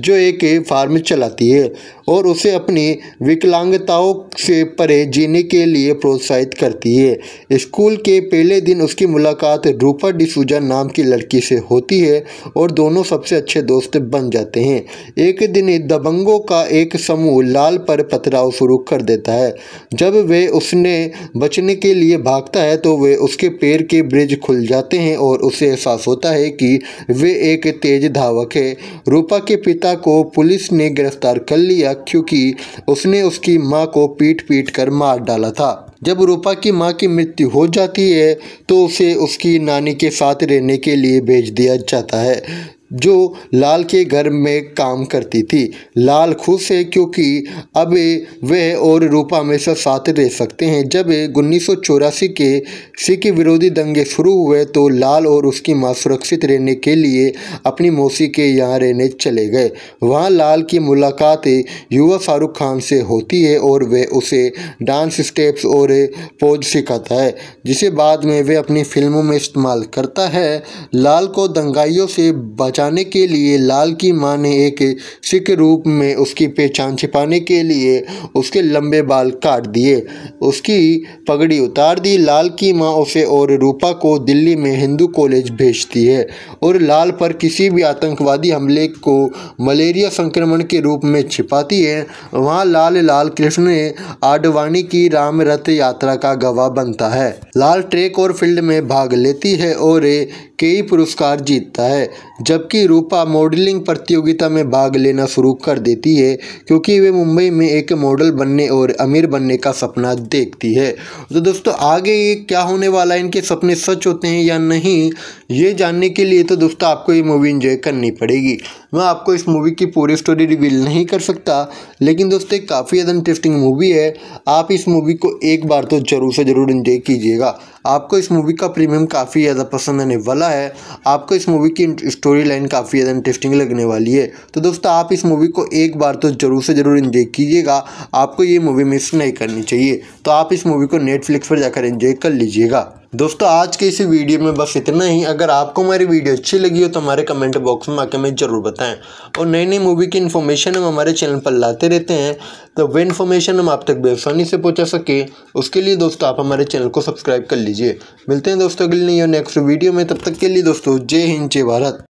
जो एक फार्म चलाती है और उसे अपनी विकलांगताओं से परे जीने के लिए प्रोत्साहित करती है स्कूल के पहले दिन उसकी मुलाकात रूपा डिसूजा नाम की लड़की से होती है और दोनों सबसे अच्छे दोस्त बन जाते हैं एक दिन दबंगों का एक समूह लाल पर पथराव शुरू कर देता है जब वे उसने बचने के लिए भागता है तो वे उसके पैर के ब्रिज खुल जाते हैं और उसे साफ होता है कि वे एक तेज धावक है रूपा के पिता को पुलिस ने गिरफ्तार कर लिया क्योंकि उसने उसकी माँ को पीट पीट कर मार डाला था जब रूपा की माँ की मृत्यु हो जाती है तो उसे उसकी नानी के साथ रहने के लिए भेज दिया जाता है जो लाल के घर में काम करती थी लाल खुश है क्योंकि अब वह और रूपा हमेशा साथ रह सकते हैं जब उन्नीस के सिख विरोधी दंगे शुरू हुए तो लाल और उसकी माँ सुरक्षित रहने के लिए अपनी मौसी के यहाँ रहने चले गए वहाँ लाल की मुलाकात युवा शाहरुख खान से होती है और वह उसे डांस स्टेप्स और पोज सिखाता है जिसे बाद में वह अपनी फिल्मों में इस्तेमाल करता है लाल को दंगाइयों से बच बचाने के लिए लाल की मां ने एक सिख रूप में उसकी पहचान छिपाने के लिए उसके लंबे बाल काट दिए उसकी पगड़ी उतार दी लाल की मां उसे और रूपा को दिल्ली में हिंदू कॉलेज भेजती है और लाल पर किसी भी आतंकवादी हमले को मलेरिया संक्रमण के रूप में छिपाती है वहाँ लाल लाल कृष्ण आडवाणी की राम रथ यात्रा का गवाह बनता है लाल ट्रेक और फील्ड में भाग लेती है और कई पुरस्कार जीतता है जबकि रूपा मॉडलिंग प्रतियोगिता में भाग लेना शुरू कर देती है क्योंकि वे मुंबई में एक मॉडल बनने और अमीर बनने का सपना देखती है तो दोस्तों आगे ये क्या होने वाला है इनके सपने सच होते हैं या नहीं ये जानने के लिए तो दोस्तों आपको ये मूवी इंजॉय करनी पड़ेगी मैं आपको इस मूवी की पूरी स्टोरी रिवील नहीं कर सकता लेकिन दोस्तों काफ़ी ज़्यादा इंटरेस्टिंग मूवी है आप इस मूवी को एक बार तो ज़रूर से ज़रूर इन्जॉय कीजिएगा आपको इस मूवी का प्रीमियम काफ़ी ज़्यादा पसंद आने वाला है आपको इस मूवी की स्टोरी लाइन काफ़ी ज़्यादा इंटरेस्टिंग लगने वाली है तो दोस्तों आप इस मूवी को एक बार तो ज़रूर से ज़रूर इन्जॉय कीजिएगा आपको ये मूवी मिस नहीं करनी चाहिए तो आप इस मूवी को नेटफ्लिक्स पर जाकर इन्जॉय कर लीजिएगा दोस्तों आज के इसी वीडियो में बस इतना ही अगर आपको हमारी वीडियो अच्छी लगी हो तो हमारे कमेंट बॉक्स में आके हमें ज़रूर बताएं और नई नई मूवी की इन्फॉर्मेशन हम हमारे चैनल पर लाते रहते हैं तो वह इन्फॉर्मेशन हम आप तक बेसानी से पहुंचा सके उसके लिए दोस्तों आप हमारे चैनल को सब्सक्राइब कर लीजिए मिलते हैं दोस्तों अगले नेक्स्ट वीडियो में तब तक के लिए दोस्तों जय हिंद जय भारत